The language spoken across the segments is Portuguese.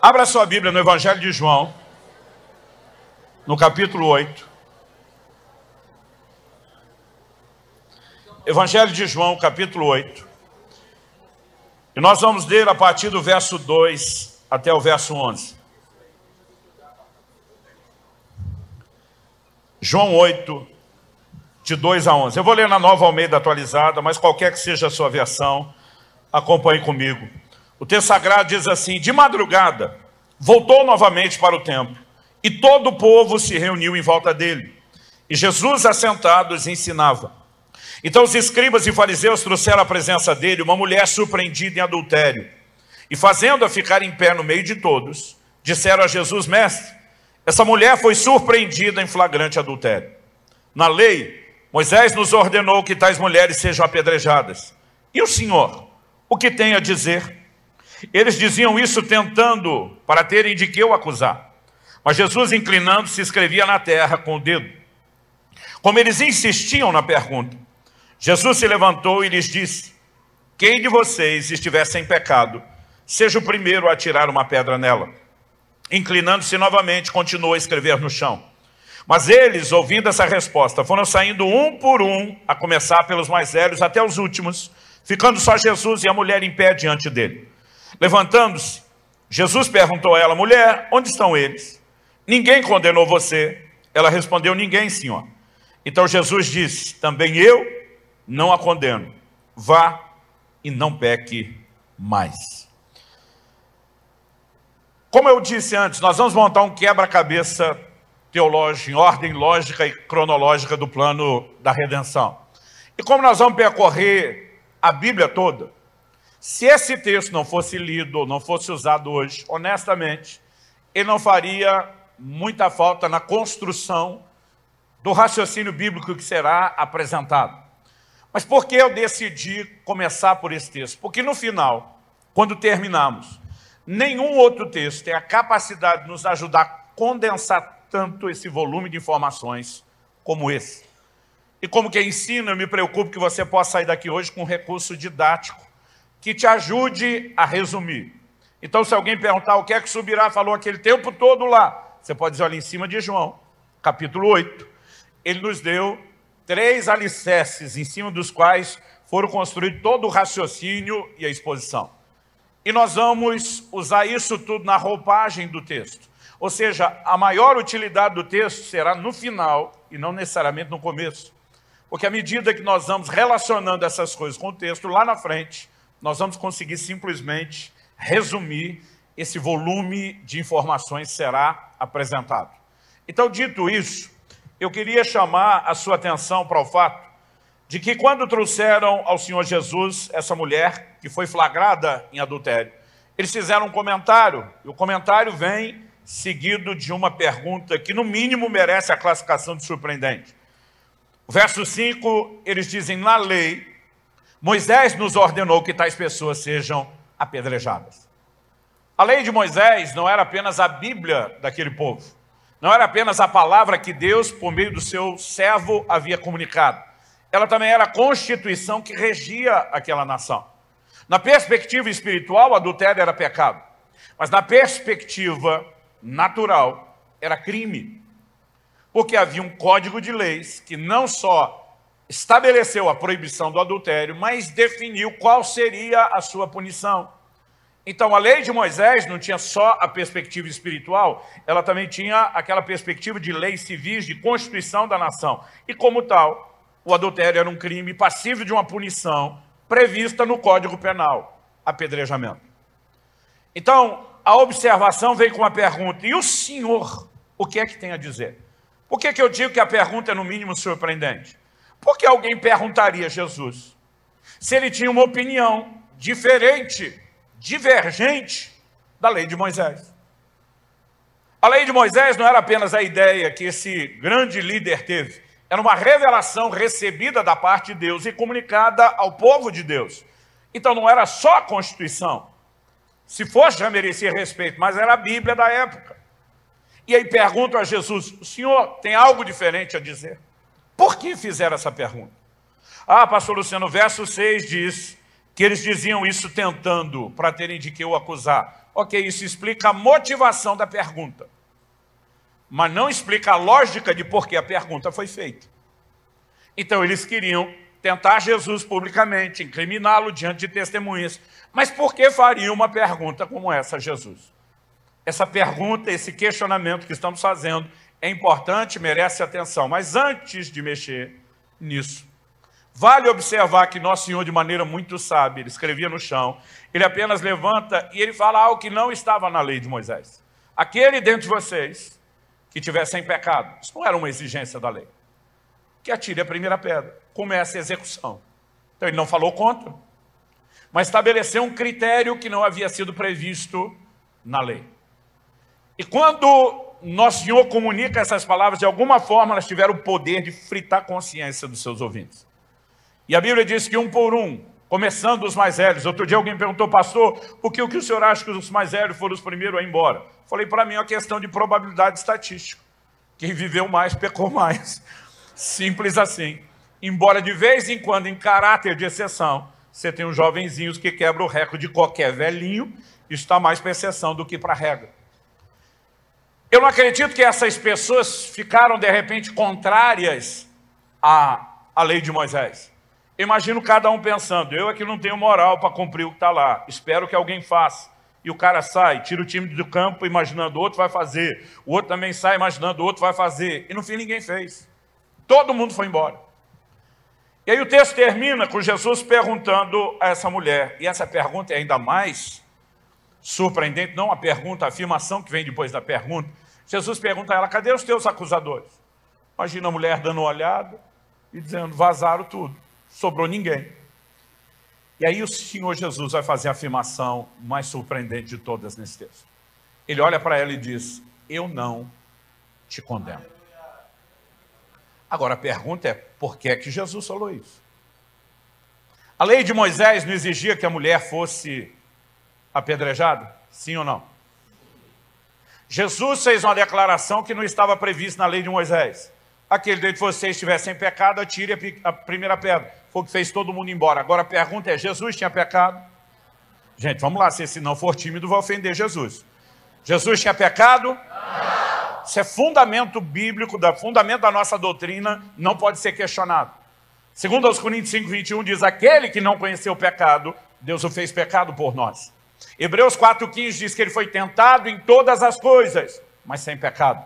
Abra sua Bíblia no Evangelho de João, no capítulo 8. Evangelho de João, capítulo 8. E nós vamos ler a partir do verso 2 até o verso 11. João 8, de 2 a 11. Eu vou ler na nova Almeida atualizada, mas qualquer que seja a sua versão, acompanhe comigo. O texto sagrado diz assim: De madrugada, voltou novamente para o templo, e todo o povo se reuniu em volta dele. E Jesus, assentados, ensinava. Então os escribas e fariseus trouxeram à presença dele uma mulher surpreendida em adultério. E fazendo-a ficar em pé no meio de todos, disseram a Jesus: Mestre, essa mulher foi surpreendida em flagrante adultério. Na lei, Moisés nos ordenou que tais mulheres sejam apedrejadas. E o Senhor, o que tem a dizer eles diziam isso tentando para terem de que o acusar. Mas Jesus, inclinando-se, escrevia na terra com o dedo. Como eles insistiam na pergunta, Jesus se levantou e lhes disse: Quem de vocês estiver sem pecado, seja o primeiro a tirar uma pedra nela. Inclinando-se novamente, continuou a escrever no chão. Mas eles, ouvindo essa resposta, foram saindo um por um, a começar pelos mais velhos até os últimos, ficando só Jesus e a mulher em pé diante dele. Levantando-se, Jesus perguntou a ela, mulher, onde estão eles? Ninguém condenou você. Ela respondeu, ninguém, senhor. Então Jesus disse, também eu não a condeno. Vá e não peque mais. Como eu disse antes, nós vamos montar um quebra-cabeça teológico, em ordem lógica e cronológica do plano da redenção. E como nós vamos percorrer a Bíblia toda, se esse texto não fosse lido, não fosse usado hoje, honestamente, ele não faria muita falta na construção do raciocínio bíblico que será apresentado. Mas por que eu decidi começar por esse texto? Porque no final, quando terminamos, nenhum outro texto tem a capacidade de nos ajudar a condensar tanto esse volume de informações como esse. E como que ensina, eu me preocupo que você possa sair daqui hoje com um recurso didático que te ajude a resumir. Então, se alguém perguntar o que é que subirá, falou aquele tempo todo lá, você pode dizer, olha, em cima de João, capítulo 8, ele nos deu três alicerces em cima dos quais foram construídos todo o raciocínio e a exposição. E nós vamos usar isso tudo na roupagem do texto. Ou seja, a maior utilidade do texto será no final e não necessariamente no começo. Porque à medida que nós vamos relacionando essas coisas com o texto, lá na frente, nós vamos conseguir simplesmente resumir esse volume de informações será apresentado. Então, dito isso, eu queria chamar a sua atenção para o fato de que quando trouxeram ao Senhor Jesus essa mulher que foi flagrada em adultério, eles fizeram um comentário, e o comentário vem seguido de uma pergunta que, no mínimo, merece a classificação de surpreendente. Verso 5, eles dizem: na lei Moisés nos ordenou que tais pessoas sejam apedrejadas. A lei de Moisés não era apenas a Bíblia daquele povo, não era apenas a palavra que Deus, por meio do seu servo, havia comunicado. Ela também era a constituição que regia aquela nação. Na perspectiva espiritual, adultério era pecado, mas na perspectiva natural, era crime, porque havia um código de leis que não só estabeleceu a proibição do adultério, mas definiu qual seria a sua punição. Então, a lei de Moisés não tinha só a perspectiva espiritual, ela também tinha aquela perspectiva de leis civis, de constituição da nação. E, como tal, o adultério era um crime passível de uma punição prevista no Código Penal apedrejamento. Então, a observação vem com a pergunta: e o senhor, o que é que tem a dizer? Por que, que eu digo que a pergunta é, no mínimo, surpreendente? Por que alguém perguntaria a Jesus se ele tinha uma opinião diferente, divergente da lei de Moisés? A lei de Moisés não era apenas a ideia que esse grande líder teve, era uma revelação recebida da parte de Deus e comunicada ao povo de Deus. Então não era só a Constituição. Se fosse, já merecia respeito, mas era a Bíblia da época. E aí perguntam a Jesus: o senhor tem algo diferente a dizer? Por que fizeram essa pergunta? Ah, pastor Luciano, verso 6 diz que eles diziam isso tentando para terem de que o acusar. Ok, isso explica a motivação da pergunta, mas não explica a lógica de por que a pergunta foi feita. Então eles queriam tentar Jesus publicamente, incriminá-lo diante de testemunhas. Mas por que faria uma pergunta como essa a Jesus? Essa pergunta, esse questionamento que estamos fazendo, é importante, merece atenção. Mas antes de mexer nisso, vale observar que Nosso Senhor, de maneira muito sábia, ele escrevia no chão, ele apenas levanta e ele fala algo que não estava na lei de Moisés. Aquele dentre de vocês que tiver sem pecado, isso não era uma exigência da lei, que atire a primeira pedra, comece a execução. Então ele não falou contra, mas estabeleceu um critério que não havia sido previsto na lei. E quando nosso Senhor comunica essas palavras, de alguma forma elas tiveram o poder de fritar a consciência dos seus ouvintes. E a Bíblia diz que um por um, começando os mais velhos. Outro dia alguém perguntou, pastor, por que o que o senhor acha que os mais velhos foram os primeiros a ir embora? Falei, para mim é uma questão de probabilidade estatística. Quem viveu mais, pecou mais. Simples assim. Embora de vez em quando, em caráter de exceção, você tenha os jovenzinhos que quebram o recorde de qualquer velhinho, está mais para exceção do que para regra. Eu não acredito que essas pessoas ficaram de repente contrárias à, à lei de Moisés. Imagino cada um pensando: eu é que não tenho moral para cumprir o que está lá, espero que alguém faça. E o cara sai, tira o time do campo, imaginando o outro vai fazer. O outro também sai, imaginando o outro vai fazer. E no fim ninguém fez. Todo mundo foi embora. E aí o texto termina com Jesus perguntando a essa mulher. E essa pergunta é ainda mais surpreendente, não a pergunta, a afirmação que vem depois da pergunta, Jesus pergunta a ela: cadê os teus acusadores? Imagina a mulher dando uma olhada e dizendo: vazaram tudo, sobrou ninguém. E aí o Senhor Jesus vai fazer a afirmação mais surpreendente de todas nesse texto. Ele olha para ela e diz: Eu não te condeno. Agora a pergunta é: por que é que Jesus falou isso? A lei de Moisés não exigia que a mulher fosse apedrejada? Sim ou não? Jesus fez uma declaração que não estava prevista na lei de Moisés. Aquele de vocês estiver pecado, atire a primeira pedra. Foi o que fez todo mundo embora. Agora a pergunta é: Jesus tinha pecado? Gente, vamos lá, se, esse não for tímido, vai ofender Jesus. Jesus tinha pecado? Não. Isso é fundamento bíblico, da, fundamento da nossa doutrina, não pode ser questionado. Segundo aos Coríntios 5, 21, diz: Aquele que não conheceu o pecado, Deus o fez pecado por nós Hebreus 4,15 diz que ele foi tentado em todas as coisas, mas sem pecado.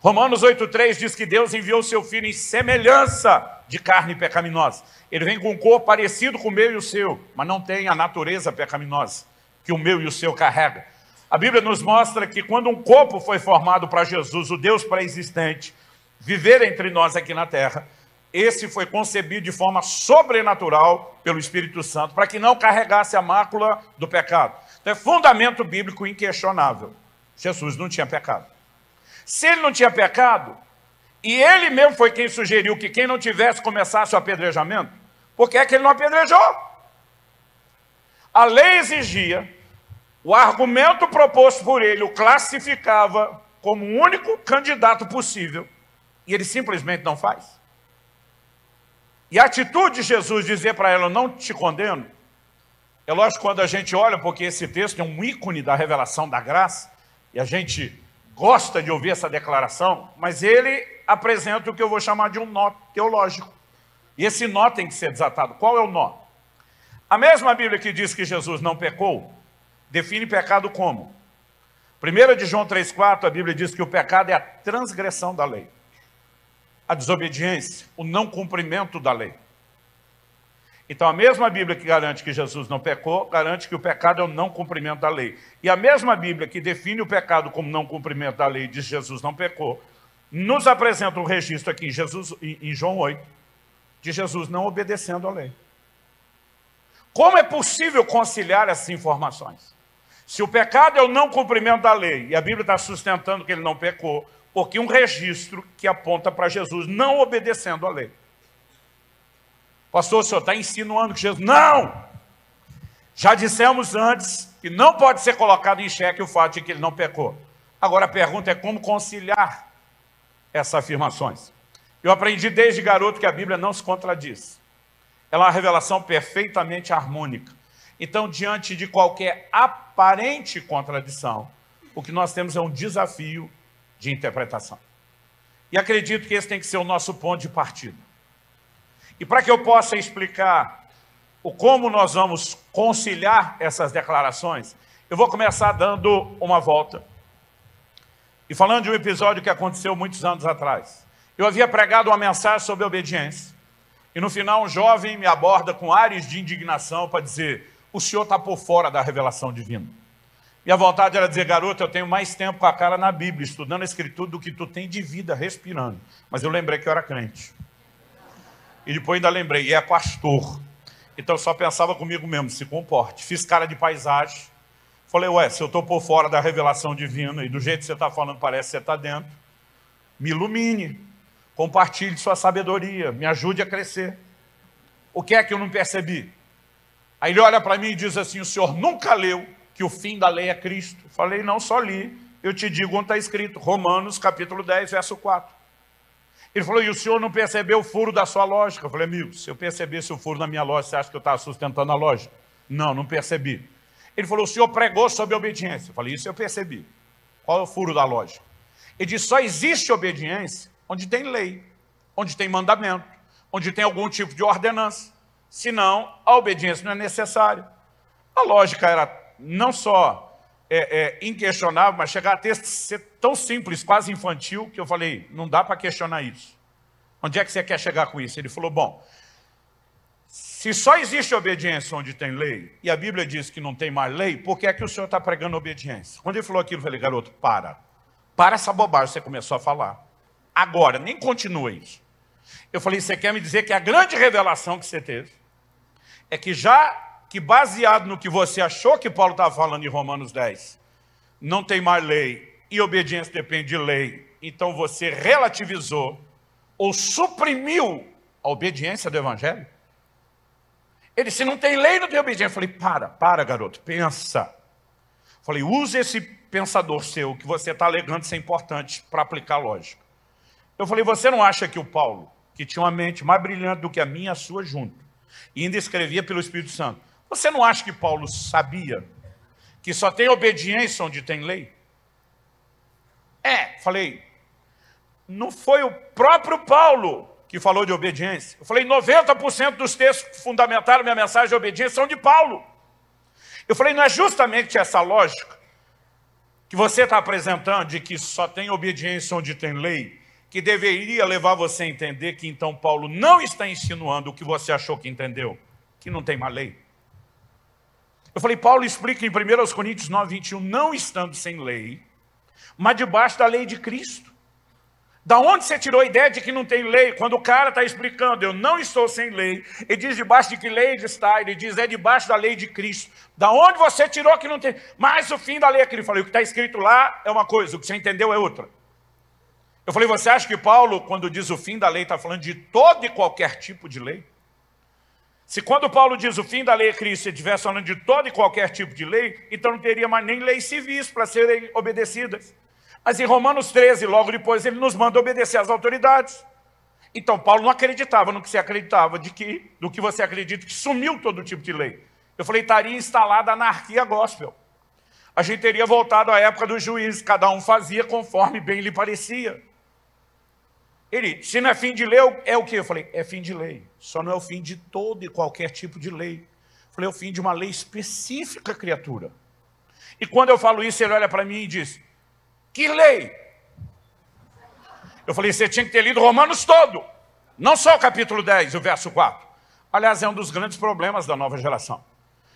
Romanos 8,3 diz que Deus enviou seu filho em semelhança de carne pecaminosa. Ele vem com um corpo parecido com o meu e o seu, mas não tem a natureza pecaminosa que o meu e o seu carrega. A Bíblia nos mostra que quando um corpo foi formado para Jesus, o Deus pré-existente, viver entre nós aqui na terra, esse foi concebido de forma sobrenatural pelo Espírito Santo, para que não carregasse a mácula do pecado. Então é fundamento bíblico inquestionável. Jesus não tinha pecado. Se ele não tinha pecado, e ele mesmo foi quem sugeriu que quem não tivesse começasse o apedrejamento, por que é que ele não apedrejou? A lei exigia, o argumento proposto por ele o classificava como o único candidato possível, e ele simplesmente não faz. E a atitude de Jesus dizer para ela, eu não te condeno, é lógico quando a gente olha, porque esse texto é um ícone da revelação da graça, e a gente gosta de ouvir essa declaração, mas ele apresenta o que eu vou chamar de um nó teológico. E esse nó tem que ser desatado. Qual é o nó? A mesma Bíblia que diz que Jesus não pecou, define pecado como? 1 de João 3,4, a Bíblia diz que o pecado é a transgressão da lei a desobediência, o não cumprimento da lei. Então, a mesma Bíblia que garante que Jesus não pecou, garante que o pecado é o não cumprimento da lei. E a mesma Bíblia que define o pecado como não cumprimento da lei e diz Jesus não pecou, nos apresenta um registro aqui em, Jesus, em João 8, de Jesus não obedecendo à lei. Como é possível conciliar essas informações? Se o pecado é o não cumprimento da lei, e a Bíblia está sustentando que ele não pecou, porque um registro que aponta para Jesus não obedecendo a lei. Pastor, o senhor está insinuando que Jesus. Não! Já dissemos antes que não pode ser colocado em xeque o fato de que ele não pecou. Agora a pergunta é como conciliar essas afirmações. Eu aprendi desde garoto que a Bíblia não se contradiz. Ela é uma revelação perfeitamente harmônica. Então, diante de qualquer aparente contradição, o que nós temos é um desafio de interpretação. E acredito que esse tem que ser o nosso ponto de partida. E para que eu possa explicar o como nós vamos conciliar essas declarações, eu vou começar dando uma volta. E falando de um episódio que aconteceu muitos anos atrás. Eu havia pregado uma mensagem sobre obediência. E no final, um jovem me aborda com ares de indignação para dizer: o senhor está por fora da revelação divina. E a vontade era dizer, garoto, eu tenho mais tempo com a cara na Bíblia, estudando a Escritura, do que tu tem de vida, respirando. Mas eu lembrei que eu era crente. E depois ainda lembrei, e é pastor. Então eu só pensava comigo mesmo, se comporte. Fiz cara de paisagem. Falei, ué, se eu estou por fora da revelação divina e do jeito que você está falando parece que você está dentro, me ilumine, compartilhe sua sabedoria, me ajude a crescer. O que é que eu não percebi? Aí ele olha para mim e diz assim: o senhor nunca leu que o fim da lei é Cristo. Falei, não só li, eu te digo onde está escrito, Romanos capítulo 10, verso 4. Ele falou, e o senhor não percebeu o furo da sua lógica? Eu falei, amigo, se eu percebesse o furo da minha lógica, você acha que eu estava sustentando a lógica? Não, não percebi. Ele falou, o senhor pregou sobre obediência. Eu falei, isso eu percebi. Qual é o furo da lógica? Ele disse, só existe obediência onde tem lei, onde tem mandamento, onde tem algum tipo de ordenança. Senão, a obediência não é necessária. A lógica era não só é, é, inquestionável, mas chegar a ter ser tão simples, quase infantil, que eu falei, não dá para questionar isso. Onde é que você quer chegar com isso? Ele falou, bom, se só existe obediência onde tem lei, e a Bíblia diz que não tem mais lei, por que é que o senhor está pregando obediência? Quando ele falou aquilo, eu falei, garoto, para. Para essa bobagem que você começou a falar. Agora, nem continue. isso. Eu falei, você quer me dizer que a grande revelação que você teve é que já que, baseado no que você achou que Paulo estava falando em Romanos 10, não tem mais lei e obediência depende de lei, então você relativizou ou suprimiu a obediência do Evangelho? Ele disse: não tem lei, não tem obediência. Eu falei: para, para, garoto, pensa. Eu falei: use esse pensador seu que você está alegando ser importante para aplicar a lógica. Eu falei: você não acha que o Paulo, que tinha uma mente mais brilhante do que a minha, a sua junto, e ainda escrevia pelo Espírito Santo, você não acha que Paulo sabia que só tem obediência onde tem lei? É, falei. Não foi o próprio Paulo que falou de obediência. Eu falei, 90% dos textos que fundamentaram minha mensagem de obediência são de Paulo. Eu falei, não é justamente essa lógica que você está apresentando de que só tem obediência onde tem lei, que deveria levar você a entender que então Paulo não está insinuando o que você achou que entendeu, que não tem mais lei. Eu falei, Paulo explica em 1 Coríntios 9, 21, não estando sem lei, mas debaixo da lei de Cristo. Da onde você tirou a ideia de que não tem lei? Quando o cara está explicando, eu não estou sem lei, ele diz debaixo de que lei ele está, ele diz é debaixo da lei de Cristo. Da onde você tirou que não tem? Mas o fim da lei é que ele falou, o que está escrito lá é uma coisa, o que você entendeu é outra. Eu falei, você acha que Paulo, quando diz o fim da lei, está falando de todo e qualquer tipo de lei? Se quando Paulo diz o fim da lei é Cristo, ele estivesse falando de todo e qualquer tipo de lei, então não teria mais nem leis civis para serem obedecidas. Mas em Romanos 13, logo depois, ele nos manda obedecer às autoridades. Então Paulo não acreditava no que você acreditava, de que, do que você acredita, que sumiu todo tipo de lei. Eu falei, estaria instalada a anarquia gospel. A gente teria voltado à época dos juízes, cada um fazia conforme bem lhe parecia. Ele, se não é fim de lei, é o que? Eu falei, é fim de lei. Só não é o fim de todo e qualquer tipo de lei. Eu falei, é o fim de uma lei específica, criatura. E quando eu falo isso, ele olha para mim e diz: Que lei? Eu falei, você tinha que ter lido Romanos todo, não só o capítulo 10, o verso 4. Aliás, é um dos grandes problemas da nova geração.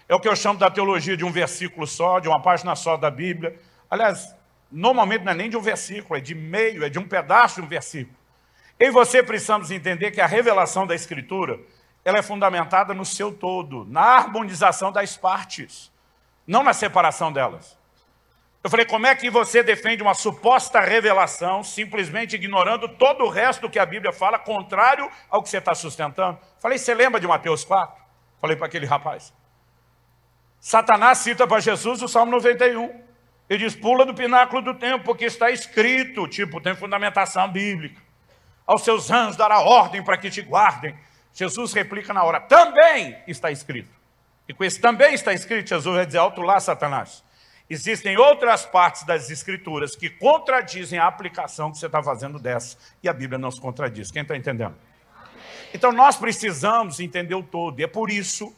É o que eu chamo da teologia de um versículo só, de uma página só da Bíblia. Aliás, normalmente não é nem de um versículo, é de meio, é de um pedaço de um versículo. Eu e você precisamos entender que a revelação da Escritura ela é fundamentada no seu todo, na harmonização das partes, não na separação delas. Eu falei, como é que você defende uma suposta revelação, simplesmente ignorando todo o resto que a Bíblia fala, contrário ao que você está sustentando? Eu falei, você lembra de Mateus 4? Eu falei para aquele rapaz. Satanás cita para Jesus o Salmo 91. Ele diz, pula do pináculo do tempo, porque está escrito, tipo, tem fundamentação bíblica aos seus anjos dará ordem para que te guardem. Jesus replica na hora: também está escrito. E com esse também está escrito, Jesus vai dizer: alto lá, Satanás. Existem outras partes das Escrituras que contradizem a aplicação que você está fazendo dessa. E a Bíblia não se contradiz. Quem está entendendo? Então nós precisamos entender o todo. E é por isso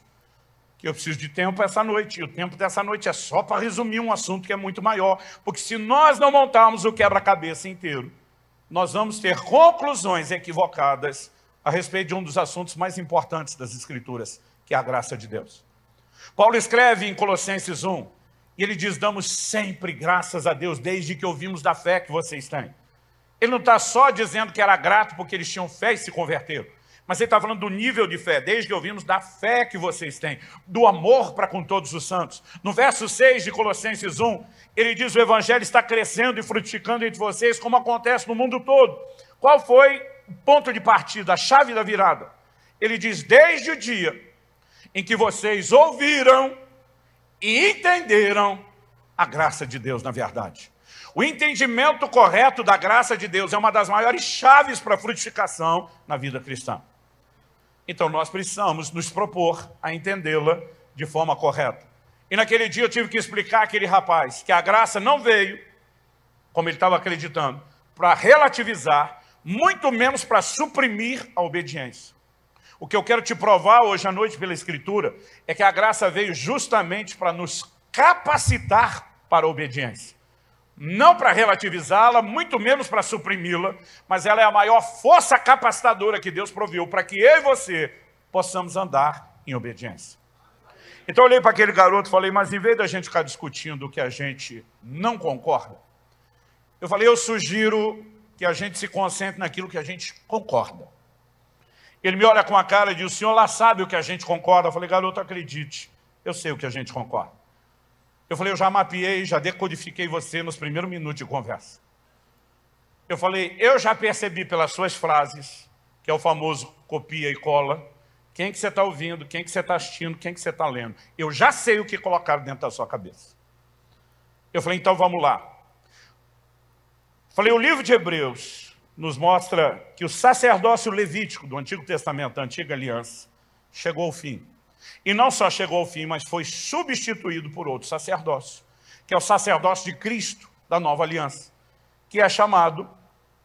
que eu preciso de tempo essa noite. E o tempo dessa noite é só para resumir um assunto que é muito maior. Porque se nós não montarmos o quebra-cabeça inteiro, nós vamos ter conclusões equivocadas a respeito de um dos assuntos mais importantes das Escrituras, que é a graça de Deus. Paulo escreve em Colossenses 1, e ele diz: Damos sempre graças a Deus, desde que ouvimos da fé que vocês têm. Ele não está só dizendo que era grato porque eles tinham fé e se converteram. Mas ele está falando do nível de fé, desde que ouvimos, da fé que vocês têm, do amor para com todos os santos. No verso 6 de Colossenses 1, ele diz: o evangelho está crescendo e frutificando entre vocês, como acontece no mundo todo. Qual foi o ponto de partida, a chave da virada? Ele diz: desde o dia em que vocês ouviram e entenderam a graça de Deus na verdade. O entendimento correto da graça de Deus é uma das maiores chaves para a frutificação na vida cristã. Então nós precisamos nos propor a entendê-la de forma correta. E naquele dia eu tive que explicar àquele rapaz que a graça não veio, como ele estava acreditando, para relativizar, muito menos para suprimir a obediência. O que eu quero te provar hoje à noite pela Escritura é que a graça veio justamente para nos capacitar para a obediência não para relativizá-la, muito menos para suprimi-la, mas ela é a maior força capacitadora que Deus proviu para que eu e você possamos andar em obediência. Então eu olhei para aquele garoto e falei, mas em vez da gente ficar discutindo o que a gente não concorda, eu falei, eu sugiro que a gente se concentre naquilo que a gente concorda. Ele me olha com a cara e diz, o senhor lá sabe o que a gente concorda. Eu falei, garoto, acredite, eu sei o que a gente concorda. Eu falei, eu já mapeei, já decodifiquei você nos primeiros minutos de conversa. Eu falei, eu já percebi pelas suas frases, que é o famoso copia e cola, quem que você está ouvindo, quem que você está assistindo, quem que você está lendo. Eu já sei o que colocaram dentro da sua cabeça. Eu falei, então vamos lá. Falei, o livro de Hebreus nos mostra que o sacerdócio levítico do Antigo Testamento, da Antiga Aliança, chegou ao fim. E não só chegou ao fim, mas foi substituído por outro sacerdócio, que é o sacerdócio de Cristo, da nova aliança, que é chamado,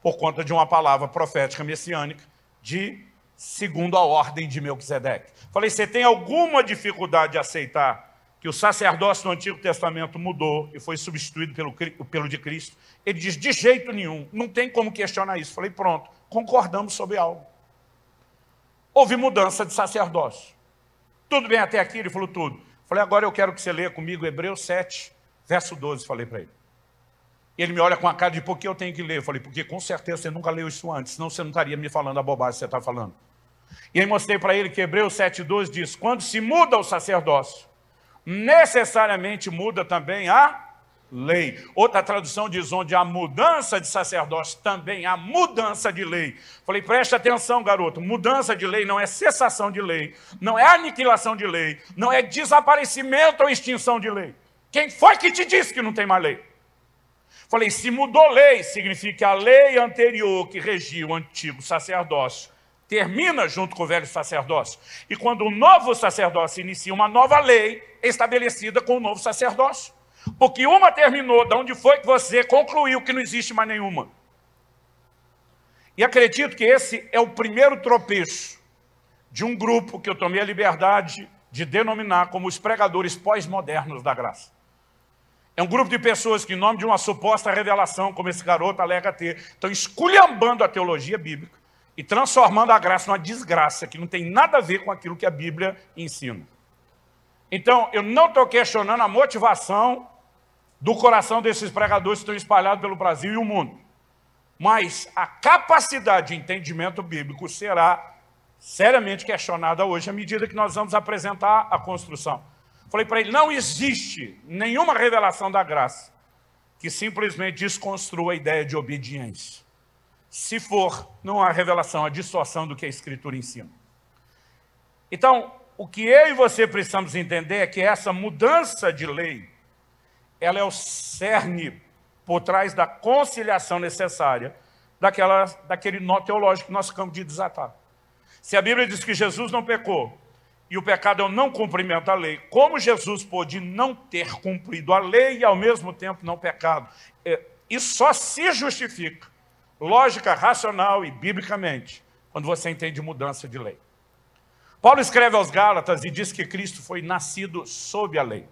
por conta de uma palavra profética messiânica, de segundo a ordem de Melquisedeque. Falei, você tem alguma dificuldade de aceitar que o sacerdócio do Antigo Testamento mudou e foi substituído pelo, pelo de Cristo? Ele diz, de jeito nenhum, não tem como questionar isso. Falei, pronto, concordamos sobre algo. Houve mudança de sacerdócio. Tudo bem até aqui? Ele falou tudo. Falei, agora eu quero que você leia comigo Hebreus 7, verso 12, falei para ele. Ele me olha com a cara de por que eu tenho que ler? Eu falei, porque com certeza você nunca leu isso antes, senão você não estaria me falando a bobagem que você está falando. E aí mostrei para ele que Hebreus 12 diz: quando se muda o sacerdócio, necessariamente muda também a lei. Outra tradução diz: onde há mudança de sacerdócio, também há mudança de lei. Falei, preste atenção, garoto: mudança de lei não é cessação de lei, não é aniquilação de lei, não é desaparecimento ou extinção de lei. Quem foi que te disse que não tem mais lei? Falei, se mudou lei, significa que a lei anterior que regia o antigo sacerdócio termina junto com o velho sacerdócio. E quando o novo sacerdócio inicia uma nova lei, é estabelecida com o novo sacerdócio. Porque uma terminou, de onde foi que você concluiu que não existe mais nenhuma? E acredito que esse é o primeiro tropeço de um grupo que eu tomei a liberdade de denominar como os pregadores pós-modernos da graça. É um grupo de pessoas que, em nome de uma suposta revelação, como esse garoto alega ter, estão esculhambando a teologia bíblica e transformando a graça numa desgraça que não tem nada a ver com aquilo que a Bíblia ensina. Então, eu não estou questionando a motivação do coração desses pregadores que estão espalhados pelo Brasil e o mundo. Mas a capacidade de entendimento bíblico será seriamente questionada hoje à medida que nós vamos apresentar a construção. Falei para ele: não existe nenhuma revelação da graça que simplesmente desconstrua a ideia de obediência. Se for, não há revelação, há distorção do que a Escritura ensina. Então, o que eu e você precisamos entender é que essa mudança de lei, ela é o cerne por trás da conciliação necessária daquela, daquele nó teológico que nós ficamos de desatar. Se a Bíblia diz que Jesus não pecou, e o pecado é o não cumprimento da lei, como Jesus pôde não ter cumprido a lei e ao mesmo tempo não pecado? É, isso só se justifica, lógica, racional e biblicamente, quando você entende mudança de lei. Paulo escreve aos Gálatas e diz que Cristo foi nascido sob a lei.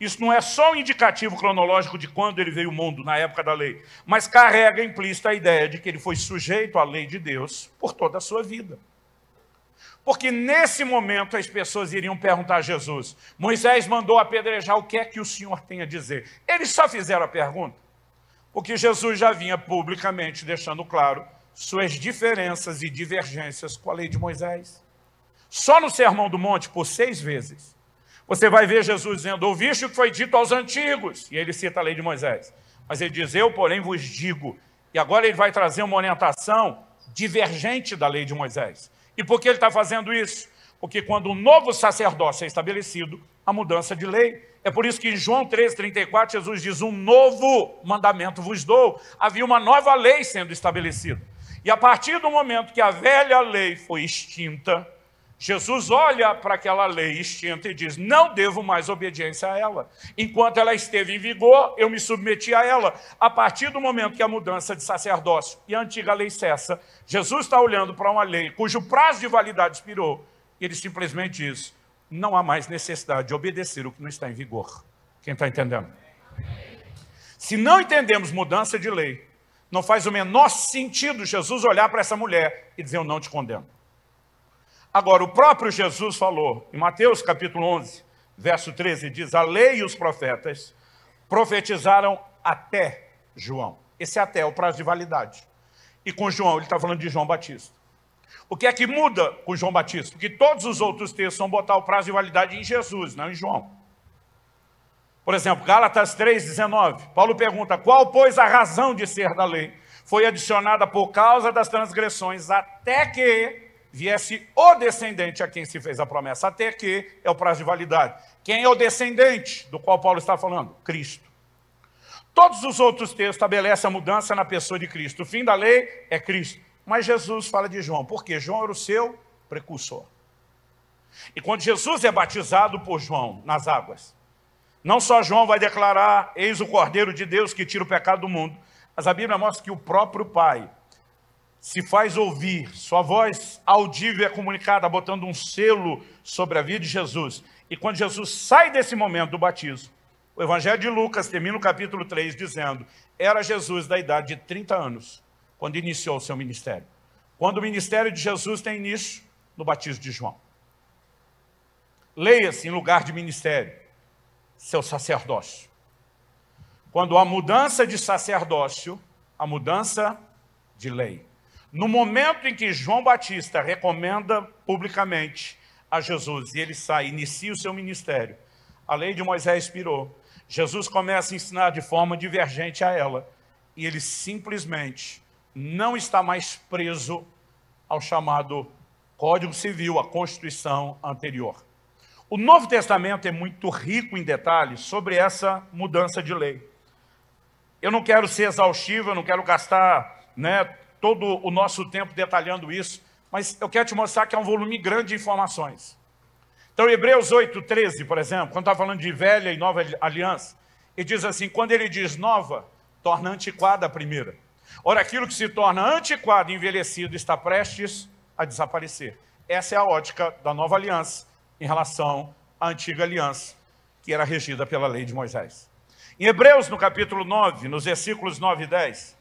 Isso não é só um indicativo cronológico de quando ele veio ao mundo, na época da lei, mas carrega implícita a ideia de que ele foi sujeito à lei de Deus por toda a sua vida. Porque nesse momento as pessoas iriam perguntar a Jesus: Moisés mandou apedrejar, o que é que o senhor tem a dizer? Eles só fizeram a pergunta, porque Jesus já vinha publicamente deixando claro suas diferenças e divergências com a lei de Moisés. Só no Sermão do Monte, por seis vezes, você vai ver Jesus dizendo: Ouviste o que foi dito aos antigos, e ele cita a lei de Moisés. Mas ele diz: Eu, porém, vos digo. E agora ele vai trazer uma orientação divergente da lei de Moisés. E por que ele está fazendo isso? Porque quando o um novo sacerdócio é estabelecido, a mudança de lei. É por isso que em João 3,34, Jesus diz: Um novo mandamento vos dou. Havia uma nova lei sendo estabelecida. E a partir do momento que a velha lei foi extinta, Jesus olha para aquela lei extinta e diz: Não devo mais obediência a ela. Enquanto ela esteve em vigor, eu me submeti a ela. A partir do momento que a mudança de sacerdócio e a antiga lei cessa, Jesus está olhando para uma lei cujo prazo de validade expirou. E ele simplesmente diz: Não há mais necessidade de obedecer o que não está em vigor. Quem está entendendo? Se não entendemos mudança de lei, não faz o menor sentido Jesus olhar para essa mulher e dizer: Eu não te condeno. Agora, o próprio Jesus falou, em Mateus capítulo 11, verso 13, diz: A lei e os profetas profetizaram até João. Esse é até é o prazo de validade. E com João, ele está falando de João Batista. O que é que muda com João Batista? Porque todos os outros textos vão botar o prazo de validade em Jesus, não em João. Por exemplo, Gálatas 3,19. Paulo pergunta: Qual, pois, a razão de ser da lei? Foi adicionada por causa das transgressões, até que viesse o descendente a quem se fez a promessa, até que é o prazo de validade. Quem é o descendente do qual Paulo está falando? Cristo. Todos os outros textos estabelecem a mudança na pessoa de Cristo. O fim da lei é Cristo. Mas Jesus fala de João, porque João era o seu precursor. E quando Jesus é batizado por João nas águas, não só João vai declarar: Eis o Cordeiro de Deus que tira o pecado do mundo, mas a Bíblia mostra que o próprio Pai se faz ouvir, sua voz audível é comunicada, botando um selo sobre a vida de Jesus. E quando Jesus sai desse momento do batismo, o Evangelho de Lucas termina o capítulo 3 dizendo: Era Jesus da idade de 30 anos, quando iniciou o seu ministério. Quando o ministério de Jesus tem início no batismo de João. Leia-se em lugar de ministério, seu sacerdócio. Quando há mudança de sacerdócio, a mudança de lei. No momento em que João Batista recomenda publicamente a Jesus e ele sai, inicia o seu ministério, a lei de Moisés expirou. Jesus começa a ensinar de forma divergente a ela e ele simplesmente não está mais preso ao chamado Código Civil, à Constituição anterior. O Novo Testamento é muito rico em detalhes sobre essa mudança de lei. Eu não quero ser exaustivo, eu não quero gastar né, todo o nosso tempo detalhando isso, mas eu quero te mostrar que é um volume grande de informações. Então, Hebreus 8, 13, por exemplo, quando está falando de velha e nova aliança, ele diz assim: quando ele diz nova, torna antiquada a primeira. Ora, aquilo que se torna antiquado e envelhecido está prestes a desaparecer. Essa é a ótica da nova aliança em relação à antiga aliança, que era regida pela lei de Moisés. Em Hebreus, no capítulo 9, nos versículos 9 e 10,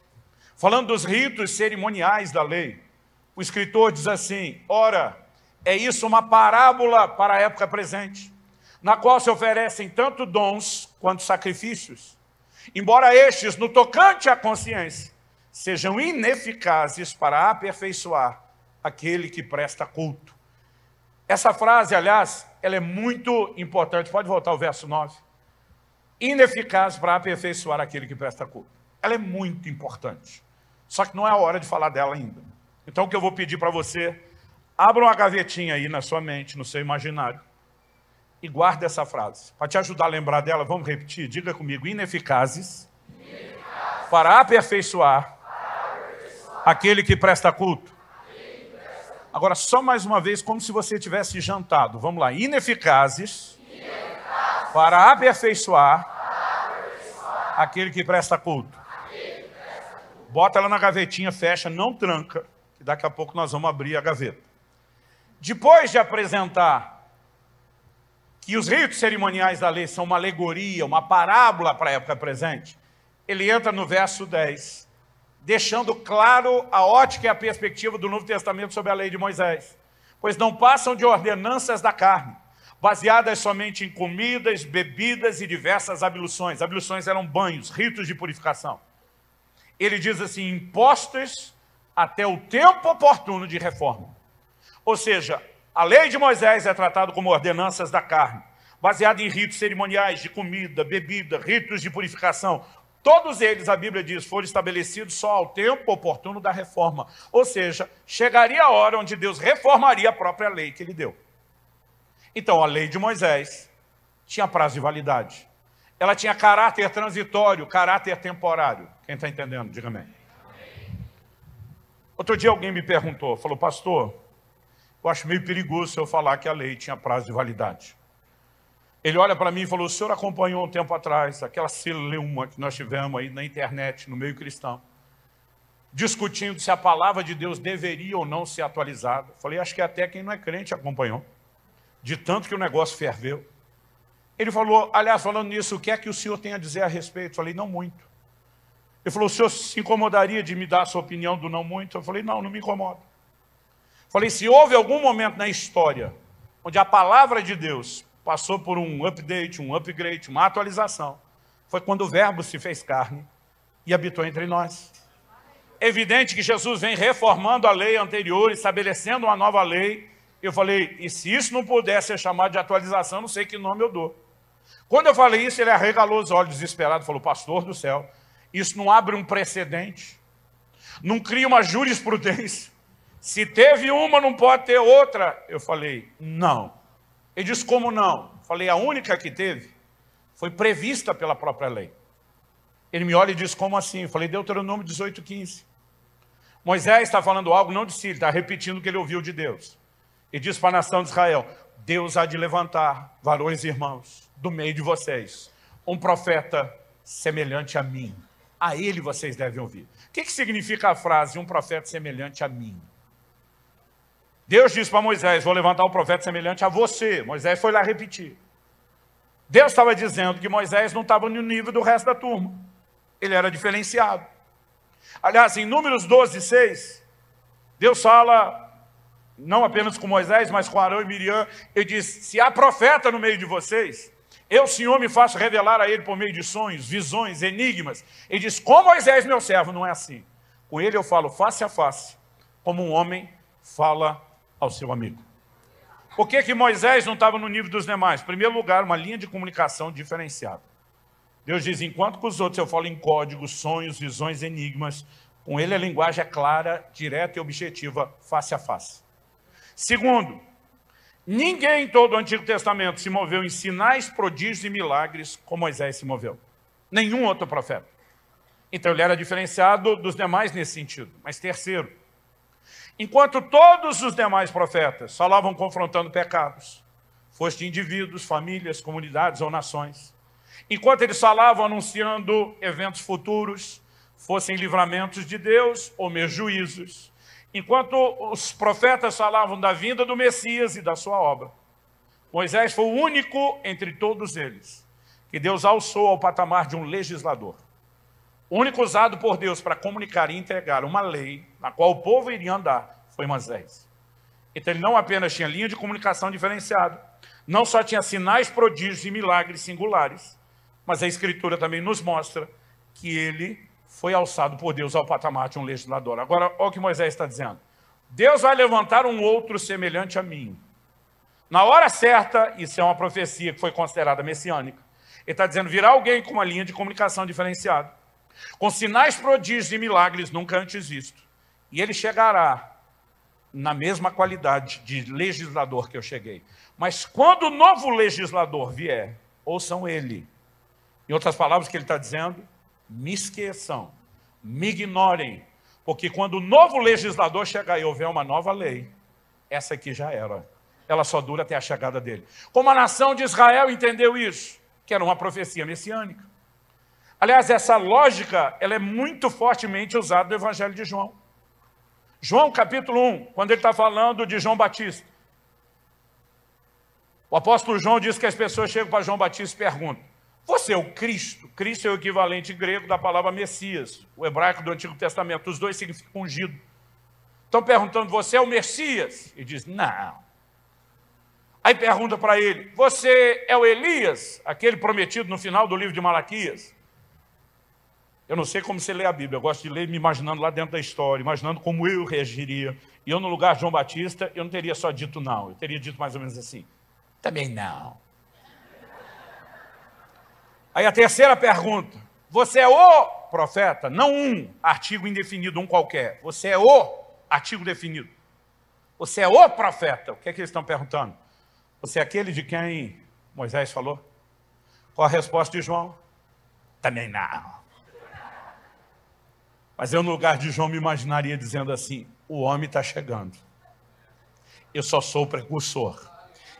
Falando dos ritos cerimoniais da lei, o escritor diz assim: ora, é isso uma parábola para a época presente, na qual se oferecem tanto dons quanto sacrifícios, embora estes, no tocante à consciência, sejam ineficazes para aperfeiçoar aquele que presta culto. Essa frase, aliás, ela é muito importante. Pode voltar ao verso 9. Ineficaz para aperfeiçoar aquele que presta culto. Ela é muito importante. Só que não é a hora de falar dela ainda. Então o que eu vou pedir para você, abra uma gavetinha aí na sua mente, no seu imaginário, e guarde essa frase. Para te ajudar a lembrar dela, vamos repetir? Diga comigo, ineficazes, ineficazes para, aperfeiçoar para aperfeiçoar aquele que presta culto. Agora, só mais uma vez, como se você tivesse jantado. Vamos lá. Ineficazes, Ineficazes para, aperfeiçoar para aperfeiçoar aquele que presta culto bota ela na gavetinha, fecha, não tranca, que daqui a pouco nós vamos abrir a gaveta. Depois de apresentar que os ritos cerimoniais da lei são uma alegoria, uma parábola para a época presente, ele entra no verso 10, deixando claro a ótica e a perspectiva do Novo Testamento sobre a lei de Moisés. Pois não passam de ordenanças da carne, baseadas somente em comidas, bebidas e diversas abluções. Abluções eram banhos, ritos de purificação ele diz assim: impostos até o tempo oportuno de reforma. Ou seja, a lei de Moisés é tratada como ordenanças da carne, baseada em ritos cerimoniais de comida, bebida, ritos de purificação. Todos eles, a Bíblia diz, foram estabelecidos só ao tempo oportuno da reforma. Ou seja, chegaria a hora onde Deus reformaria a própria lei que ele deu. Então, a lei de Moisés tinha prazo de validade. Ela tinha caráter transitório, caráter temporário. Quem está entendendo, diga amém. Outro dia alguém me perguntou, falou, pastor, eu acho meio perigoso eu falar que a lei tinha prazo de validade. Ele olha para mim e falou, o senhor acompanhou um tempo atrás aquela celeuma que nós tivemos aí na internet, no meio cristão, discutindo se a palavra de Deus deveria ou não ser atualizada. Falei, acho que até quem não é crente acompanhou, de tanto que o negócio ferveu. Ele falou, aliás, falando nisso, o que é que o senhor tem a dizer a respeito? Eu falei, não muito. Ele falou, o senhor se incomodaria de me dar a sua opinião do não muito? Eu falei, não, não me incomoda. Falei, se houve algum momento na história onde a palavra de Deus passou por um update, um upgrade, uma atualização, foi quando o verbo se fez carne e habitou entre nós. É evidente que Jesus vem reformando a lei anterior, estabelecendo uma nova lei. Eu falei, e se isso não puder ser chamado de atualização, não sei que nome eu dou. Quando eu falei isso, ele arregalou os olhos desesperado, falou: Pastor do céu, isso não abre um precedente, não cria uma jurisprudência. Se teve uma, não pode ter outra. Eu falei: Não. Ele disse: Como não? Eu falei: A única que teve foi prevista pela própria lei. Ele me olha e diz: Como assim? Eu falei: Deuteronômio 18:15". Moisés está falando algo, não de si, ele está repetindo o que ele ouviu de Deus. E diz para a nação de Israel: Deus há de levantar, varões e irmãos, do meio de vocês, um profeta semelhante a mim. A ele vocês devem ouvir. O que, que significa a frase um profeta semelhante a mim? Deus disse para Moisés: Vou levantar um profeta semelhante a você. Moisés foi lá repetir. Deus estava dizendo que Moisés não estava no nível do resto da turma. Ele era diferenciado. Aliás, em Números 12, 6, Deus fala não apenas com Moisés, mas com Arão e Miriam, ele diz: Se há profeta no meio de vocês, eu, Senhor, me faço revelar a ele por meio de sonhos, visões, enigmas. Ele diz: Com Moisés, meu servo, não é assim. Com ele eu falo face a face, como um homem fala ao seu amigo. Por que, que Moisés não estava no nível dos demais? Em primeiro lugar, uma linha de comunicação diferenciada. Deus diz: enquanto com os outros eu falo em códigos, sonhos, visões, enigmas, com ele a linguagem é clara, direta e objetiva, face a face. Segundo, ninguém em todo o Antigo Testamento se moveu em sinais, prodígios e milagres como Moisés se moveu. Nenhum outro profeta. Então ele era diferenciado dos demais nesse sentido. Mas terceiro, enquanto todos os demais profetas falavam confrontando pecados, fossem indivíduos, famílias, comunidades ou nações, enquanto eles falavam anunciando eventos futuros, fossem livramentos de Deus ou mesmo juízos, Enquanto os profetas falavam da vinda do Messias e da sua obra, Moisés foi o único entre todos eles que Deus alçou ao patamar de um legislador. O único usado por Deus para comunicar e entregar uma lei na qual o povo iria andar foi Moisés. Então ele não apenas tinha linha de comunicação diferenciada, não só tinha sinais, prodígios e milagres singulares, mas a Escritura também nos mostra que ele foi alçado por Deus ao patamar de um legislador. Agora, olha o que Moisés está dizendo. Deus vai levantar um outro semelhante a mim. Na hora certa, isso é uma profecia que foi considerada messiânica. Ele está dizendo: virá alguém com uma linha de comunicação diferenciada, com sinais, prodígios e milagres nunca antes vistos. E ele chegará na mesma qualidade de legislador que eu cheguei. Mas quando o novo legislador vier, ouçam ele. Em outras palavras, o que ele está dizendo me esqueçam, me ignorem, porque quando o novo legislador chegar e houver uma nova lei, essa aqui já era. Ela só dura até a chegada dele. Como a nação de Israel entendeu isso? Que era uma profecia messiânica. Aliás, essa lógica ela é muito fortemente usada no Evangelho de João. João capítulo 1, quando ele está falando de João Batista. O apóstolo João diz que as pessoas chegam para João Batista e perguntam: você é o Cristo. Cristo é o equivalente grego da palavra Messias, o hebraico do Antigo Testamento. Os dois significam ungido. Estão perguntando, você é o Messias? E diz, não. Aí pergunta para ele, você é o Elias, aquele prometido no final do livro de Malaquias? Eu não sei como você lê a Bíblia, eu gosto de ler me imaginando lá dentro da história, imaginando como eu reagiria. E eu, no lugar de João Batista, eu não teria só dito não, eu teria dito mais ou menos assim: também não. Aí a terceira pergunta: você é o profeta? Não um artigo indefinido, um qualquer. Você é o artigo definido. Você é o profeta. O que é que eles estão perguntando? Você é aquele de quem Moisés falou? Qual a resposta de João? Também não. Mas eu, no lugar de João, me imaginaria dizendo assim: o homem está chegando. Eu só sou o precursor.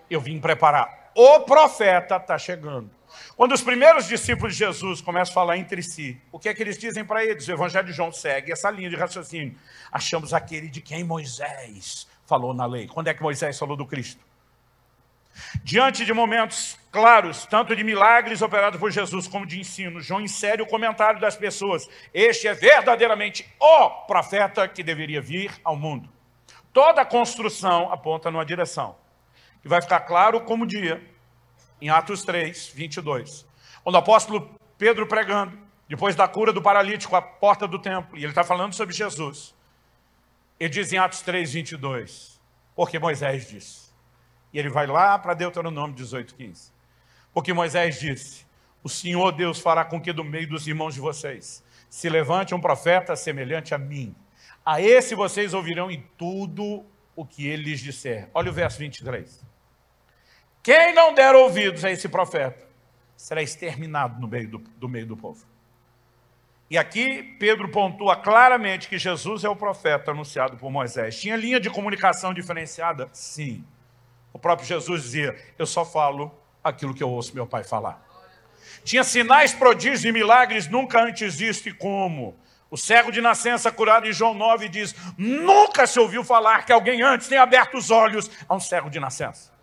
Eu vim preparar. O profeta está chegando. Quando os primeiros discípulos de Jesus começam a falar entre si, o que é que eles dizem para eles? O Evangelho de João segue essa linha de raciocínio. Achamos aquele de quem Moisés falou na lei. Quando é que Moisés falou do Cristo? Diante de momentos claros, tanto de milagres operados por Jesus como de ensino, João insere o comentário das pessoas. Este é verdadeiramente o profeta que deveria vir ao mundo. Toda a construção aponta numa direção, e vai ficar claro como o dia em Atos 3, 22. Quando o apóstolo Pedro pregando, depois da cura do paralítico à porta do templo, e ele está falando sobre Jesus, ele diz em Atos 3, 22, porque Moisés disse. E ele vai lá para Deuteronômio 18, 15. Porque Moisés disse: O Senhor Deus fará com que do meio dos irmãos de vocês se levante um profeta semelhante a mim. A esse vocês ouvirão em tudo o que ele lhes disser. Olha o verso 23. Quem não der ouvidos a esse profeta será exterminado no meio do, do meio do povo. E aqui Pedro pontua claramente que Jesus é o profeta anunciado por Moisés. Tinha linha de comunicação diferenciada? Sim. O próprio Jesus dizia: Eu só falo aquilo que eu ouço meu pai falar. Tinha sinais, prodígios e milagres nunca antes visto e como. O cego de nascença curado em João 9 diz: Nunca se ouviu falar que alguém antes tenha aberto os olhos a um cego de nascença.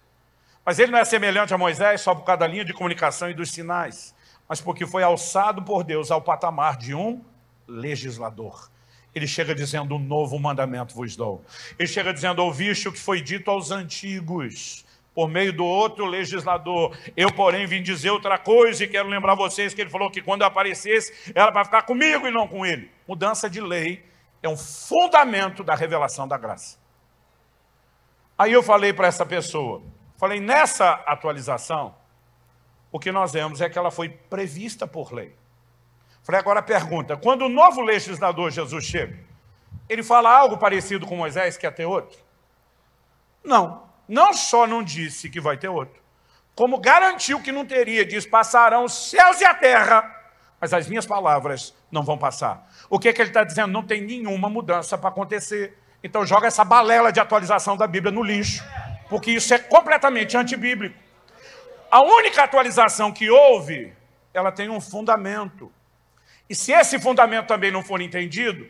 Mas ele não é semelhante a Moisés só por causa da linha de comunicação e dos sinais, mas porque foi alçado por Deus ao patamar de um legislador. Ele chega dizendo: Um novo mandamento vos dou. Ele chega dizendo: Ouviste o que foi dito aos antigos por meio do outro legislador. Eu, porém, vim dizer outra coisa e quero lembrar vocês que ele falou que quando eu aparecesse, era para ficar comigo e não com ele. Mudança de lei é um fundamento da revelação da graça. Aí eu falei para essa pessoa: Falei, nessa atualização, o que nós vemos é que ela foi prevista por lei. Falei, agora a pergunta: quando o novo legislador Jesus chega, ele fala algo parecido com Moisés, que ia é ter outro? Não. Não só não disse que vai ter outro, como garantiu que não teria, diz: passarão os céus e a terra, mas as minhas palavras não vão passar. O que, é que ele está dizendo? Não tem nenhuma mudança para acontecer. Então joga essa balela de atualização da Bíblia no lixo porque isso é completamente antibíblico. A única atualização que houve, ela tem um fundamento. E se esse fundamento também não for entendido,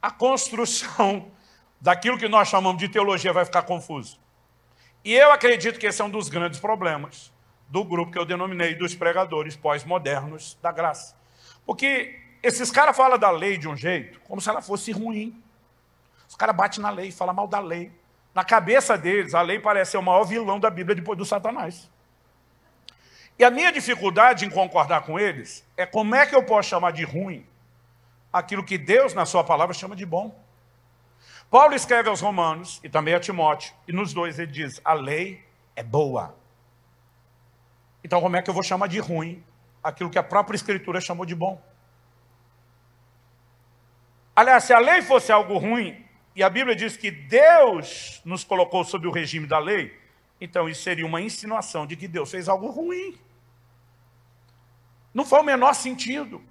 a construção daquilo que nós chamamos de teologia vai ficar confuso. E eu acredito que esse é um dos grandes problemas do grupo que eu denominei dos pregadores pós-modernos da graça. Porque esses caras falam da lei de um jeito, como se ela fosse ruim. Os caras batem na lei, falam mal da lei. Na cabeça deles, a lei parece ser o maior vilão da Bíblia depois do Satanás. E a minha dificuldade em concordar com eles é como é que eu posso chamar de ruim aquilo que Deus, na sua palavra, chama de bom. Paulo escreve aos Romanos e também a Timóteo, e nos dois ele diz: a lei é boa. Então, como é que eu vou chamar de ruim aquilo que a própria Escritura chamou de bom? Aliás, se a lei fosse algo ruim, e a Bíblia diz que Deus nos colocou sob o regime da lei, então isso seria uma insinuação de que Deus fez algo ruim. Não foi o menor sentido.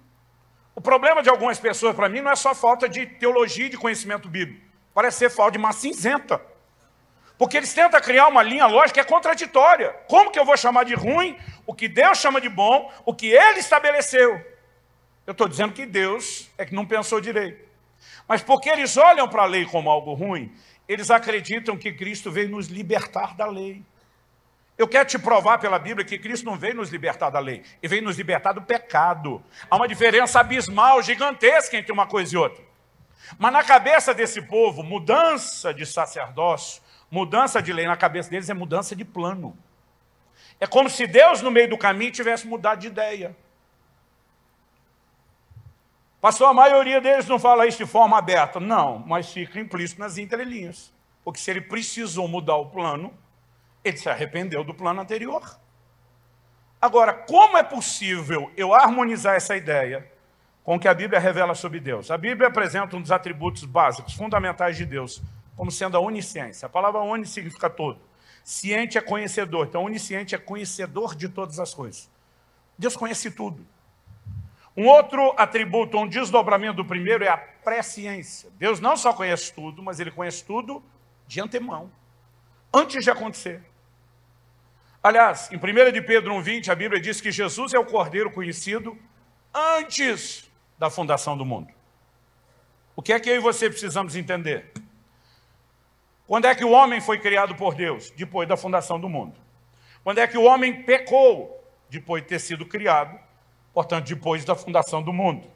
O problema de algumas pessoas para mim não é só falta de teologia e de conhecimento bíblico. Parece ser falta de massa cinzenta. Porque eles tentam criar uma linha lógica que é contraditória. Como que eu vou chamar de ruim o que Deus chama de bom, o que ele estabeleceu? Eu estou dizendo que Deus é que não pensou direito. Mas porque eles olham para a lei como algo ruim, eles acreditam que Cristo veio nos libertar da lei. Eu quero te provar pela Bíblia que Cristo não veio nos libertar da lei, ele veio nos libertar do pecado. Há uma diferença abismal, gigantesca entre uma coisa e outra. Mas na cabeça desse povo, mudança de sacerdócio, mudança de lei na cabeça deles é mudança de plano. É como se Deus, no meio do caminho, tivesse mudado de ideia. Pastor, a maioria deles não fala isso de forma aberta. Não, mas fica implícito nas entrelinhas. Porque se ele precisou mudar o plano, ele se arrependeu do plano anterior. Agora, como é possível eu harmonizar essa ideia com o que a Bíblia revela sobre Deus? A Bíblia apresenta um dos atributos básicos, fundamentais de Deus, como sendo a onisciência. A palavra onis significa todo. Ciente é conhecedor. Então, onisciente é conhecedor de todas as coisas. Deus conhece tudo. Um outro atributo, um desdobramento do primeiro é a presciência. Deus não só conhece tudo, mas ele conhece tudo de antemão, antes de acontecer. Aliás, em 1 de Pedro 1,20, a Bíblia diz que Jesus é o Cordeiro conhecido antes da fundação do mundo. O que é que eu e você precisamos entender? Quando é que o homem foi criado por Deus? Depois da fundação do mundo. Quando é que o homem pecou? Depois de ter sido criado portanto, depois da fundação do mundo.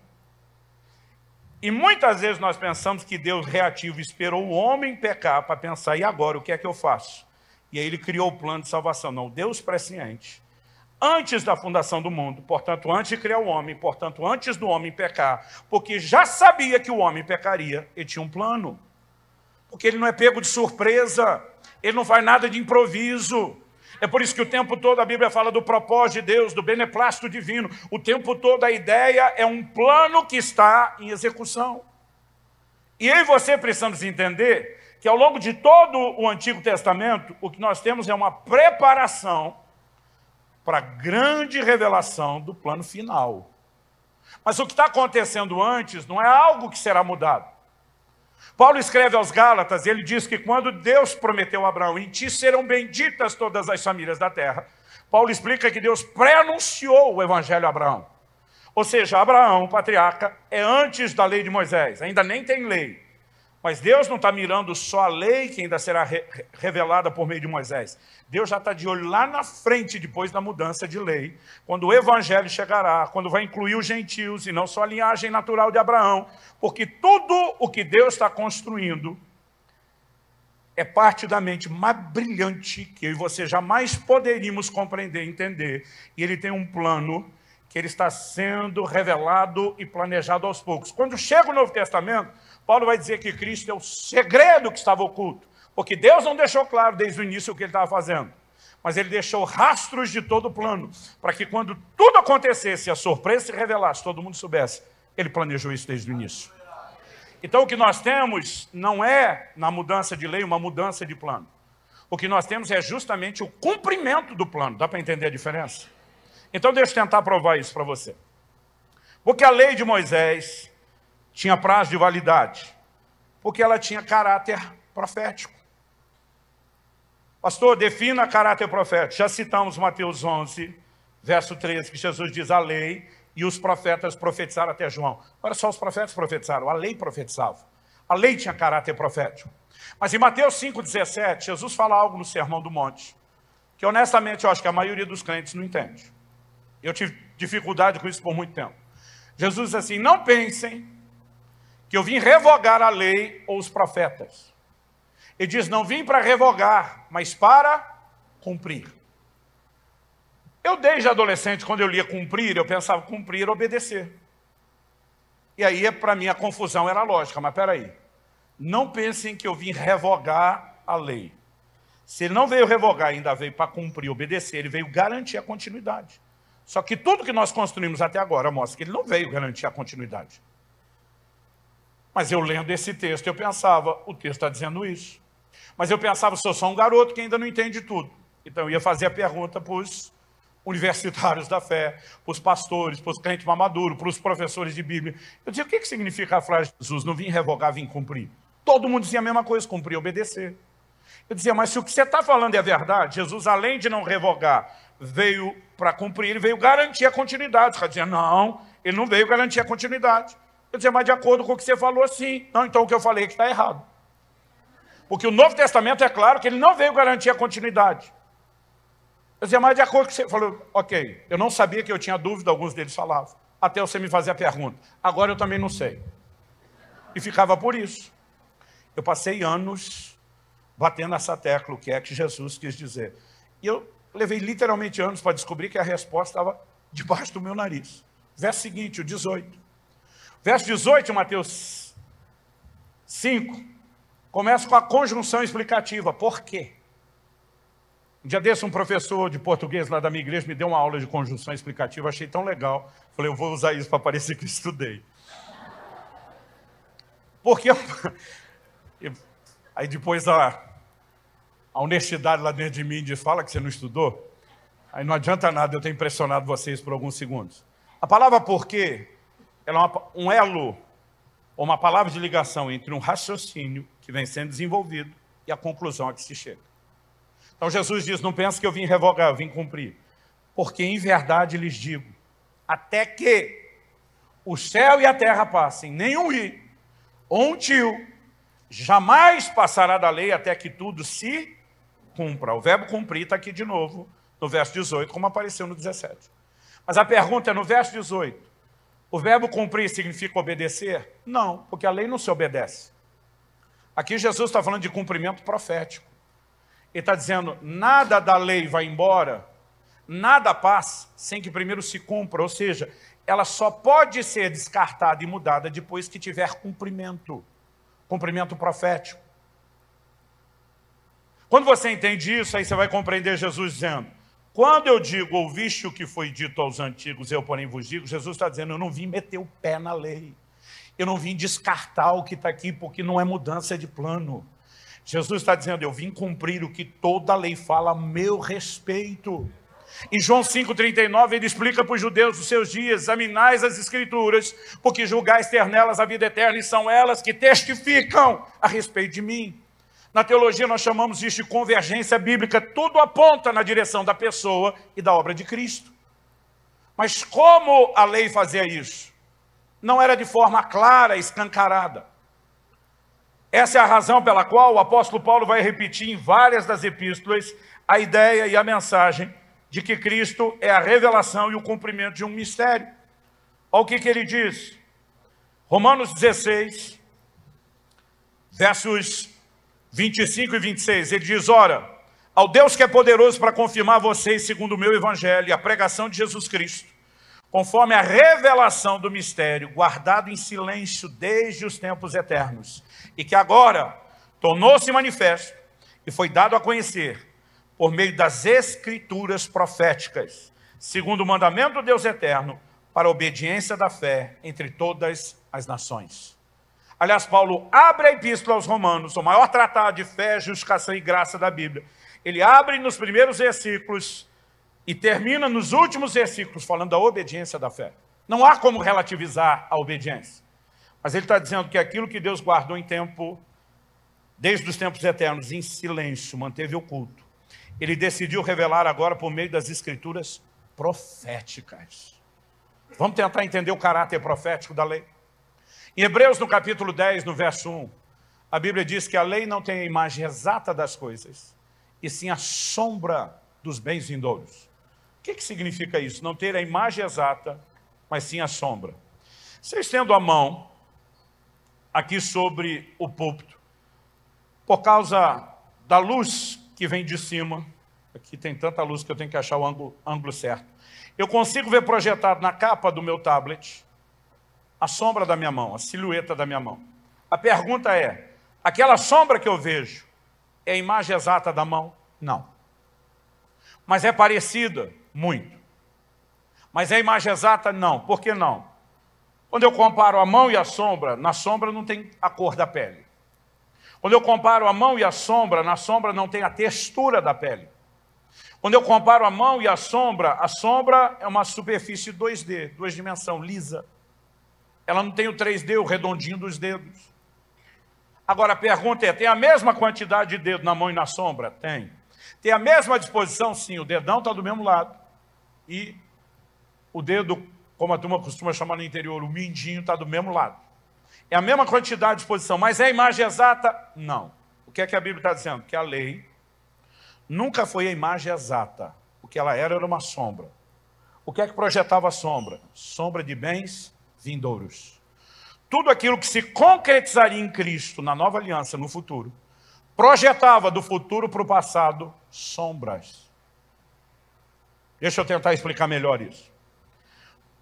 E muitas vezes nós pensamos que Deus reativo esperou o homem pecar para pensar, e agora o que é que eu faço? E aí ele criou o plano de salvação. Não, Deus presciente. Antes da fundação do mundo, portanto, antes de criar o homem, portanto, antes do homem pecar, porque já sabia que o homem pecaria, ele tinha um plano. Porque ele não é pego de surpresa, ele não faz nada de improviso, é por isso que o tempo todo a Bíblia fala do propósito de Deus, do beneplácito divino. O tempo todo a ideia é um plano que está em execução. E eu e você precisamos entender que ao longo de todo o Antigo Testamento, o que nós temos é uma preparação para a grande revelação do plano final. Mas o que está acontecendo antes não é algo que será mudado. Paulo escreve aos Gálatas, ele diz que quando Deus prometeu a Abraão, em ti serão benditas todas as famílias da terra. Paulo explica que Deus pré-anunciou o evangelho a Abraão. Ou seja, Abraão, patriarca, é antes da lei de Moisés, ainda nem tem lei. Mas Deus não está mirando só a lei que ainda será re revelada por meio de Moisés. Deus já está de olho lá na frente, depois da mudança de lei, quando o evangelho chegará, quando vai incluir os gentios e não só a linhagem natural de Abraão, porque tudo o que Deus está construindo é parte da mente mais brilhante que eu e você jamais poderíamos compreender e entender. E ele tem um plano que ele está sendo revelado e planejado aos poucos. Quando chega o Novo Testamento Paulo vai dizer que Cristo é o segredo que estava oculto, porque Deus não deixou claro desde o início o que ele estava fazendo, mas ele deixou rastros de todo o plano, para que quando tudo acontecesse, a surpresa se revelasse, todo mundo soubesse. Ele planejou isso desde o início. Então o que nós temos não é, na mudança de lei, uma mudança de plano. O que nós temos é justamente o cumprimento do plano. Dá para entender a diferença? Então deixa eu tentar provar isso para você. Porque a lei de Moisés, tinha prazo de validade? Porque ela tinha caráter profético. Pastor, defina caráter profético. Já citamos Mateus 11, verso 13, que Jesus diz a lei e os profetas profetizaram até João. Olha só, os profetas profetizaram, a lei profetizava. A lei tinha caráter profético. Mas em Mateus 5,17, Jesus fala algo no Sermão do Monte, que honestamente eu acho que a maioria dos crentes não entende. Eu tive dificuldade com isso por muito tempo. Jesus diz assim: Não pensem que eu vim revogar a lei ou os profetas. Ele diz: Não vim para revogar, mas para cumprir. Eu, desde adolescente, quando eu lia cumprir, eu pensava cumprir, obedecer. E aí, para mim, a confusão era lógica, mas peraí. Não pensem que eu vim revogar a lei. Se ele não veio revogar, ainda veio para cumprir, obedecer, ele veio garantir a continuidade. Só que tudo que nós construímos até agora mostra que ele não veio garantir a continuidade. Mas eu lendo esse texto, eu pensava, o texto está dizendo isso. Mas eu pensava, sou só um garoto que ainda não entende tudo. Então eu ia fazer a pergunta para os universitários da fé, para os pastores, para os crentes mamaduros, para os professores de Bíblia. Eu dizia, o que, que significa a frase de Jesus? Não vim revogar, vim cumprir. Todo mundo dizia a mesma coisa, cumprir, obedecer. Eu dizia, mas se o que você está falando é verdade, Jesus, além de não revogar, veio para cumprir, ele veio garantir a continuidade. Você dizia, não, ele não veio garantir a continuidade. Eu dizer, mas de acordo com o que você falou, sim. Não, então o que eu falei é que está errado. Porque o Novo Testamento é claro que ele não veio garantir a continuidade. Eu disse, mas de acordo com o que você falou, ok, eu não sabia que eu tinha dúvida, alguns deles falavam, até você me fazer a pergunta. Agora eu também não sei. E ficava por isso. Eu passei anos batendo essa tecla, o que é que Jesus quis dizer. E eu levei literalmente anos para descobrir que a resposta estava debaixo do meu nariz. Verso seguinte, o 18. Verso 18, Mateus 5, começa com a conjunção explicativa. Por quê? Um dia desse, um professor de português lá da minha igreja me deu uma aula de conjunção explicativa, achei tão legal. Falei, eu vou usar isso para parecer que estudei. Porque. Aí depois a, a honestidade lá dentro de mim diz: fala que você não estudou. Aí não adianta nada eu ter impressionado vocês por alguns segundos. A palavra quê ela é uma, um elo, ou uma palavra de ligação entre um raciocínio que vem sendo desenvolvido e a conclusão a que se chega. Então Jesus diz: Não pense que eu vim revogar, eu vim cumprir. Porque em verdade lhes digo: até que o céu e a terra passem, nenhum i, ou um tio, jamais passará da lei até que tudo se cumpra. O verbo cumprir está aqui de novo, no verso 18, como apareceu no 17. Mas a pergunta é: no verso 18, o verbo cumprir significa obedecer? Não, porque a lei não se obedece. Aqui Jesus está falando de cumprimento profético. Ele está dizendo: nada da lei vai embora, nada passa sem que primeiro se cumpra. Ou seja, ela só pode ser descartada e mudada depois que tiver cumprimento cumprimento profético. Quando você entende isso, aí você vai compreender Jesus dizendo: quando eu digo, ouviste o que foi dito aos antigos, eu, porém, vos digo, Jesus está dizendo, eu não vim meter o pé na lei. Eu não vim descartar o que está aqui, porque não é mudança de plano. Jesus está dizendo, eu vim cumprir o que toda a lei fala a meu respeito. Em João 5,39, ele explica para os judeus dos seus dias: examinais as escrituras, porque julgais ter nelas a vida eterna, e são elas que testificam a respeito de mim. Na teologia nós chamamos isso de convergência bíblica, tudo aponta na direção da pessoa e da obra de Cristo. Mas como a lei fazia isso? Não era de forma clara, escancarada. Essa é a razão pela qual o apóstolo Paulo vai repetir em várias das epístolas a ideia e a mensagem de que Cristo é a revelação e o cumprimento de um mistério. Olha o que, que ele diz. Romanos 16, versos 25 e 26, ele diz: Ora, ao Deus que é poderoso para confirmar vocês, segundo o meu evangelho e a pregação de Jesus Cristo, conforme a revelação do mistério, guardado em silêncio desde os tempos eternos, e que agora tornou-se manifesto e foi dado a conhecer por meio das escrituras proféticas, segundo o mandamento do Deus eterno, para a obediência da fé entre todas as nações. Aliás, Paulo abre a epístola aos Romanos, o maior tratado de fé, justificação e graça da Bíblia. Ele abre nos primeiros versículos e termina nos últimos versículos falando da obediência da fé. Não há como relativizar a obediência. Mas ele está dizendo que aquilo que Deus guardou em tempo, desde os tempos eternos, em silêncio, manteve oculto. Ele decidiu revelar agora por meio das escrituras proféticas. Vamos tentar entender o caráter profético da lei. Em Hebreus, no capítulo 10, no verso 1, a Bíblia diz que a lei não tem a imagem exata das coisas, e sim a sombra dos bens vindouros. O que, que significa isso? Não ter a imagem exata, mas sim a sombra. Você estendo a mão aqui sobre o púlpito, por causa da luz que vem de cima, aqui tem tanta luz que eu tenho que achar o ângulo, ângulo certo. Eu consigo ver projetado na capa do meu tablet a sombra da minha mão, a silhueta da minha mão. A pergunta é: aquela sombra que eu vejo é a imagem exata da mão? Não. Mas é parecida? Muito. Mas é a imagem exata? Não. Por que não? Quando eu comparo a mão e a sombra, na sombra não tem a cor da pele. Quando eu comparo a mão e a sombra, na sombra não tem a textura da pele. Quando eu comparo a mão e a sombra, a sombra é uma superfície 2D, duas dimensões, lisa. Ela não tem o 3D, o redondinho dos dedos. Agora a pergunta é: tem a mesma quantidade de dedo na mão e na sombra? Tem. Tem a mesma disposição? Sim, o dedão está do mesmo lado. E o dedo, como a turma costuma chamar no interior, o mindinho está do mesmo lado. É a mesma quantidade de disposição, mas é a imagem exata? Não. O que é que a Bíblia está dizendo? Que a lei nunca foi a imagem exata. O que ela era era uma sombra. O que é que projetava a sombra? Sombra de bens vindouros. Tudo aquilo que se concretizaria em Cristo na nova aliança no futuro, projetava do futuro para o passado sombras. Deixa eu tentar explicar melhor isso.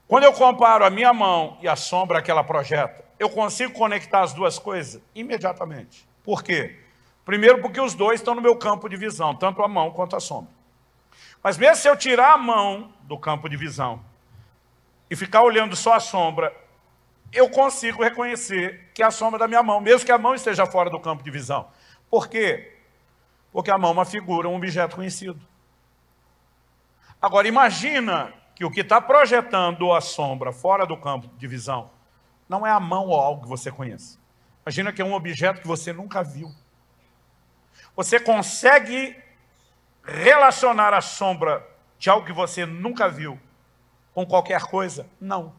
Quando eu comparo a minha mão e a sombra que ela projeta, eu consigo conectar as duas coisas imediatamente. Por quê? Primeiro, porque os dois estão no meu campo de visão, tanto a mão quanto a sombra. Mas mesmo se eu tirar a mão do campo de visão e ficar olhando só a sombra, eu consigo reconhecer que é a sombra da minha mão, mesmo que a mão esteja fora do campo de visão. Por quê? Porque a mão é uma figura, um objeto conhecido. Agora, imagina que o que está projetando a sombra fora do campo de visão não é a mão ou algo que você conhece. Imagina que é um objeto que você nunca viu. Você consegue relacionar a sombra de algo que você nunca viu com qualquer coisa? Não.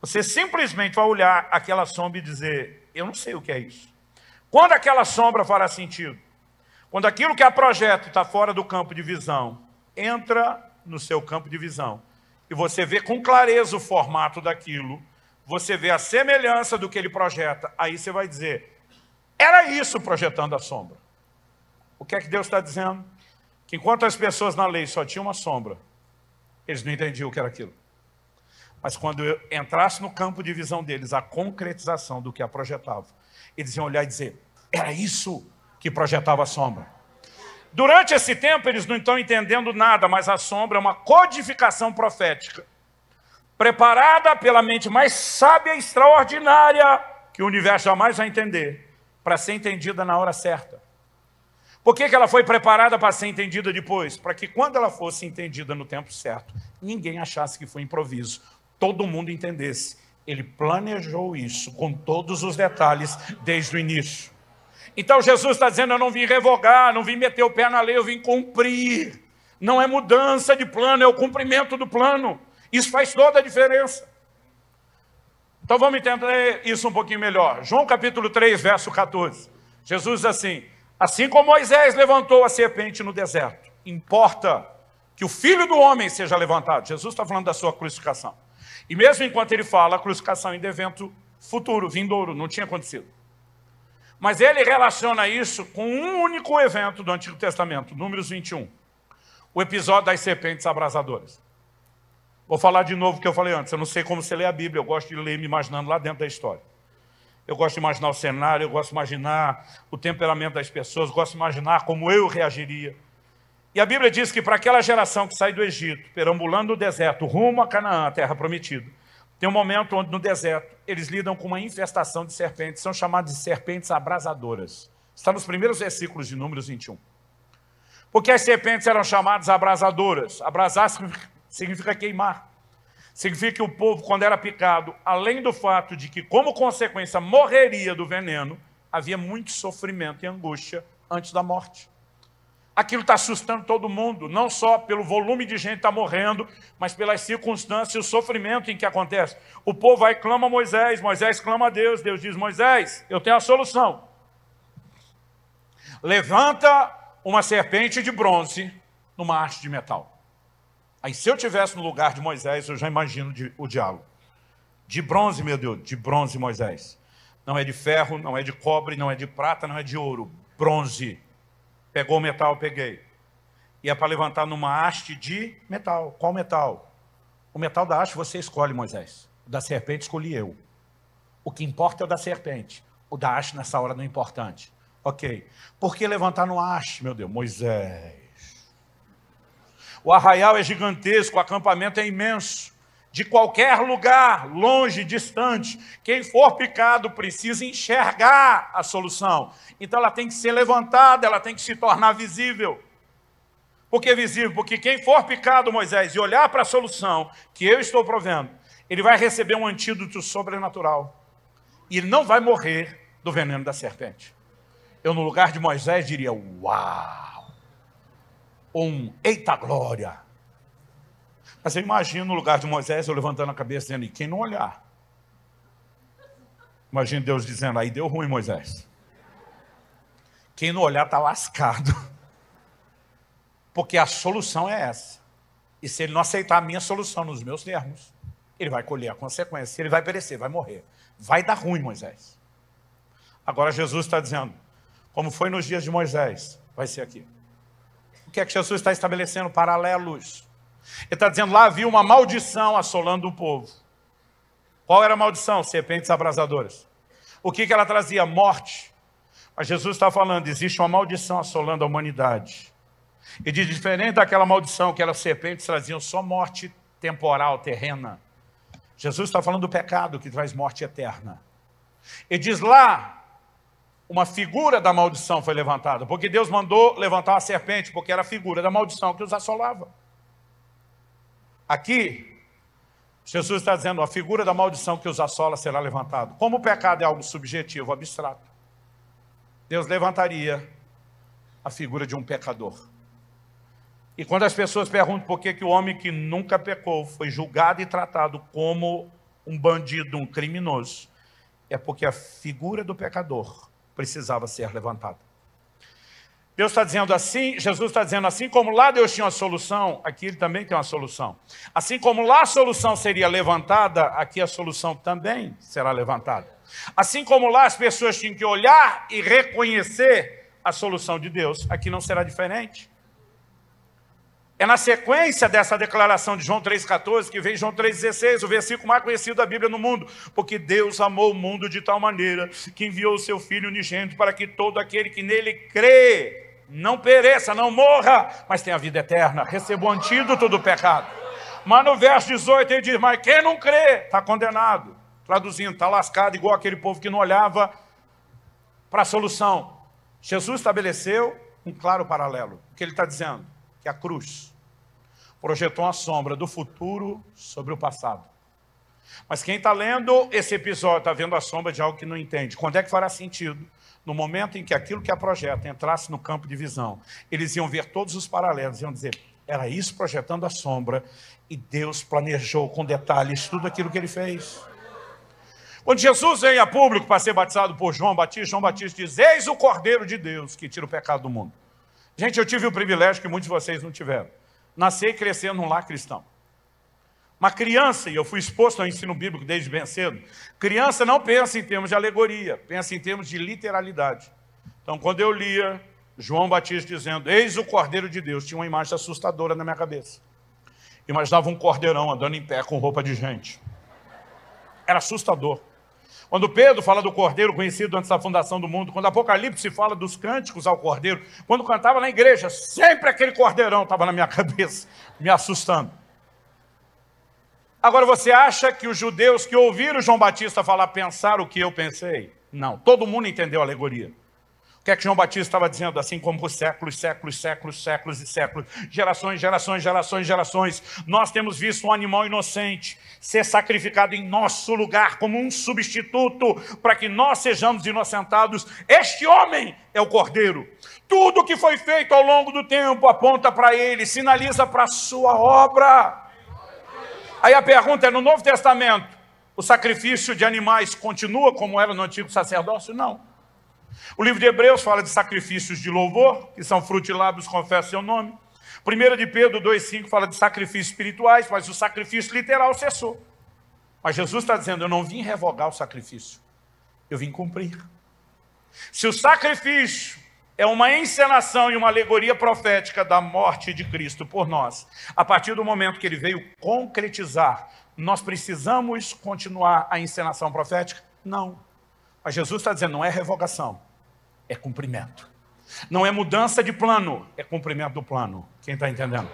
Você simplesmente vai olhar aquela sombra e dizer: Eu não sei o que é isso. Quando aquela sombra fará sentido? Quando aquilo que é projeto está fora do campo de visão, entra no seu campo de visão e você vê com clareza o formato daquilo, você vê a semelhança do que ele projeta, aí você vai dizer: era isso projetando a sombra. O que é que Deus está dizendo? Que enquanto as pessoas na lei só tinham uma sombra, eles não entendiam o que era aquilo. Mas quando eu entrasse no campo de visão deles, a concretização do que a projetava, eles iam olhar e dizer: era isso que projetava a sombra. Durante esse tempo, eles não estão entendendo nada, mas a sombra é uma codificação profética, preparada pela mente mais sábia e extraordinária que o universo jamais vai entender, para ser entendida na hora certa. Por que, que ela foi preparada para ser entendida depois? Para que quando ela fosse entendida no tempo certo, ninguém achasse que foi improviso, todo mundo entendesse. Ele planejou isso com todos os detalhes desde o início. Então Jesus está dizendo: Eu não vim revogar, não vim meter o pé na lei, eu vim cumprir. Não é mudança de plano, é o cumprimento do plano. Isso faz toda a diferença. Então vamos entender isso um pouquinho melhor. João capítulo 3, verso 14. Jesus diz assim: Assim como Moisés levantou a serpente no deserto, importa que o filho do homem seja levantado. Jesus está falando da sua crucificação. E mesmo enquanto ele fala, a crucificação ainda é evento futuro, vindouro, não tinha acontecido. Mas ele relaciona isso com um único evento do Antigo Testamento, Números 21, o episódio das serpentes abrasadoras. Vou falar de novo o que eu falei antes, eu não sei como você lê a Bíblia, eu gosto de ler me imaginando lá dentro da história. Eu gosto de imaginar o cenário, eu gosto de imaginar o temperamento das pessoas, eu gosto de imaginar como eu reagiria. E a Bíblia diz que para aquela geração que sai do Egito, perambulando no deserto, rumo a Canaã, a terra prometida, tem um momento onde no deserto eles lidam com uma infestação de serpentes, são chamadas de serpentes abrasadoras. Está nos primeiros versículos de Números 21. Porque as serpentes eram chamadas abrasadoras. Abrasar significa queimar. Significa que o povo, quando era picado, além do fato de que, como consequência, morreria do veneno, havia muito sofrimento e angústia antes da morte. Aquilo está assustando todo mundo, não só pelo volume de gente que está morrendo, mas pelas circunstâncias e o sofrimento em que acontece. O povo vai e clama a Moisés, Moisés clama a Deus, Deus diz: Moisés, eu tenho a solução. Levanta uma serpente de bronze numa haste de metal. Aí se eu tivesse no lugar de Moisés, eu já imagino de, o diálogo. De bronze, meu Deus, de bronze, Moisés. Não é de ferro, não é de cobre, não é de prata, não é de ouro. Bronze. Pegou o metal, peguei. E é para levantar numa haste de metal. Qual metal? O metal da haste você escolhe, Moisés. O da serpente escolhi eu. O que importa é o da serpente. O da haste nessa hora não é importante. Ok. Por que levantar no haste, meu Deus? Moisés. O arraial é gigantesco, o acampamento é imenso. De qualquer lugar, longe, distante, quem for picado precisa enxergar a solução. Então ela tem que ser levantada, ela tem que se tornar visível. Por que visível? Porque quem for picado, Moisés, e olhar para a solução que eu estou provendo, ele vai receber um antídoto sobrenatural. E ele não vai morrer do veneno da serpente. Eu, no lugar de Moisés, diria: Uau! ou um eita glória. Mas eu imagino no lugar de Moisés, eu levantando a cabeça dizendo, e quem não olhar? Imagina Deus dizendo, aí deu ruim, Moisés. Quem não olhar está lascado. Porque a solução é essa. E se ele não aceitar a minha solução nos meus termos, ele vai colher a consequência, ele vai perecer, vai morrer. Vai dar ruim, Moisés. Agora Jesus está dizendo, como foi nos dias de Moisés, vai ser aqui que é que Jesus está estabelecendo paralelos? Ele está dizendo: lá havia uma maldição assolando o povo. Qual era a maldição? Serpentes abrasadoras. O que, que ela trazia? Morte. Mas Jesus está falando: existe uma maldição assolando a humanidade. E de diferente daquela maldição que as serpentes traziam só morte temporal, terrena. Jesus está falando do pecado que traz morte eterna. E diz lá uma figura da maldição foi levantada, porque Deus mandou levantar a serpente, porque era a figura da maldição que os assolava. Aqui, Jesus está dizendo: a figura da maldição que os assola será levantada. Como o pecado é algo subjetivo, abstrato, Deus levantaria a figura de um pecador. E quando as pessoas perguntam por que, que o homem que nunca pecou foi julgado e tratado como um bandido, um criminoso, é porque a figura do pecador precisava ser levantada. Deus está dizendo assim, Jesus está dizendo assim, como lá Deus tinha uma solução, aqui ele também tem uma solução. Assim como lá a solução seria levantada, aqui a solução também será levantada. Assim como lá as pessoas tinham que olhar e reconhecer a solução de Deus, aqui não será diferente. É na sequência dessa declaração de João 3,14 que vem João 3,16, o versículo mais conhecido da Bíblia no mundo. Porque Deus amou o mundo de tal maneira que enviou o seu Filho unigênito para que todo aquele que nele crê não pereça, não morra, mas tenha vida eterna. Receba o antídoto do pecado. Mas no verso 18 ele diz: Mas quem não crê está condenado. Traduzindo, está lascado, igual aquele povo que não olhava para a solução. Jesus estabeleceu um claro paralelo. O que ele está dizendo? que a cruz projetou a sombra do futuro sobre o passado. Mas quem está lendo esse episódio está vendo a sombra de algo que não entende. Quando é que fará sentido? No momento em que aquilo que a é projeta entrasse no campo de visão, eles iam ver todos os paralelos, iam dizer: era isso projetando a sombra, e Deus planejou com detalhes tudo aquilo que ele fez. Quando Jesus veio a público para ser batizado por João Batista, João Batista diz: Eis o Cordeiro de Deus que tira o pecado do mundo. Gente, eu tive o privilégio que muitos de vocês não tiveram. Nascer e crescer num lar cristão. Uma criança, e eu fui exposto ao ensino bíblico desde bem cedo, criança não pensa em termos de alegoria, pensa em termos de literalidade. Então, quando eu lia João Batista dizendo, eis o Cordeiro de Deus, tinha uma imagem assustadora na minha cabeça. Imaginava um cordeirão andando em pé com roupa de gente. Era assustador. Quando Pedro fala do cordeiro conhecido antes da fundação do mundo, quando Apocalipse fala dos cânticos ao cordeiro, quando cantava na igreja, sempre aquele cordeirão estava na minha cabeça, me assustando. Agora você acha que os judeus que ouviram João Batista falar pensaram o que eu pensei? Não, todo mundo entendeu a alegoria que é que João Batista estava dizendo? Assim como por séculos, séculos, séculos, séculos e séculos, gerações, gerações, gerações, gerações, nós temos visto um animal inocente ser sacrificado em nosso lugar como um substituto para que nós sejamos inocentados. Este homem é o Cordeiro. Tudo que foi feito ao longo do tempo aponta para ele, sinaliza para a sua obra. Aí a pergunta é: no Novo Testamento, o sacrifício de animais continua como era no antigo sacerdócio? Não o livro de Hebreus fala de sacrifícios de louvor, que são frutilados confessa seu nome. 1 de Pedro 2,5 fala de sacrifícios espirituais, mas o sacrifício literal cessou. Mas Jesus está dizendo: Eu não vim revogar o sacrifício, eu vim cumprir. Se o sacrifício é uma encenação e uma alegoria profética da morte de Cristo por nós, a partir do momento que ele veio concretizar, nós precisamos continuar a encenação profética? Não. Mas Jesus está dizendo: não é revogação, é cumprimento. Não é mudança de plano, é cumprimento do plano. Quem está entendendo?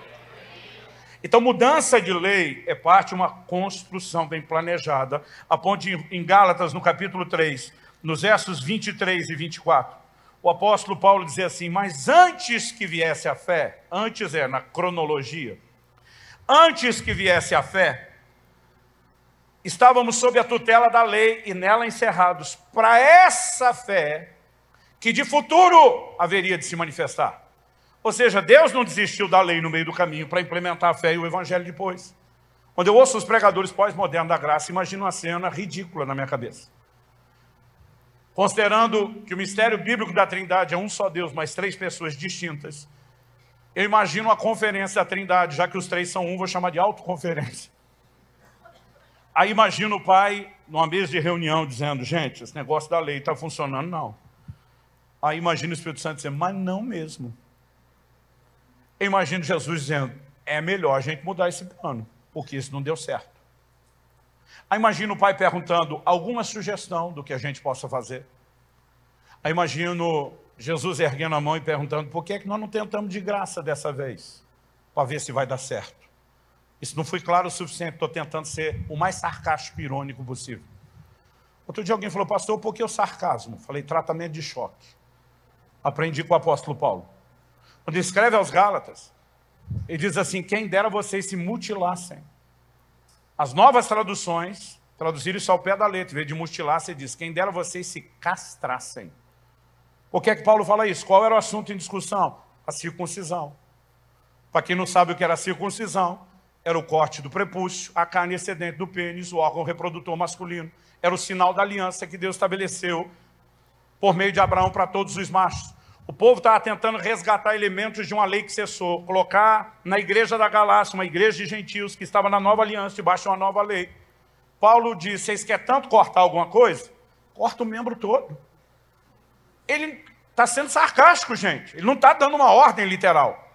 Então, mudança de lei é parte de uma construção bem planejada, a ponto em Gálatas, no capítulo 3, nos versos 23 e 24, o apóstolo Paulo diz assim: Mas antes que viesse a fé, antes é na cronologia, antes que viesse a fé, estávamos sob a tutela da lei e nela encerrados para essa fé que de futuro haveria de se manifestar. Ou seja, Deus não desistiu da lei no meio do caminho para implementar a fé e o evangelho depois. Quando eu ouço os pregadores pós-modernos da graça, imagino uma cena ridícula na minha cabeça. Considerando que o mistério bíblico da Trindade é um só Deus, mas três pessoas distintas, eu imagino uma conferência da Trindade, já que os três são um, vou chamar de autoconferência. Aí imagina o pai numa mesa de reunião dizendo: gente, esse negócio da lei está funcionando, não. Aí imagina o Espírito Santo dizendo: mas não mesmo. Imagina Jesus dizendo: é melhor a gente mudar esse plano, porque isso não deu certo. Aí imagina o pai perguntando alguma sugestão do que a gente possa fazer. Aí imagino Jesus erguendo a mão e perguntando: por que, é que nós não tentamos de graça dessa vez? Para ver se vai dar certo. Isso não foi claro o suficiente, estou tentando ser o mais sarcástico e irônico possível. Outro dia alguém falou, pastor, por que o sarcasmo? Falei, tratamento de choque. Aprendi com o apóstolo Paulo. Quando ele escreve aos Gálatas, ele diz assim: quem dera vocês se mutilassem. As novas traduções traduziram isso ao pé da letra, em vez de mutilar, você diz: quem dera vocês se castrassem. Por que é que Paulo fala isso? Qual era o assunto em discussão? A circuncisão. Para quem não sabe o que era circuncisão, era o corte do prepúcio, a carne excedente do pênis, o órgão reprodutor masculino. Era o sinal da aliança que Deus estabeleceu por meio de Abraão para todos os machos. O povo estava tentando resgatar elementos de uma lei que cessou, colocar na igreja da Galácia, uma igreja de gentios que estava na nova aliança, debaixo de uma nova lei. Paulo disse: Vocês querem tanto cortar alguma coisa? Corta o membro todo. Ele está sendo sarcástico, gente. Ele não está dando uma ordem literal.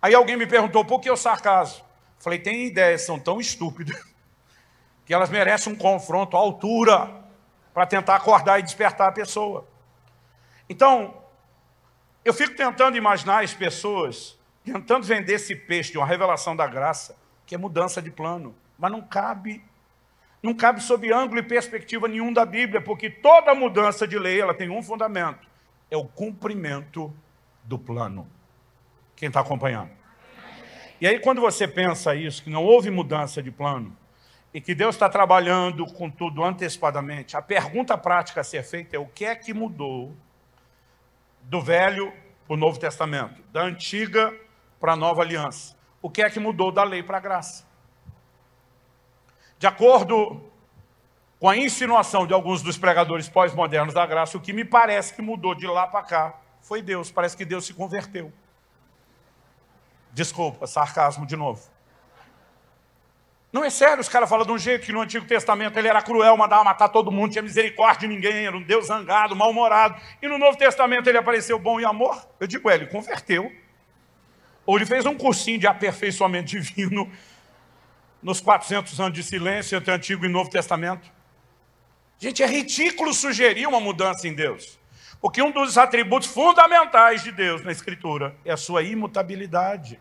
Aí alguém me perguntou: por que o sarcasmo? Falei, tem ideia, são tão estúpidas que elas merecem um confronto à altura para tentar acordar e despertar a pessoa. Então, eu fico tentando imaginar as pessoas tentando vender esse peixe de uma revelação da graça, que é mudança de plano, mas não cabe. Não cabe sob ângulo e perspectiva nenhum da Bíblia, porque toda mudança de lei ela tem um fundamento: é o cumprimento do plano. Quem está acompanhando? E aí, quando você pensa isso, que não houve mudança de plano, e que Deus está trabalhando com tudo antecipadamente, a pergunta prática a ser feita é: o que é que mudou do Velho para o Novo Testamento, da antiga para a nova aliança? O que é que mudou da lei para a graça? De acordo com a insinuação de alguns dos pregadores pós-modernos da graça, o que me parece que mudou de lá para cá foi Deus, parece que Deus se converteu. Desculpa, sarcasmo de novo. Não é sério, os caras falam de um jeito que no Antigo Testamento ele era cruel, mandava matar todo mundo, tinha misericórdia de ninguém, era um Deus zangado, mal-humorado. E no Novo Testamento ele apareceu bom e amor. Eu digo, é, ele converteu. Ou ele fez um cursinho de aperfeiçoamento divino nos 400 anos de silêncio entre Antigo e Novo Testamento. Gente, é ridículo sugerir uma mudança em Deus. Porque um dos atributos fundamentais de Deus na Escritura é a sua imutabilidade.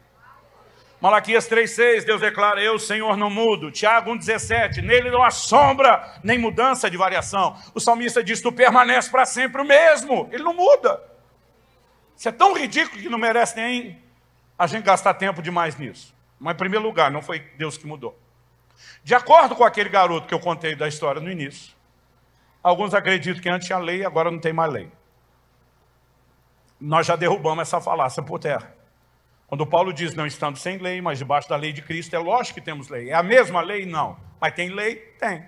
Malaquias 3,6, Deus declara: Eu, Senhor, não mudo. Tiago 1,17, nele não há sombra nem mudança de variação. O salmista diz: Tu permanece para sempre o mesmo, ele não muda. Isso é tão ridículo que não merece nem a gente gastar tempo demais nisso. Mas, em primeiro lugar, não foi Deus que mudou. De acordo com aquele garoto que eu contei da história no início, alguns acreditam que antes tinha lei, agora não tem mais lei nós já derrubamos essa falácia por terra. Quando Paulo diz, não estando sem lei, mas debaixo da lei de Cristo, é lógico que temos lei. É a mesma lei? Não. Mas tem lei? Tem.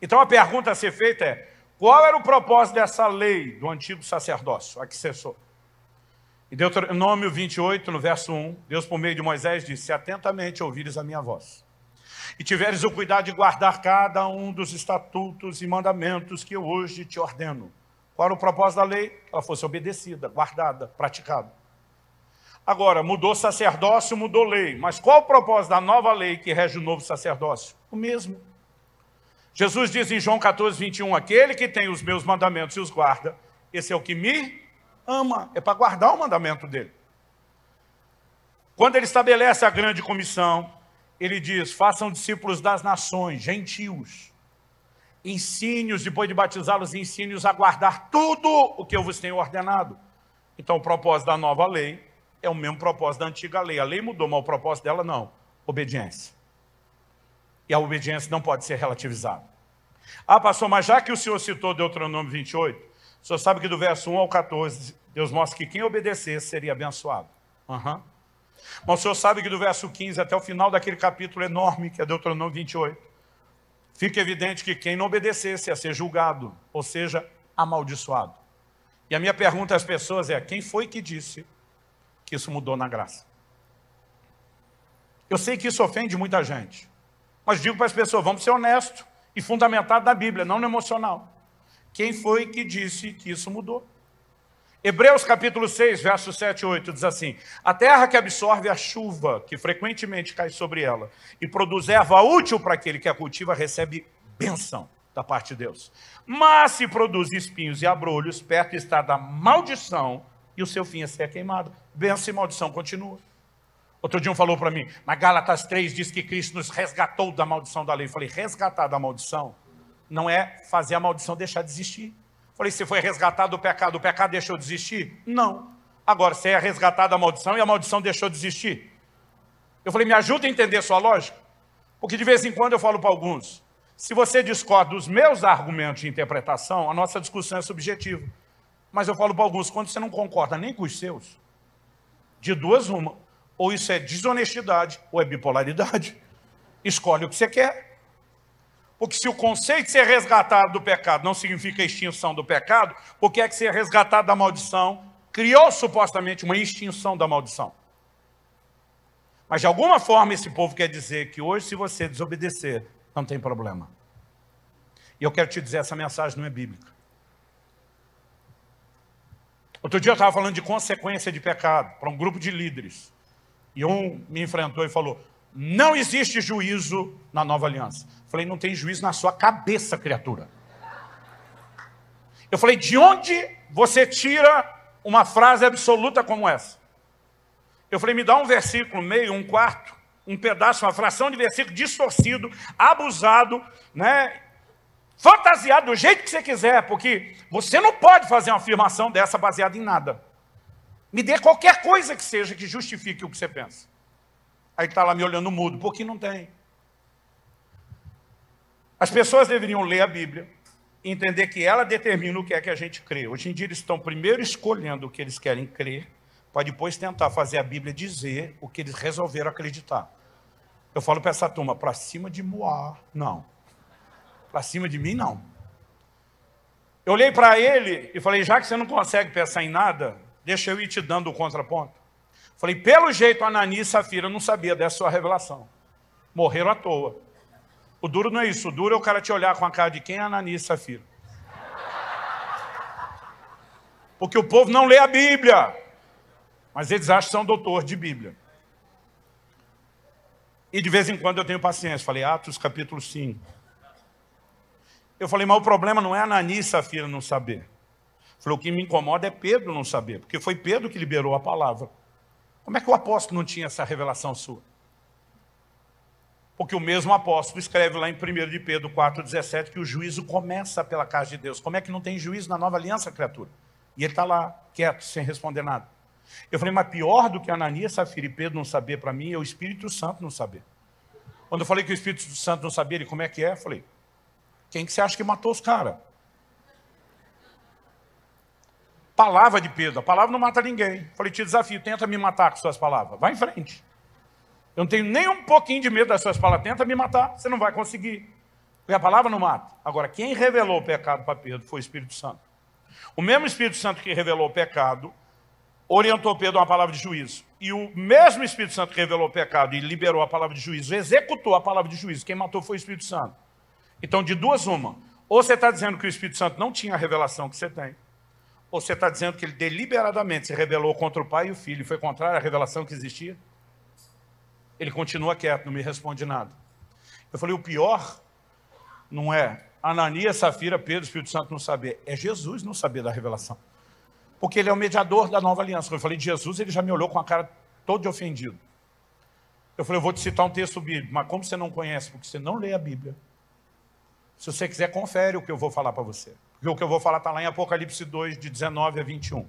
Então a pergunta a ser feita é: qual era o propósito dessa lei do antigo sacerdócio, a que cessou? Em Deuteronômio 28, no verso 1, Deus, por meio de Moisés, disse: Se atentamente ouvires a minha voz, e tiveres o cuidado de guardar cada um dos estatutos e mandamentos que eu hoje te ordeno, qual era o propósito da lei? Ela fosse obedecida, guardada, praticada. Agora, mudou sacerdócio, mudou lei. Mas qual o propósito da nova lei que rege o novo sacerdócio? O mesmo. Jesus diz em João 14, 21, aquele que tem os meus mandamentos e os guarda, esse é o que me ama. É para guardar o mandamento dele. Quando ele estabelece a grande comissão, ele diz: façam discípulos das nações, gentios ensine-os, depois de batizá-los, ensine-os a guardar tudo o que eu vos tenho ordenado. Então, o propósito da nova lei é o mesmo propósito da antiga lei. A lei mudou, mas o propósito dela não. Obediência. E a obediência não pode ser relativizada. Ah, pastor, mas já que o senhor citou Deuteronômio 28, o senhor sabe que do verso 1 ao 14, Deus mostra que quem obedecesse seria abençoado. Uhum. Mas o senhor sabe que do verso 15 até o final daquele capítulo enorme, que é Deuteronômio 28, fica evidente que quem não obedecesse ia ser julgado, ou seja, amaldiçoado. E a minha pergunta às pessoas é: quem foi que disse que isso mudou na graça? Eu sei que isso ofende muita gente, mas digo para as pessoas: vamos ser honestos e fundamentados na Bíblia, não no emocional. Quem foi que disse que isso mudou? Hebreus capítulo 6, verso 7 e 8 diz assim: A terra que absorve a chuva que frequentemente cai sobre ela e produz erva útil para aquele que a cultiva recebe benção da parte de Deus. Mas se produz espinhos e abrolhos, perto está da maldição e o seu fim é ser queimado. Benção e maldição continua. Outro dia um falou para mim, na Gálatas 3 diz que Cristo nos resgatou da maldição da lei. Eu falei, resgatar da maldição não é fazer a maldição deixar de existir. Falei, você foi resgatado do pecado, o pecado deixou de existir? Não. Agora, você é resgatado da maldição e a maldição deixou de existir? Eu falei, me ajuda a entender sua lógica? Porque de vez em quando eu falo para alguns, se você discorda dos meus argumentos de interpretação, a nossa discussão é subjetiva. Mas eu falo para alguns, quando você não concorda nem com os seus, de duas uma, ou isso é desonestidade, ou é bipolaridade. Escolhe o que você quer, porque se o conceito de ser resgatado do pecado não significa extinção do pecado, por que é que ser resgatado da maldição criou supostamente uma extinção da maldição? Mas de alguma forma esse povo quer dizer que hoje, se você desobedecer, não tem problema. E eu quero te dizer: essa mensagem não é bíblica. Outro dia eu estava falando de consequência de pecado para um grupo de líderes. E um me enfrentou e falou: não existe juízo na nova aliança. Falei, não tem juízo na sua cabeça, criatura. Eu falei, de onde você tira uma frase absoluta como essa? Eu falei, me dá um versículo, meio, um quarto, um pedaço, uma fração de versículo distorcido, abusado, né? fantasiado do jeito que você quiser, porque você não pode fazer uma afirmação dessa baseada em nada. Me dê qualquer coisa que seja que justifique o que você pensa. Aí está lá me olhando mudo, porque não tem. As pessoas deveriam ler a Bíblia e entender que ela determina o que é que a gente crê. Hoje em dia eles estão primeiro escolhendo o que eles querem crer, para depois tentar fazer a Bíblia dizer o que eles resolveram acreditar. Eu falo para essa turma, para cima de Moá, não. Para cima de mim, não. Eu olhei para ele e falei, já que você não consegue pensar em nada, deixa eu ir te dando o contraponto. Falei, pelo jeito, Ananias e Safira não sabia dessa sua revelação. Morreram à toa. O duro não é isso. O duro é o cara te olhar com a cara de quem é Ananias e Safira. Porque o povo não lê a Bíblia. Mas eles acham que são doutor de Bíblia. E de vez em quando eu tenho paciência. Falei, Atos capítulo 5. Eu falei, mas o problema não é Ananias e Safira não saber. Falei, o que me incomoda é Pedro não saber, porque foi Pedro que liberou a palavra. Como é que o apóstolo não tinha essa revelação sua? Porque o mesmo apóstolo escreve lá em 1 de Pedro 4,17 que o juízo começa pela casa de Deus. Como é que não tem juízo na nova aliança, criatura? E ele está lá, quieto, sem responder nada. Eu falei, mas pior do que Ananias, Safira e Pedro não saber para mim, é o Espírito Santo não saber. Quando eu falei que o Espírito Santo não sabia, ele, como é que é? Eu falei, quem que você acha que matou os caras? palavra de Pedro. A palavra não mata ninguém. Falei, te desafio, tenta me matar com suas palavras. Vai em frente. Eu não tenho nem um pouquinho de medo das suas palavras. Tenta me matar, você não vai conseguir. Porque a palavra não mata. Agora, quem revelou o pecado para Pedro foi o Espírito Santo. O mesmo Espírito Santo que revelou o pecado, orientou Pedro a uma palavra de juízo. E o mesmo Espírito Santo que revelou o pecado e liberou a palavra de juízo, executou a palavra de juízo. Quem matou foi o Espírito Santo. Então, de duas, uma. Ou você está dizendo que o Espírito Santo não tinha a revelação que você tem, ou você está dizendo que ele deliberadamente se rebelou contra o pai e o filho, foi contrário à revelação que existia? Ele continua quieto, não me responde nada. Eu falei: o pior não é Ananias, Safira, Pedro, Espírito Santo não saber, é Jesus não saber da revelação. Porque ele é o mediador da nova aliança. Quando eu falei de Jesus, ele já me olhou com a cara todo ofendido. Eu falei, eu vou te citar um texto bíblico, mas como você não conhece, porque você não lê a Bíblia. Se você quiser, confere o que eu vou falar para você. Porque o que eu vou falar está lá em Apocalipse 2, de 19 a 21.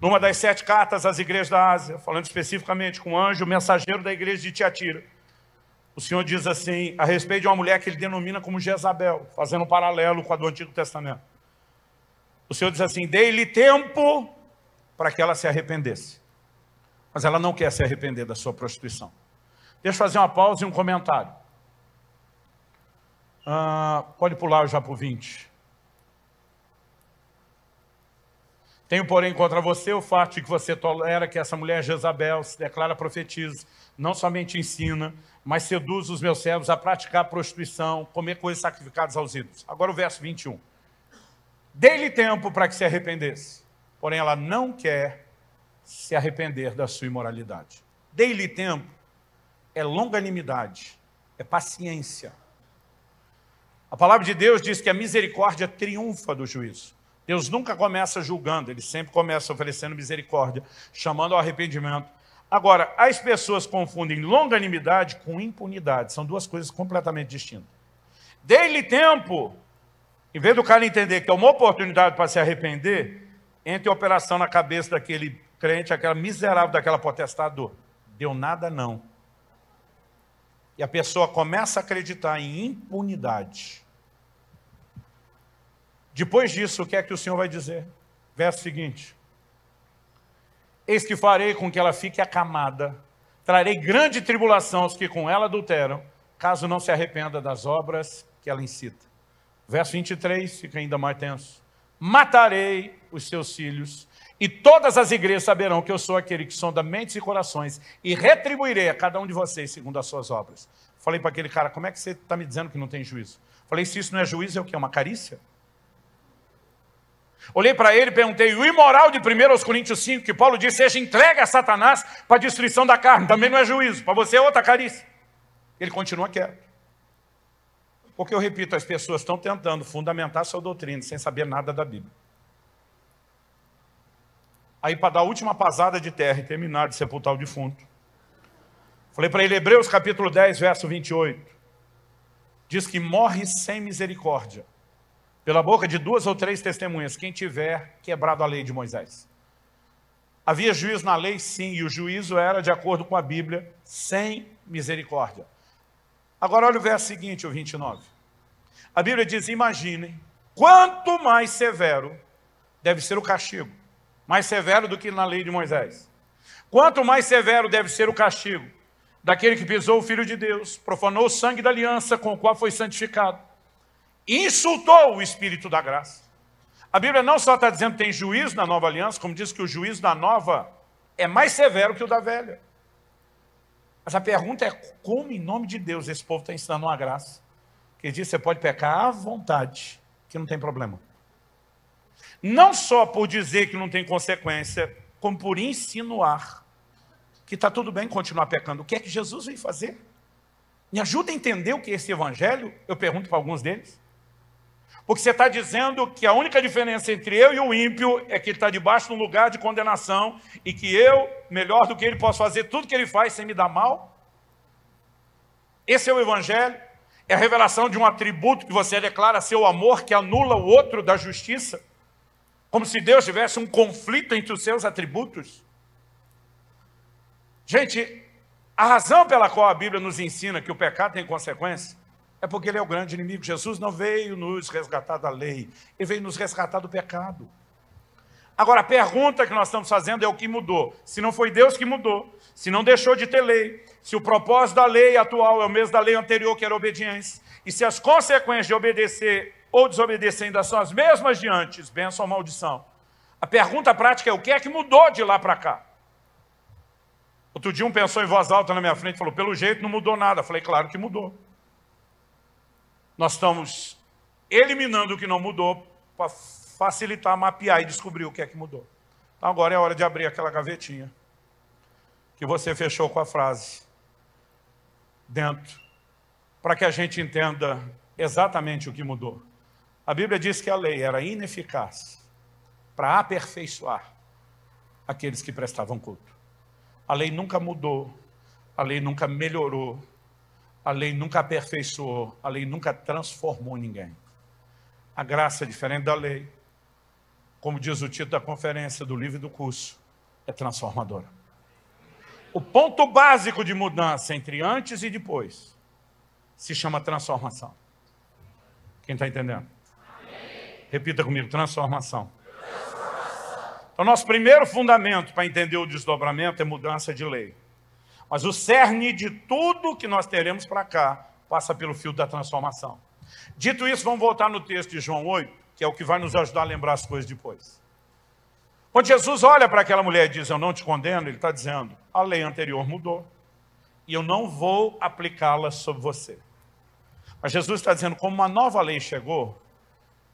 Numa das sete cartas às igrejas da Ásia, falando especificamente com o um anjo, mensageiro da igreja de Tiatira, o Senhor diz assim, a respeito de uma mulher que ele denomina como Jezabel, fazendo um paralelo com a do Antigo Testamento. O Senhor diz assim: dei-lhe tempo para que ela se arrependesse. Mas ela não quer se arrepender da sua prostituição. Deixa eu fazer uma pausa e um comentário. Ah, pode pular já para o 20. Tenho, porém, contra você o fato de que você tolera que essa mulher Jezabel se declara profetisa, não somente ensina, mas seduz os meus servos a praticar prostituição, comer coisas sacrificadas aos ídolos. Agora o verso 21. Dei-lhe tempo para que se arrependesse, porém ela não quer se arrepender da sua imoralidade. Dei-lhe tempo é longanimidade, é paciência. A palavra de Deus diz que a misericórdia triunfa do juízo. Deus nunca começa julgando, ele sempre começa oferecendo misericórdia, chamando ao arrependimento. Agora, as pessoas confundem longanimidade com impunidade, são duas coisas completamente distintas. Dê-lhe tempo, em vez do cara entender que é uma oportunidade para se arrepender, entre operação na cabeça daquele crente, aquela miserável, daquela potestade deu nada não. E a pessoa começa a acreditar em impunidade. Depois disso, o que é que o Senhor vai dizer? Verso seguinte: Eis que farei com que ela fique acamada, trarei grande tribulação aos que com ela adulteram, caso não se arrependa das obras que ela incita. Verso 23 fica ainda mais tenso: Matarei os seus filhos, e todas as igrejas saberão que eu sou aquele que sonda mentes e corações, e retribuirei a cada um de vocês segundo as suas obras. Falei para aquele cara: Como é que você está me dizendo que não tem juízo? Falei: Se isso não é juízo, é o que? É uma carícia? Olhei para ele e perguntei: o imoral de 1 Coríntios 5, que Paulo disse, seja entregue a Satanás para a destruição da carne, também não é juízo, para você é outra carícia. Ele continua quieto. Porque eu repito, as pessoas estão tentando fundamentar sua doutrina sem saber nada da Bíblia. Aí, para dar a última pasada de terra e terminar de sepultar o defunto, falei para ele, Hebreus capítulo 10, verso 28, diz que morre sem misericórdia pela boca de duas ou três testemunhas, quem tiver quebrado a lei de Moisés. Havia juízo na lei, sim, e o juízo era, de acordo com a Bíblia, sem misericórdia. Agora olha o verso seguinte, o 29. A Bíblia diz: imaginem, quanto mais severo deve ser o castigo, mais severo do que na lei de Moisés. Quanto mais severo deve ser o castigo daquele que pisou o Filho de Deus, profanou o sangue da aliança com o qual foi santificado, insultou o Espírito da graça. A Bíblia não só está dizendo que tem juízo na nova aliança, como diz que o juízo da nova é mais severo que o da velha. Mas a pergunta é: como, em nome de Deus, esse povo está ensinando uma graça? Que diz que você pode pecar à vontade, que não tem problema. Não só por dizer que não tem consequência, como por insinuar que está tudo bem continuar pecando. O que é que Jesus veio fazer? Me ajuda a entender o que é esse evangelho? Eu pergunto para alguns deles. Porque você está dizendo que a única diferença entre eu e o ímpio é que ele está debaixo de um lugar de condenação e que eu, melhor do que ele, posso fazer tudo que ele faz sem me dar mal? Esse é o Evangelho, é a revelação de um atributo que você declara seu amor, que anula o outro da justiça, como se Deus tivesse um conflito entre os seus atributos. Gente, a razão pela qual a Bíblia nos ensina que o pecado tem consequência é porque ele é o grande inimigo. Jesus não veio nos resgatar da lei, ele veio nos resgatar do pecado. Agora, a pergunta que nós estamos fazendo é o que mudou. Se não foi Deus que mudou, se não deixou de ter lei, se o propósito da lei atual é o mesmo da lei anterior, que era obediência, e se as consequências de obedecer ou desobedecer ainda são as mesmas de antes, bênção ou maldição. A pergunta prática é o que é que mudou de lá para cá? Outro dia um pensou em voz alta na minha frente e falou, pelo jeito não mudou nada. Eu falei, claro que mudou. Nós estamos eliminando o que não mudou para facilitar, mapear e descobrir o que é que mudou. Então agora é hora de abrir aquela gavetinha que você fechou com a frase dentro, para que a gente entenda exatamente o que mudou. A Bíblia diz que a lei era ineficaz para aperfeiçoar aqueles que prestavam culto. A lei nunca mudou, a lei nunca melhorou, a lei nunca aperfeiçoou, a lei nunca transformou ninguém. A graça é diferente da lei. Como diz o título da conferência, do livro e do curso, é transformadora. O ponto básico de mudança entre antes e depois se chama transformação. Quem está entendendo? Amém. Repita comigo: transformação. transformação. Então, nosso primeiro fundamento para entender o desdobramento é mudança de lei. Mas o cerne de tudo que nós teremos para cá passa pelo fio da transformação. Dito isso, vamos voltar no texto de João 8, que é o que vai nos ajudar a lembrar as coisas depois. Quando Jesus olha para aquela mulher e diz: Eu não te condeno, ele está dizendo: A lei anterior mudou e eu não vou aplicá-la sobre você. Mas Jesus está dizendo: Como uma nova lei chegou,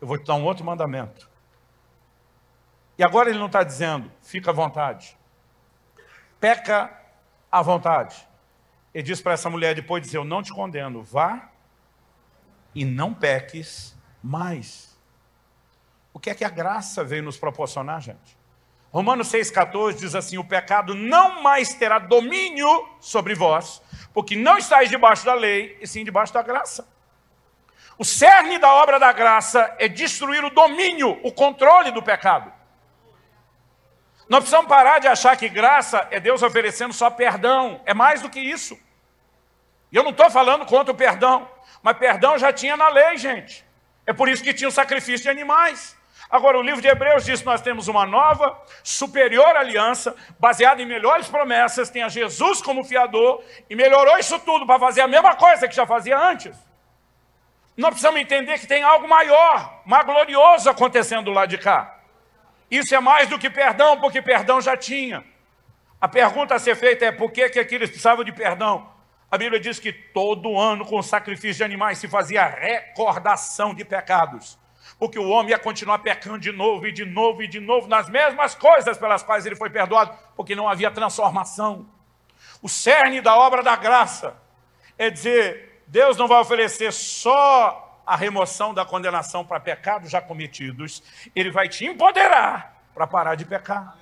eu vou te dar um outro mandamento. E agora ele não está dizendo: Fica à vontade, peca à vontade. Ele diz para essa mulher depois, diz, eu não te condeno, vá e não peques mais. O que é que a graça veio nos proporcionar, gente? Romanos 6,14 diz assim: O pecado não mais terá domínio sobre vós, porque não estáis debaixo da lei, e sim debaixo da graça. O cerne da obra da graça é destruir o domínio, o controle do pecado. Nós precisamos parar de achar que graça é Deus oferecendo só perdão, é mais do que isso. E eu não estou falando contra o perdão, mas perdão já tinha na lei, gente. É por isso que tinha o sacrifício de animais. Agora, o livro de Hebreus diz que nós temos uma nova, superior aliança, baseada em melhores promessas, tem a Jesus como fiador, e melhorou isso tudo para fazer a mesma coisa que já fazia antes. Nós precisamos entender que tem algo maior, mais glorioso acontecendo lá de cá. Isso é mais do que perdão, porque perdão já tinha. A pergunta a ser feita é por que, que aqueles precisavam de perdão? A Bíblia diz que todo ano, com o sacrifício de animais, se fazia recordação de pecados. Porque o homem ia continuar pecando de novo e de novo e de novo nas mesmas coisas pelas quais ele foi perdoado, porque não havia transformação. O cerne da obra da graça é dizer: Deus não vai oferecer só a remoção da condenação para pecados já cometidos, ele vai te empoderar para parar de pecar.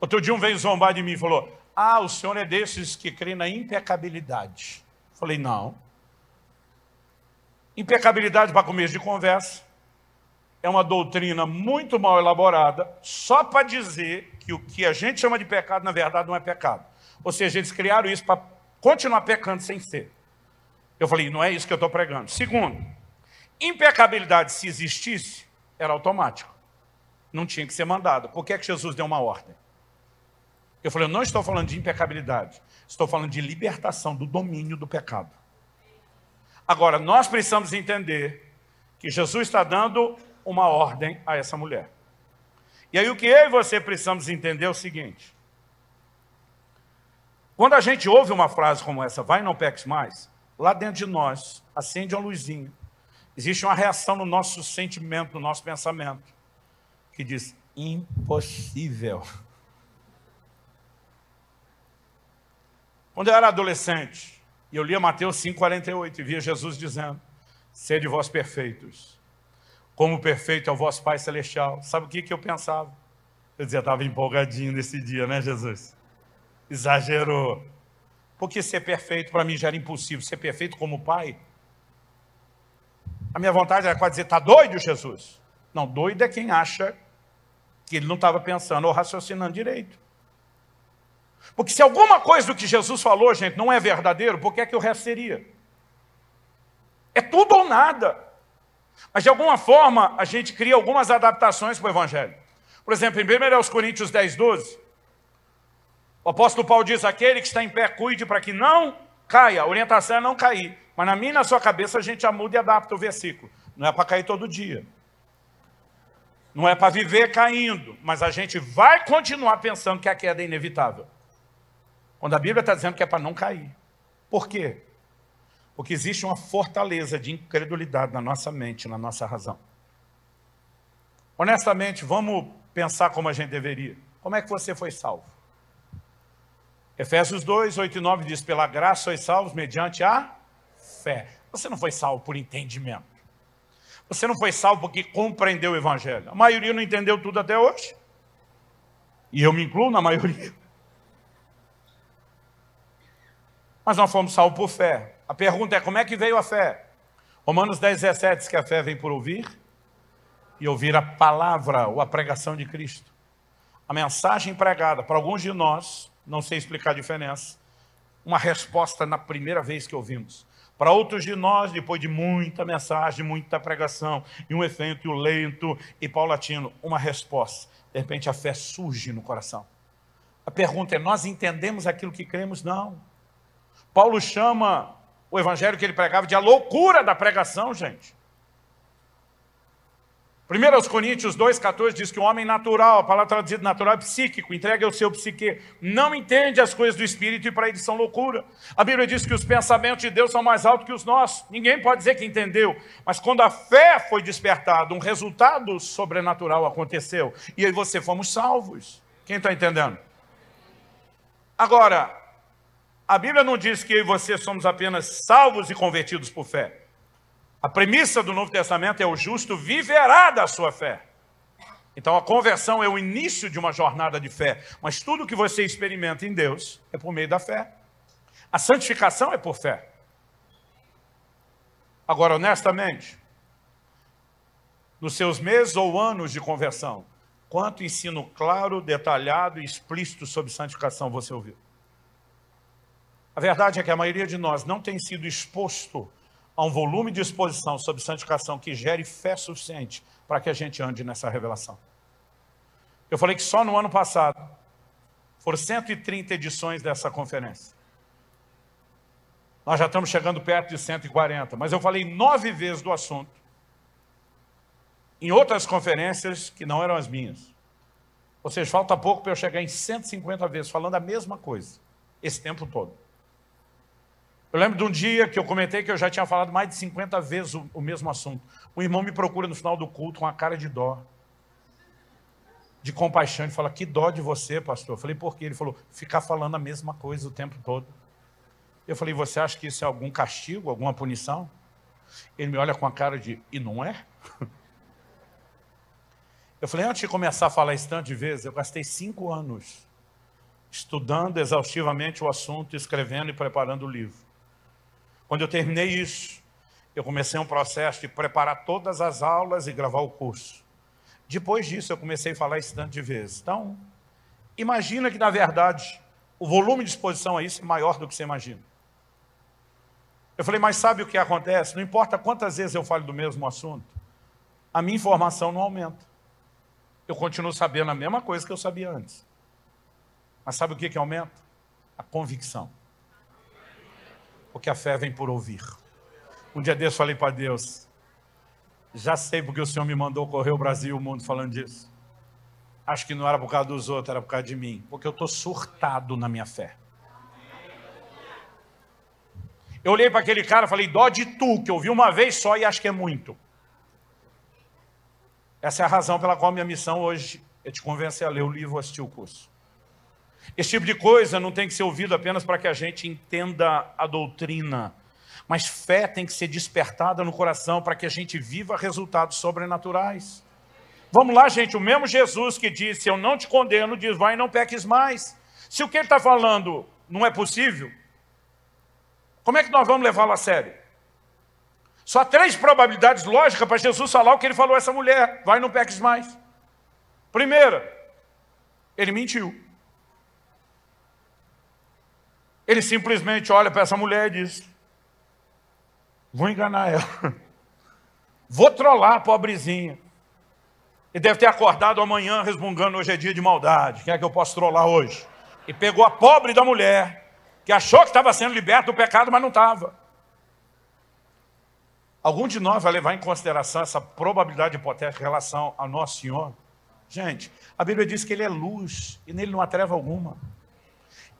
Outro dia um veio zombar de mim e falou: Ah, o senhor é desses que crê na impecabilidade. Eu falei, não. Impecabilidade para começo de conversa é uma doutrina muito mal elaborada, só para dizer que o que a gente chama de pecado, na verdade, não é pecado. Ou seja, eles criaram isso para continuar pecando sem ser. Eu falei, não é isso que eu estou pregando. Segundo, impecabilidade, se existisse, era automático. Não tinha que ser mandado. Por que, é que Jesus deu uma ordem? Eu falei, eu não estou falando de impecabilidade, estou falando de libertação do domínio do pecado. Agora, nós precisamos entender que Jesus está dando uma ordem a essa mulher. E aí o que eu e você precisamos entender é o seguinte: quando a gente ouve uma frase como essa, vai não peques mais, lá dentro de nós, acende uma luzinha. Existe uma reação no nosso sentimento, no nosso pensamento, que diz: impossível. Quando eu era adolescente, e eu lia Mateus 5,48 e via Jesus dizendo: Sede vós perfeitos, como perfeito é o vosso Pai Celestial. Sabe o que, que eu pensava? Eu dizia: estava empolgadinho nesse dia, né, Jesus? Exagerou porque ser perfeito para mim já era impossível, ser perfeito como pai. A minha vontade era quase dizer: está doido, Jesus? Não, doido é quem acha que ele não estava pensando ou raciocinando direito. Porque se alguma coisa do que Jesus falou, gente, não é verdadeiro, por que é que o resto seria? É tudo ou nada. Mas de alguma forma a gente cria algumas adaptações para o Evangelho. Por exemplo, em 1 Coríntios 10, 12, o apóstolo Paulo diz: aquele que está em pé, cuide para que não caia. A orientação é não cair. Mas na minha e na sua cabeça a gente já muda e adapta o versículo. Não é para cair todo dia. Não é para viver caindo. Mas a gente vai continuar pensando que a queda é inevitável. Quando a Bíblia está dizendo que é para não cair. Por quê? Porque existe uma fortaleza de incredulidade na nossa mente, na nossa razão. Honestamente, vamos pensar como a gente deveria. Como é que você foi salvo? Efésios 2, 8 e 9 diz: Pela graça sois salvos mediante a fé. Você não foi salvo por entendimento. Você não foi salvo porque compreendeu o Evangelho. A maioria não entendeu tudo até hoje. E eu me incluo na maioria. Mas nós fomos salvos por fé. A pergunta é: como é que veio a fé? Romanos 10, 17 diz que a fé vem por ouvir e ouvir a palavra ou a pregação de Cristo. A mensagem pregada para alguns de nós não sei explicar a diferença, uma resposta na primeira vez que ouvimos. Para outros de nós, depois de muita mensagem, muita pregação, e um efeito lento e paulatino, uma resposta. De repente a fé surge no coração. A pergunta é: nós entendemos aquilo que cremos? Não. Paulo chama o evangelho que ele pregava de a loucura da pregação, gente. 1 Coríntios 2,14 diz que o homem natural, a palavra traduzida natural é psíquico, entrega ao seu psique, não entende as coisas do Espírito e para ele são loucura. A Bíblia diz que os pensamentos de Deus são mais altos que os nossos. Ninguém pode dizer que entendeu, mas quando a fé foi despertada, um resultado sobrenatural aconteceu e aí você fomos salvos. Quem está entendendo? Agora, a Bíblia não diz que eu e você somos apenas salvos e convertidos por fé. A premissa do Novo Testamento é o justo viverá da sua fé. Então a conversão é o início de uma jornada de fé, mas tudo que você experimenta em Deus é por meio da fé. A santificação é por fé. Agora, honestamente, nos seus meses ou anos de conversão, quanto ensino claro, detalhado e explícito sobre santificação você ouviu? A verdade é que a maioria de nós não tem sido exposto a um volume de exposição sobre santificação que gere fé suficiente para que a gente ande nessa revelação. Eu falei que só no ano passado foram 130 edições dessa conferência. Nós já estamos chegando perto de 140, mas eu falei nove vezes do assunto em outras conferências que não eram as minhas. Ou seja, falta pouco para eu chegar em 150 vezes falando a mesma coisa, esse tempo todo. Eu lembro de um dia que eu comentei que eu já tinha falado mais de 50 vezes o, o mesmo assunto. O irmão me procura no final do culto com a cara de dó, de compaixão, e fala: Que dó de você, pastor. Eu falei: Por quê? Ele falou: Ficar falando a mesma coisa o tempo todo. Eu falei: Você acha que isso é algum castigo, alguma punição? Ele me olha com a cara de: E não é? Eu falei: Antes de começar a falar isso tanto de vezes, eu gastei cinco anos estudando exaustivamente o assunto, escrevendo e preparando o livro. Quando eu terminei isso, eu comecei um processo de preparar todas as aulas e gravar o curso. Depois disso, eu comecei a falar isso tanto de vezes. Então, imagina que, na verdade, o volume de exposição a isso é maior do que você imagina. Eu falei, mas sabe o que acontece? Não importa quantas vezes eu falo do mesmo assunto, a minha informação não aumenta. Eu continuo sabendo a mesma coisa que eu sabia antes. Mas sabe o que, que aumenta? A convicção porque a fé vem por ouvir. Um dia desse falei para Deus, já sei porque o Senhor me mandou correr o Brasil e o mundo falando disso. Acho que não era por causa dos outros, era por causa de mim, porque eu estou surtado na minha fé. Eu olhei para aquele cara e falei, dó de tu, que eu vi uma vez só e acho que é muito. Essa é a razão pela qual minha missão hoje é te convencer a ler o livro ou assistir o curso. Esse tipo de coisa não tem que ser ouvido apenas para que a gente entenda a doutrina, mas fé tem que ser despertada no coração para que a gente viva resultados sobrenaturais. Vamos lá, gente, o mesmo Jesus que disse: Eu não te condeno, diz: Vai e não peques mais. Se o que ele está falando não é possível, como é que nós vamos levá-lo a sério? Só três probabilidades lógicas para Jesus falar o que ele falou a essa mulher: Vai e não peques mais. Primeira, ele mentiu. Ele simplesmente olha para essa mulher e diz: Vou enganar ela. Vou trollar a pobrezinha. E deve ter acordado amanhã resmungando: Hoje é dia de maldade. Quem é que eu posso trollar hoje? E pegou a pobre da mulher, que achou que estava sendo liberta do pecado, mas não estava. Algum de nós vai levar em consideração essa probabilidade hipotética em relação ao Nosso Senhor? Gente, a Bíblia diz que Ele é luz e nele não há treva alguma.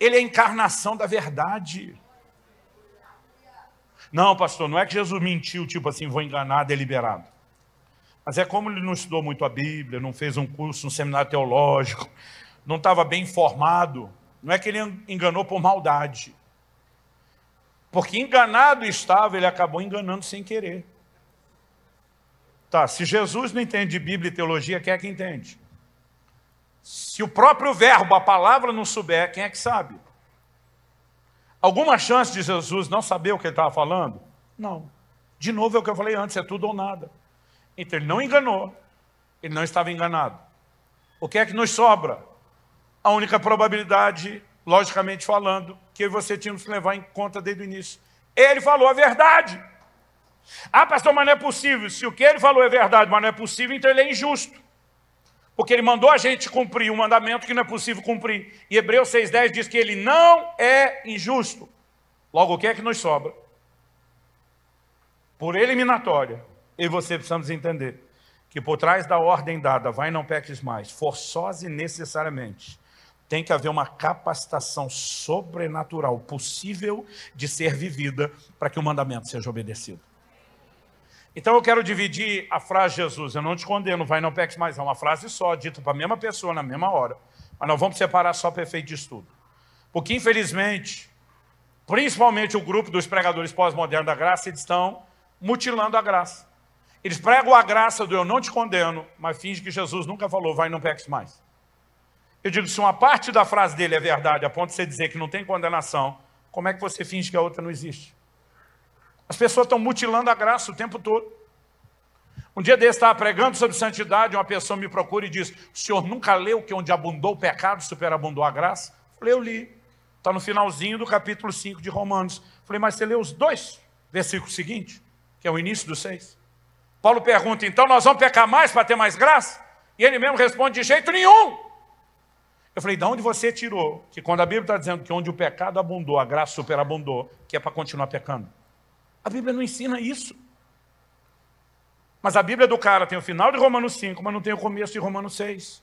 Ele é a encarnação da verdade. Não, pastor, não é que Jesus mentiu, tipo assim, vou enganar deliberado. Mas é como ele não estudou muito a Bíblia, não fez um curso, um seminário teológico, não estava bem informado. Não é que ele enganou por maldade. Porque enganado estava, ele acabou enganando sem querer. Tá, se Jesus não entende Bíblia e teologia, quem é que entende? Se o próprio verbo, a palavra, não souber, quem é que sabe? Alguma chance de Jesus não saber o que ele estava falando? Não. De novo é o que eu falei antes, é tudo ou nada. Então ele não enganou, ele não estava enganado. O que é que nos sobra? A única probabilidade, logicamente falando, que eu e você tínhamos que levar em conta desde o início. Ele falou a verdade. Ah, pastor, mas não é possível. Se o que ele falou é verdade, mas não é possível, então ele é injusto. Porque ele mandou a gente cumprir um mandamento que não é possível cumprir. E Hebreus 6,10 diz que ele não é injusto. Logo, o que é que nos sobra? Por eliminatória, e você precisamos entender que por trás da ordem dada, vai não peques mais, forçosa e necessariamente, tem que haver uma capacitação sobrenatural possível de ser vivida para que o mandamento seja obedecido. Então eu quero dividir a frase Jesus, eu não te condeno, vai não peques mais, é uma frase só, dita para a mesma pessoa na mesma hora. Mas nós vamos separar só para efeito de estudo. Porque infelizmente, principalmente o grupo dos pregadores pós-modernos da graça, eles estão mutilando a graça. Eles pregam a graça do eu não te condeno, mas fingem que Jesus nunca falou, vai não peques mais. Eu digo, se uma parte da frase dele é verdade, a ponto de você dizer que não tem condenação, como é que você finge que a outra não existe? As pessoas estão mutilando a graça o tempo todo. Um dia desse estava pregando sobre santidade, uma pessoa me procura e diz: O senhor nunca leu que onde abundou o pecado, superabundou a graça? Eu falei, eu li. Está no finalzinho do capítulo 5 de Romanos. Eu falei, mas você leu os dois versículos seguintes, que é o início dos seis. Paulo pergunta: então nós vamos pecar mais para ter mais graça? E ele mesmo responde: de jeito nenhum. Eu falei, de onde você tirou? Que quando a Bíblia está dizendo que onde o pecado abundou, a graça superabundou, que é para continuar pecando. A Bíblia não ensina isso. Mas a Bíblia do cara tem o final de Romanos 5, mas não tem o começo de Romanos 6.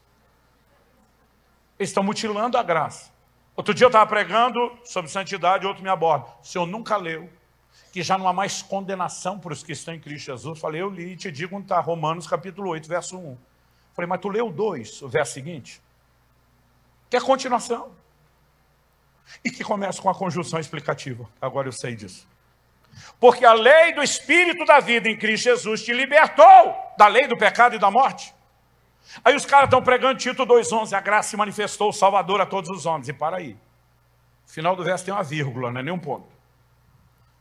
Eles estão mutilando a graça. Outro dia eu estava pregando sobre santidade, e outro me aborda. O senhor nunca leu que já não há mais condenação para os que estão em Cristo Jesus. Falei, eu li e te digo onde está, Romanos capítulo 8, verso 1. Falei, mas tu leu 2, o verso seguinte? Que é a continuação. E que começa com a conjunção explicativa. Agora eu sei disso. Porque a lei do Espírito da vida em Cristo Jesus te libertou da lei do pecado e da morte. Aí os caras estão pregando Tito 2,11, a graça se manifestou, o Salvador a todos os homens. E para aí. O final do verso tem uma vírgula, não é nenhum ponto.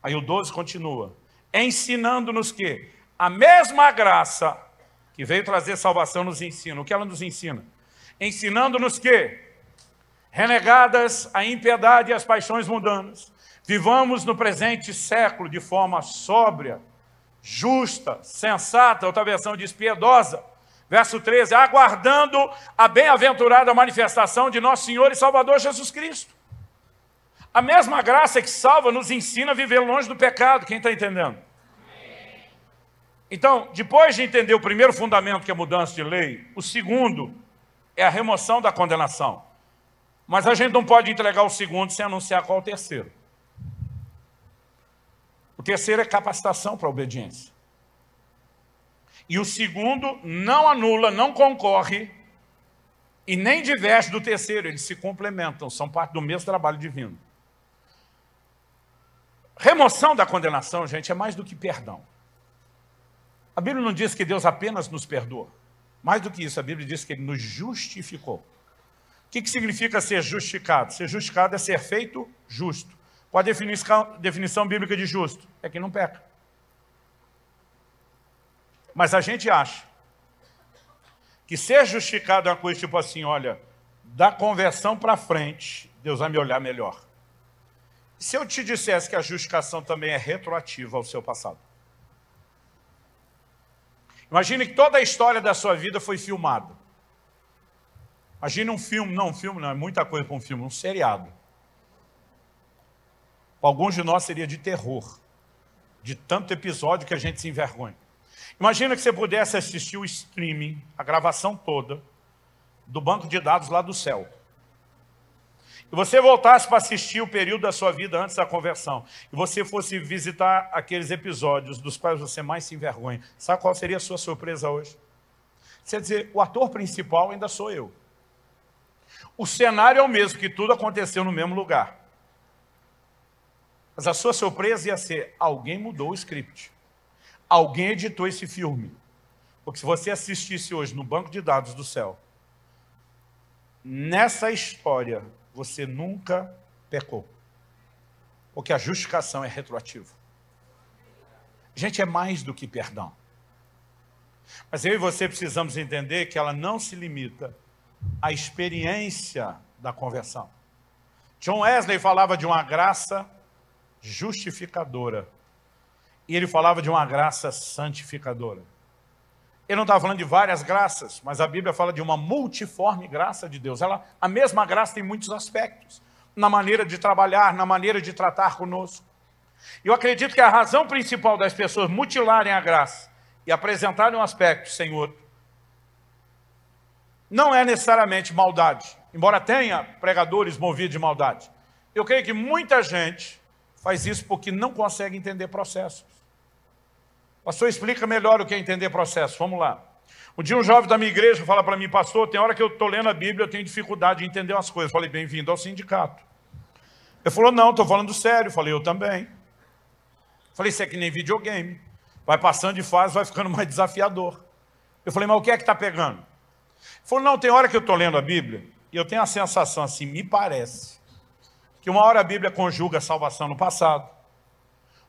Aí o 12 continua, ensinando-nos que a mesma graça que veio trazer salvação nos ensina. O que ela nos ensina? Ensinando-nos que, renegadas a impiedade e as paixões mundanas, Vivamos no presente século de forma sóbria, justa, sensata, outra versão diz piedosa. Verso 13: aguardando a bem-aventurada manifestação de nosso Senhor e Salvador Jesus Cristo. A mesma graça que salva nos ensina a viver longe do pecado. Quem está entendendo? Então, depois de entender o primeiro fundamento, que é a mudança de lei, o segundo é a remoção da condenação. Mas a gente não pode entregar o segundo sem anunciar qual é o terceiro terceiro é capacitação para a obediência. E o segundo não anula, não concorre e nem diverge do terceiro, eles se complementam, são parte do mesmo trabalho divino. Remoção da condenação, gente, é mais do que perdão. A Bíblia não diz que Deus apenas nos perdoa. Mais do que isso, a Bíblia diz que ele nos justificou. O que, que significa ser justificado? Ser justificado é ser feito justo. Qual a definição, definição bíblica de justo? É quem não peca. Mas a gente acha que ser justificado é uma coisa tipo assim, olha, da conversão para frente, Deus vai me olhar melhor. Se eu te dissesse que a justificação também é retroativa ao seu passado. Imagine que toda a história da sua vida foi filmada. Imagine um filme, não, um filme não, é muita coisa para um filme, um seriado. Para alguns de nós seria de terror, de tanto episódio que a gente se envergonha. Imagina que você pudesse assistir o streaming, a gravação toda, do banco de dados lá do céu. E você voltasse para assistir o período da sua vida antes da conversão, e você fosse visitar aqueles episódios dos quais você mais se envergonha, sabe qual seria a sua surpresa hoje? Quer dizer, o ator principal ainda sou eu. O cenário é o mesmo, que tudo aconteceu no mesmo lugar. Mas a sua surpresa ia ser: alguém mudou o script. Alguém editou esse filme. Porque se você assistisse hoje no banco de dados do céu, nessa história você nunca pecou. Porque a justificação é retroativa. Gente, é mais do que perdão. Mas eu e você precisamos entender que ela não se limita à experiência da conversão. John Wesley falava de uma graça justificadora. E ele falava de uma graça santificadora. Ele não estava falando de várias graças, mas a Bíblia fala de uma multiforme graça de Deus. Ela, a mesma graça tem muitos aspectos, na maneira de trabalhar, na maneira de tratar conosco. Eu acredito que a razão principal das pessoas mutilarem a graça e apresentarem um aspecto sem outro não é necessariamente maldade, embora tenha pregadores movidos de maldade. Eu creio que muita gente faz isso porque não consegue entender processos. Pastor, explica melhor o que é entender processo. Vamos lá. Um dia um jovem da minha igreja fala para mim, pastor, tem hora que eu estou lendo a Bíblia, eu tenho dificuldade de entender umas coisas. Eu falei, bem-vindo ao sindicato. Ele falou, não, estou falando sério. Eu falei, eu também. Eu falei, isso é que nem videogame. Vai passando de fase, vai ficando mais desafiador. Eu falei, mas o que é que está pegando? Ele falou, não, tem hora que eu estou lendo a Bíblia e eu tenho a sensação assim, me parece, que uma hora a Bíblia conjuga salvação no passado,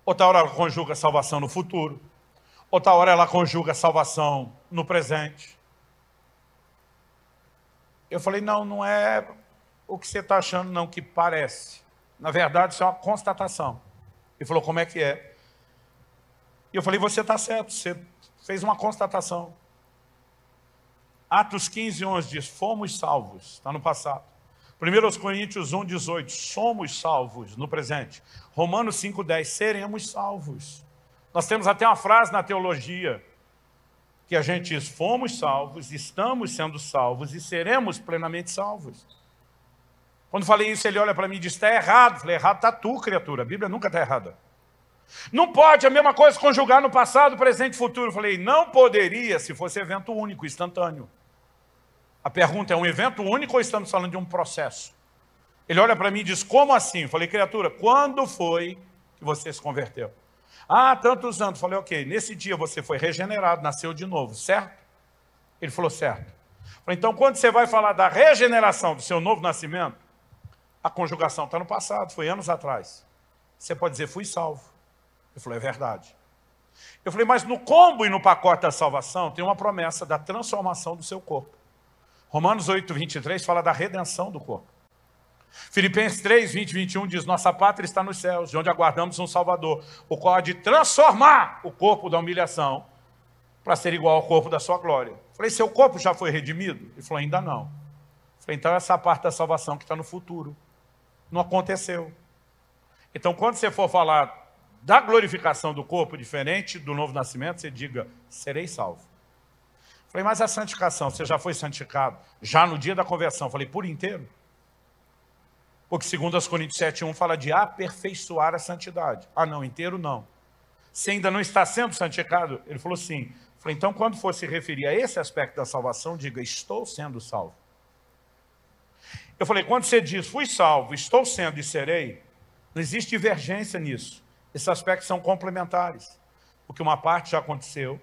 outra hora ela conjuga salvação no futuro, outra hora ela conjuga salvação no presente. Eu falei, não, não é o que você está achando, não, que parece. Na verdade, isso é uma constatação. Ele falou, como é que é? E eu falei, você está certo, você fez uma constatação. Atos 15, 11 diz: fomos salvos, está no passado. 1 Coríntios 1,18, somos salvos no presente. Romanos 5,10, seremos salvos. Nós temos até uma frase na teologia que a gente diz: fomos salvos, estamos sendo salvos e seremos plenamente salvos. Quando falei isso, ele olha para mim e diz: está errado. Eu falei: errado está tu, criatura. A Bíblia nunca está errada. Não pode a mesma coisa conjugar no passado, presente e futuro. Eu falei: não poderia se fosse evento único, instantâneo. A pergunta é, é um evento único ou estamos falando de um processo? Ele olha para mim e diz: Como assim? Eu falei, criatura, quando foi que você se converteu? Ah, tantos anos. Eu falei, ok, nesse dia você foi regenerado, nasceu de novo, certo? Ele falou, certo. Falei, então, quando você vai falar da regeneração do seu novo nascimento, a conjugação está no passado, foi anos atrás. Você pode dizer, fui salvo. Ele falou, é verdade. Eu falei, mas no combo e no pacote da salvação tem uma promessa da transformação do seu corpo. Romanos 8, 23 fala da redenção do corpo. Filipenses 3, 20 21 diz: Nossa pátria está nos céus, de onde aguardamos um Salvador, o qual há de transformar o corpo da humilhação para ser igual ao corpo da sua glória. Falei: Seu corpo já foi redimido? Ele falou: Ainda não. Falei: Então essa parte da salvação que está no futuro não aconteceu. Então, quando você for falar da glorificação do corpo diferente do novo nascimento, você diga: Serei salvo. Falei, mas a santificação, você já foi santificado? Já no dia da conversão. Falei, por inteiro? Porque segundo as Coríntios 7.1 fala de aperfeiçoar a santidade. Ah não, inteiro não. Se ainda não está sendo santificado? Ele falou sim. Falei, então quando for se referir a esse aspecto da salvação, diga, estou sendo salvo. Eu falei, quando você diz, fui salvo, estou sendo e serei, não existe divergência nisso. Esses aspectos são complementares. Porque uma parte já aconteceu,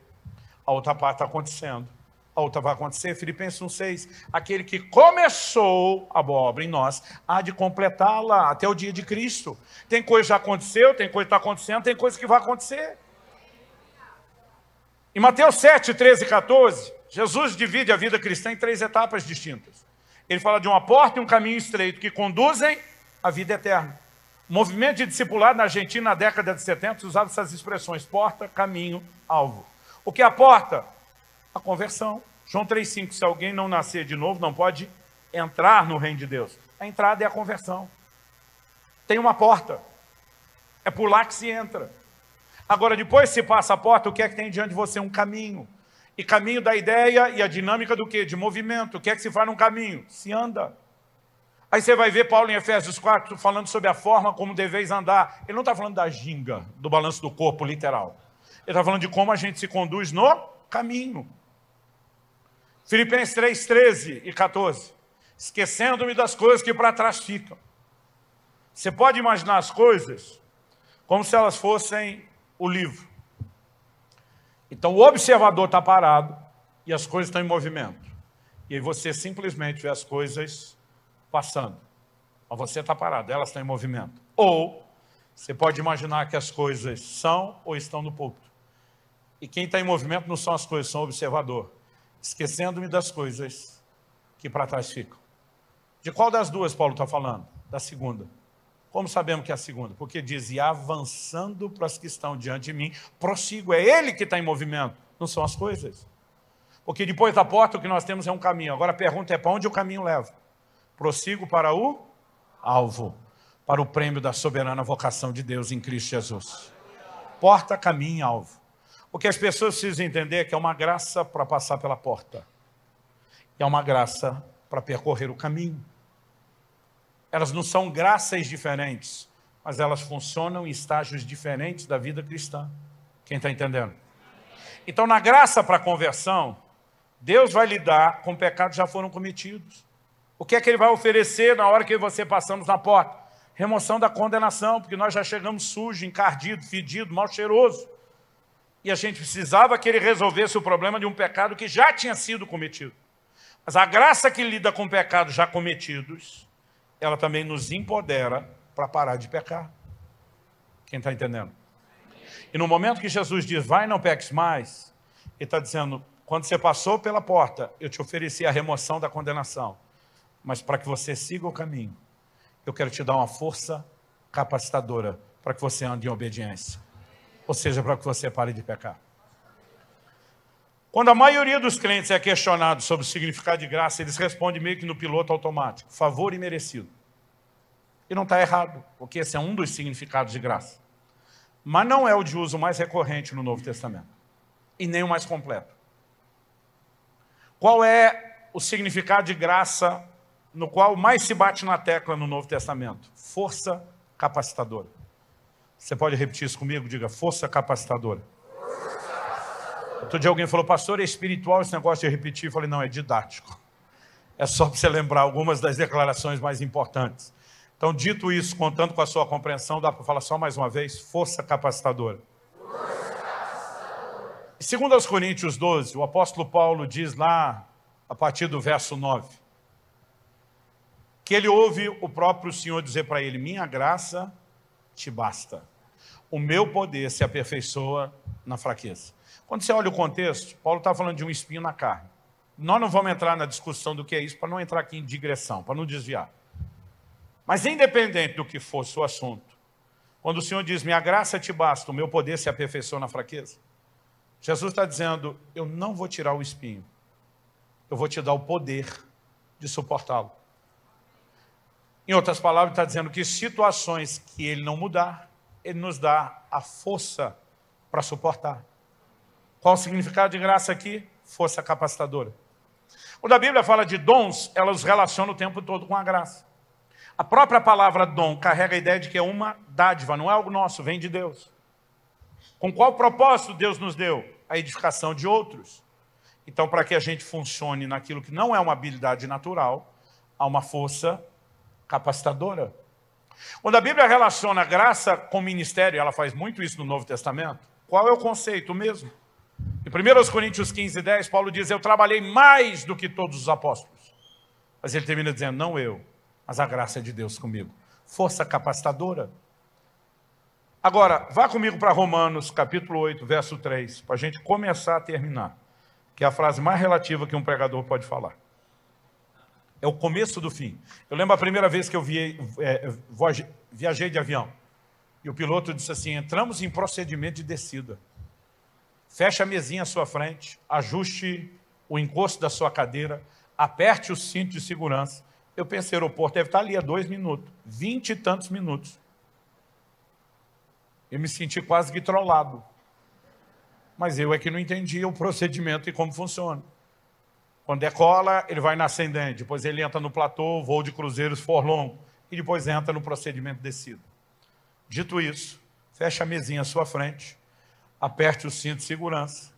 a outra parte está acontecendo. A outra vai acontecer. Filipenses 1,6. Aquele que começou a boa obra em nós, há de completá-la até o dia de Cristo. Tem coisa que já aconteceu, tem coisa que está acontecendo, tem coisa que vai acontecer. Em Mateus 7, 13 e 14, Jesus divide a vida cristã em três etapas distintas. Ele fala de uma porta e um caminho estreito que conduzem à vida eterna. O movimento de discipulado na Argentina na década de 70 usava essas expressões: porta, caminho, alvo. O que é a porta? A conversão. João 3,5: se alguém não nascer de novo, não pode entrar no reino de Deus. A entrada é a conversão. Tem uma porta. É por lá que se entra. Agora, depois se passa a porta, o que é que tem diante de você? Um caminho. E caminho da ideia e a dinâmica do quê? De movimento. O que é que se faz num caminho? Se anda. Aí você vai ver Paulo em Efésios 4 falando sobre a forma como deveis andar. Ele não está falando da ginga, do balanço do corpo literal. Ele está falando de como a gente se conduz no caminho. Filipenses 3, 13 e 14. Esquecendo-me das coisas que para trás ficam. Você pode imaginar as coisas como se elas fossem o livro. Então o observador está parado e as coisas estão em movimento. E aí você simplesmente vê as coisas passando. Mas você está parado, elas estão em movimento. Ou você pode imaginar que as coisas são ou estão no púlpito. E quem está em movimento não são as coisas, são o observador. Esquecendo-me das coisas que para trás ficam. De qual das duas Paulo está falando? Da segunda. Como sabemos que é a segunda? Porque diz: E avançando para as que estão diante de mim, prossigo. É ele que está em movimento, não são as coisas. Porque depois da porta o que nós temos é um caminho. Agora a pergunta é: para onde o caminho leva? Prossigo para o alvo, para o prêmio da soberana vocação de Deus em Cristo Jesus. Porta, caminho, alvo. O que as pessoas precisam entender é que é uma graça para passar pela porta, é uma graça para percorrer o caminho. Elas não são graças diferentes, mas elas funcionam em estágios diferentes da vida cristã. Quem está entendendo? Então, na graça para a conversão, Deus vai lidar com pecados já foram cometidos. O que é que Ele vai oferecer na hora que você passamos na porta? Remoção da condenação, porque nós já chegamos sujo, encardido, fedido, mal cheiroso e a gente precisava que ele resolvesse o problema de um pecado que já tinha sido cometido. Mas a graça que lida com pecados já cometidos, ela também nos empodera para parar de pecar. Quem está entendendo? E no momento que Jesus diz, vai, não peques mais, ele está dizendo, quando você passou pela porta, eu te ofereci a remoção da condenação, mas para que você siga o caminho, eu quero te dar uma força capacitadora para que você ande em obediência ou seja, para que você pare de pecar. Quando a maioria dos crentes é questionado sobre o significado de graça, eles respondem meio que no piloto automático: favor e merecido. E não está errado, porque esse é um dos significados de graça. Mas não é o de uso mais recorrente no Novo Testamento, e nem o mais completo. Qual é o significado de graça no qual mais se bate na tecla no Novo Testamento? Força capacitadora. Você pode repetir isso comigo? Diga, força capacitadora. Outro dia alguém falou, pastor, é espiritual esse negócio de repetir. Eu falei, não, é didático. É só para você lembrar algumas das declarações mais importantes. Então, dito isso, contando com a sua compreensão, dá para falar só mais uma vez: força capacitadora. Força capacitadora. Segundo aos Coríntios 12, o apóstolo Paulo diz lá, a partir do verso 9, que ele ouve o próprio Senhor dizer para ele: Minha graça te basta o meu poder se aperfeiçoa na fraqueza. Quando você olha o contexto, Paulo está falando de um espinho na carne. Nós não vamos entrar na discussão do que é isso para não entrar aqui em digressão, para não desviar. Mas independente do que fosse o assunto, quando o Senhor diz, minha graça te basta, o meu poder se aperfeiçoa na fraqueza, Jesus está dizendo, eu não vou tirar o espinho, eu vou te dar o poder de suportá-lo. Em outras palavras, está dizendo que situações que ele não mudar, ele nos dá a força para suportar. Qual o significado de graça aqui? Força capacitadora. Quando a Bíblia fala de dons, ela os relaciona o tempo todo com a graça. A própria palavra dom carrega a ideia de que é uma dádiva, não é algo nosso, vem de Deus. Com qual propósito Deus nos deu? A edificação de outros. Então, para que a gente funcione naquilo que não é uma habilidade natural, há uma força capacitadora. Quando a Bíblia relaciona graça com ministério, ela faz muito isso no Novo Testamento, qual é o conceito mesmo? Em 1 Coríntios 15, 10, Paulo diz: Eu trabalhei mais do que todos os apóstolos. Mas ele termina dizendo: Não eu, mas a graça de Deus comigo. Força capacitadora. Agora, vá comigo para Romanos, capítulo 8, verso 3, para a gente começar a terminar, que é a frase mais relativa que um pregador pode falar. É o começo do fim. Eu lembro a primeira vez que eu é, viajei de avião. E o piloto disse assim: entramos em procedimento de descida. Feche a mesinha à sua frente, ajuste o encosto da sua cadeira, aperte o cinto de segurança. Eu pensei, aeroporto deve estar ali há dois minutos, vinte e tantos minutos. Eu me senti quase que trollado. Mas eu é que não entendia o procedimento e como funciona. Quando decola, ele vai na ascendente, depois ele entra no platô, voo de cruzeiros for longo, e depois entra no procedimento descido. Dito isso, feche a mesinha à sua frente, aperte o cinto de segurança,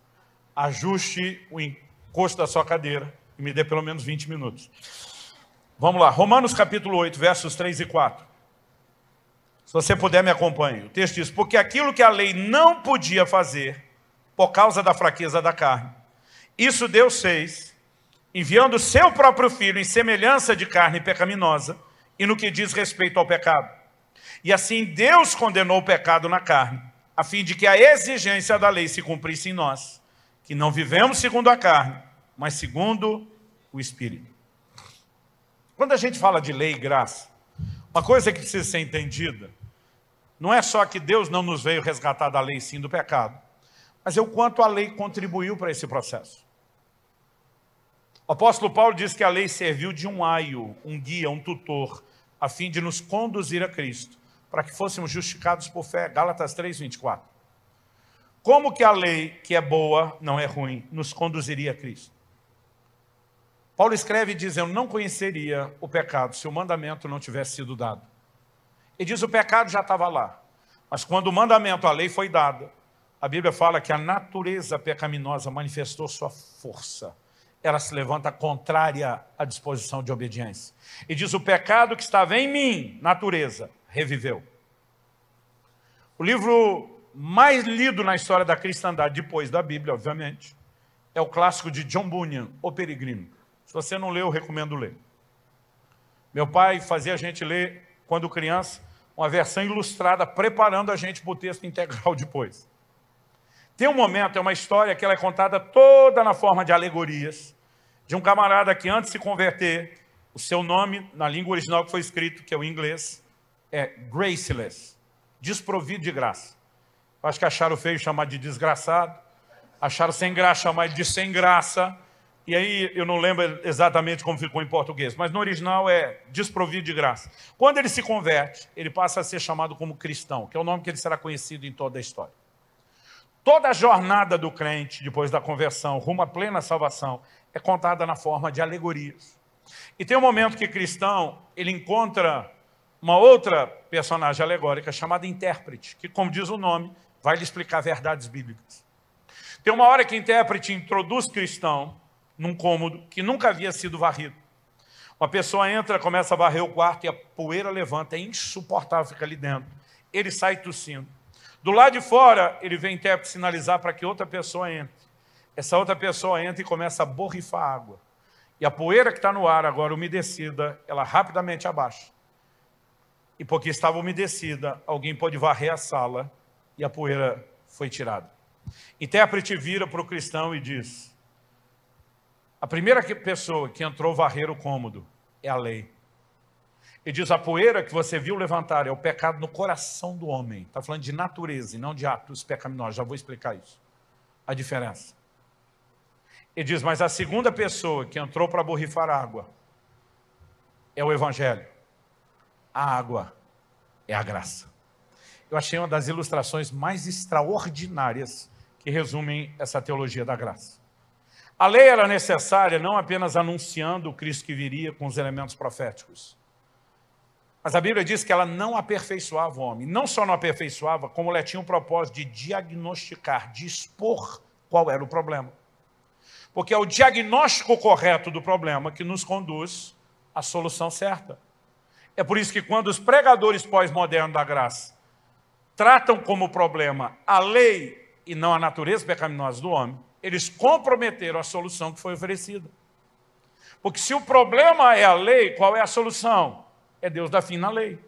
ajuste o encosto da sua cadeira e me dê pelo menos 20 minutos. Vamos lá, Romanos capítulo 8, versos 3 e 4. Se você puder, me acompanhe. O texto diz: Porque aquilo que a lei não podia fazer, por causa da fraqueza da carne, isso Deus fez enviando o seu próprio filho em semelhança de carne pecaminosa e no que diz respeito ao pecado. E assim Deus condenou o pecado na carne, a fim de que a exigência da lei se cumprisse em nós, que não vivemos segundo a carne, mas segundo o Espírito. Quando a gente fala de lei e graça, uma coisa que precisa ser entendida, não é só que Deus não nos veio resgatar da lei sim do pecado, mas é o quanto a lei contribuiu para esse processo. O apóstolo Paulo diz que a lei serviu de um aio, um guia, um tutor, a fim de nos conduzir a Cristo, para que fôssemos justificados por fé. Gálatas 3, 24. Como que a lei, que é boa, não é ruim, nos conduziria a Cristo? Paulo escreve e diz: Eu não conheceria o pecado se o mandamento não tivesse sido dado. E diz: O pecado já estava lá, mas quando o mandamento, a lei foi dada, a Bíblia fala que a natureza pecaminosa manifestou sua força ela se levanta contrária à disposição de obediência. E diz: O pecado que estava em mim, natureza, reviveu. O livro mais lido na história da cristandade, depois da Bíblia, obviamente, é o clássico de John Bunyan, O Peregrino. Se você não leu, eu recomendo ler. Meu pai fazia a gente ler, quando criança, uma versão ilustrada, preparando a gente para o texto integral depois. Tem um momento, é uma história que ela é contada toda na forma de alegorias, de um camarada que antes de se converter, o seu nome na língua original que foi escrito, que é o inglês, é graceless, desprovido de graça. Acho que acharam feio chamar de desgraçado, acharam sem graça chamar de sem graça. E aí eu não lembro exatamente como ficou em português, mas no original é desprovido de graça. Quando ele se converte, ele passa a ser chamado como cristão, que é o nome que ele será conhecido em toda a história. Toda a jornada do crente depois da conversão rumo à plena salvação é contada na forma de alegorias. E tem um momento que Cristão, ele encontra uma outra personagem alegórica chamada intérprete, que, como diz o nome, vai lhe explicar verdades bíblicas. Tem uma hora que intérprete introduz Cristão num cômodo que nunca havia sido varrido. Uma pessoa entra, começa a varrer o quarto e a poeira levanta, é insuportável ficar ali dentro. Ele sai tossindo. Do lado de fora, ele vem intérprete sinalizar para que outra pessoa entre essa outra pessoa entra e começa a borrifar água. E a poeira que está no ar, agora umedecida, ela rapidamente abaixa. E porque estava umedecida, alguém pode varrer a sala e a poeira foi tirada. Intérprete vira para o cristão e diz: A primeira pessoa que entrou varrer o cômodo é a lei. E diz: A poeira que você viu levantar é o pecado no coração do homem. Está falando de natureza e não de atos pecaminosos. Já vou explicar isso. A diferença. Ele diz: Mas a segunda pessoa que entrou para borrifar água é o Evangelho. A água é a graça. Eu achei uma das ilustrações mais extraordinárias que resumem essa teologia da graça. A lei era necessária não apenas anunciando o Cristo que viria com os elementos proféticos. Mas a Bíblia diz que ela não aperfeiçoava o homem. Não só não aperfeiçoava, como ela tinha o propósito de diagnosticar, de expor qual era o problema. Porque é o diagnóstico correto do problema que nos conduz à solução certa. É por isso que quando os pregadores pós-modernos da graça tratam como problema a lei e não a natureza pecaminosa do homem, eles comprometeram a solução que foi oferecida. Porque se o problema é a lei, qual é a solução? É Deus dar fim na lei.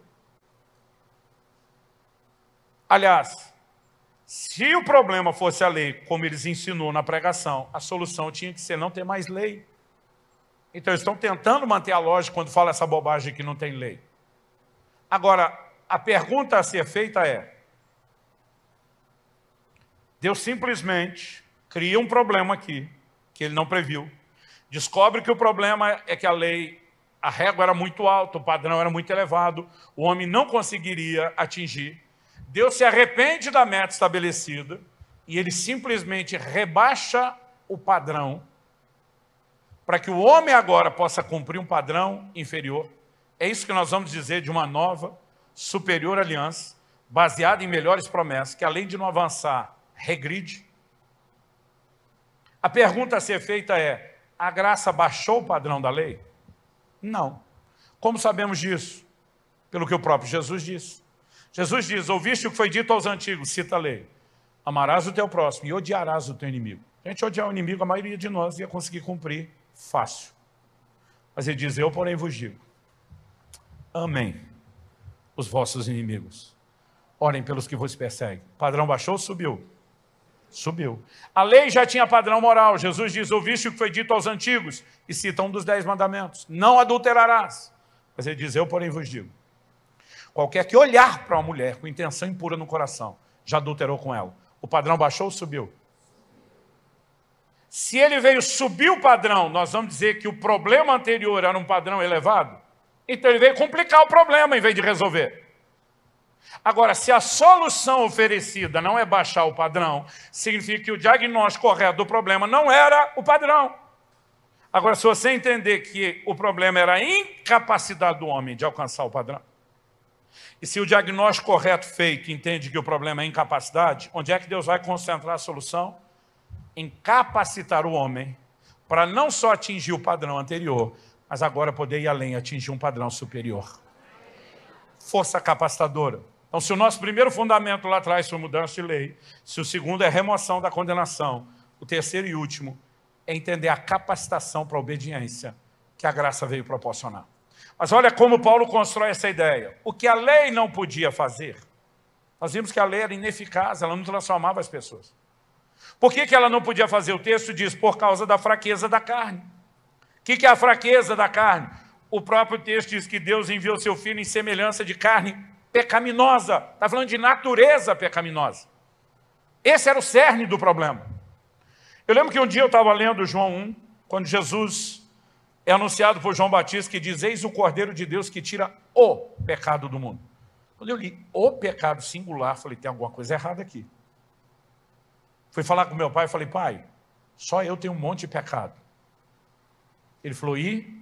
Aliás, se o problema fosse a lei, como eles ensinou na pregação, a solução tinha que ser não ter mais lei. Então, eles estão tentando manter a lógica quando fala essa bobagem que não tem lei. Agora, a pergunta a ser feita é: Deus simplesmente cria um problema aqui, que ele não previu, descobre que o problema é que a lei, a régua era muito alta, o padrão era muito elevado, o homem não conseguiria atingir Deus se arrepende da meta estabelecida e ele simplesmente rebaixa o padrão para que o homem agora possa cumprir um padrão inferior. É isso que nós vamos dizer de uma nova, superior aliança, baseada em melhores promessas, que além de não avançar, regride. A pergunta a ser feita é: a graça baixou o padrão da lei? Não. Como sabemos disso? Pelo que o próprio Jesus disse. Jesus diz: Ouviste o que foi dito aos antigos, cita a lei. Amarás o teu próximo e odiarás o teu inimigo. A gente odiar o inimigo, a maioria de nós ia conseguir cumprir fácil. Mas ele diz: Eu, porém, vos digo: amem os vossos inimigos, orem pelos que vos perseguem. padrão baixou, subiu. Subiu. A lei já tinha padrão moral. Jesus diz: Ouviste o que foi dito aos antigos, e cita um dos dez mandamentos: Não adulterarás. Mas ele diz: Eu, porém, vos digo: Qualquer que olhar para uma mulher com intenção impura no coração já adulterou com ela. O padrão baixou ou subiu? Se ele veio subir o padrão, nós vamos dizer que o problema anterior era um padrão elevado? Então ele veio complicar o problema em vez de resolver. Agora, se a solução oferecida não é baixar o padrão, significa que o diagnóstico correto do problema não era o padrão. Agora, se você entender que o problema era a incapacidade do homem de alcançar o padrão, e se o diagnóstico correto feito entende que o problema é incapacidade, onde é que Deus vai concentrar a solução? Em capacitar o homem para não só atingir o padrão anterior, mas agora poder ir além, atingir um padrão superior. Força capacitadora. Então, se o nosso primeiro fundamento lá atrás foi mudança de lei, se o segundo é remoção da condenação, o terceiro e último é entender a capacitação para a obediência que a graça veio proporcionar. Mas olha como Paulo constrói essa ideia. O que a lei não podia fazer, nós vimos que a lei era ineficaz, ela não transformava as pessoas. Por que, que ela não podia fazer? O texto diz, por causa da fraqueza da carne. O que, que é a fraqueza da carne? O próprio texto diz que Deus enviou seu filho em semelhança de carne pecaminosa. Está falando de natureza pecaminosa. Esse era o cerne do problema. Eu lembro que um dia eu estava lendo João 1, quando Jesus é anunciado por João Batista que diz: Eis o Cordeiro de Deus que tira o pecado do mundo. Quando eu li o pecado singular, falei: tem alguma coisa errada aqui. Fui falar com meu pai, falei: pai, só eu tenho um monte de pecado. Ele falou: e?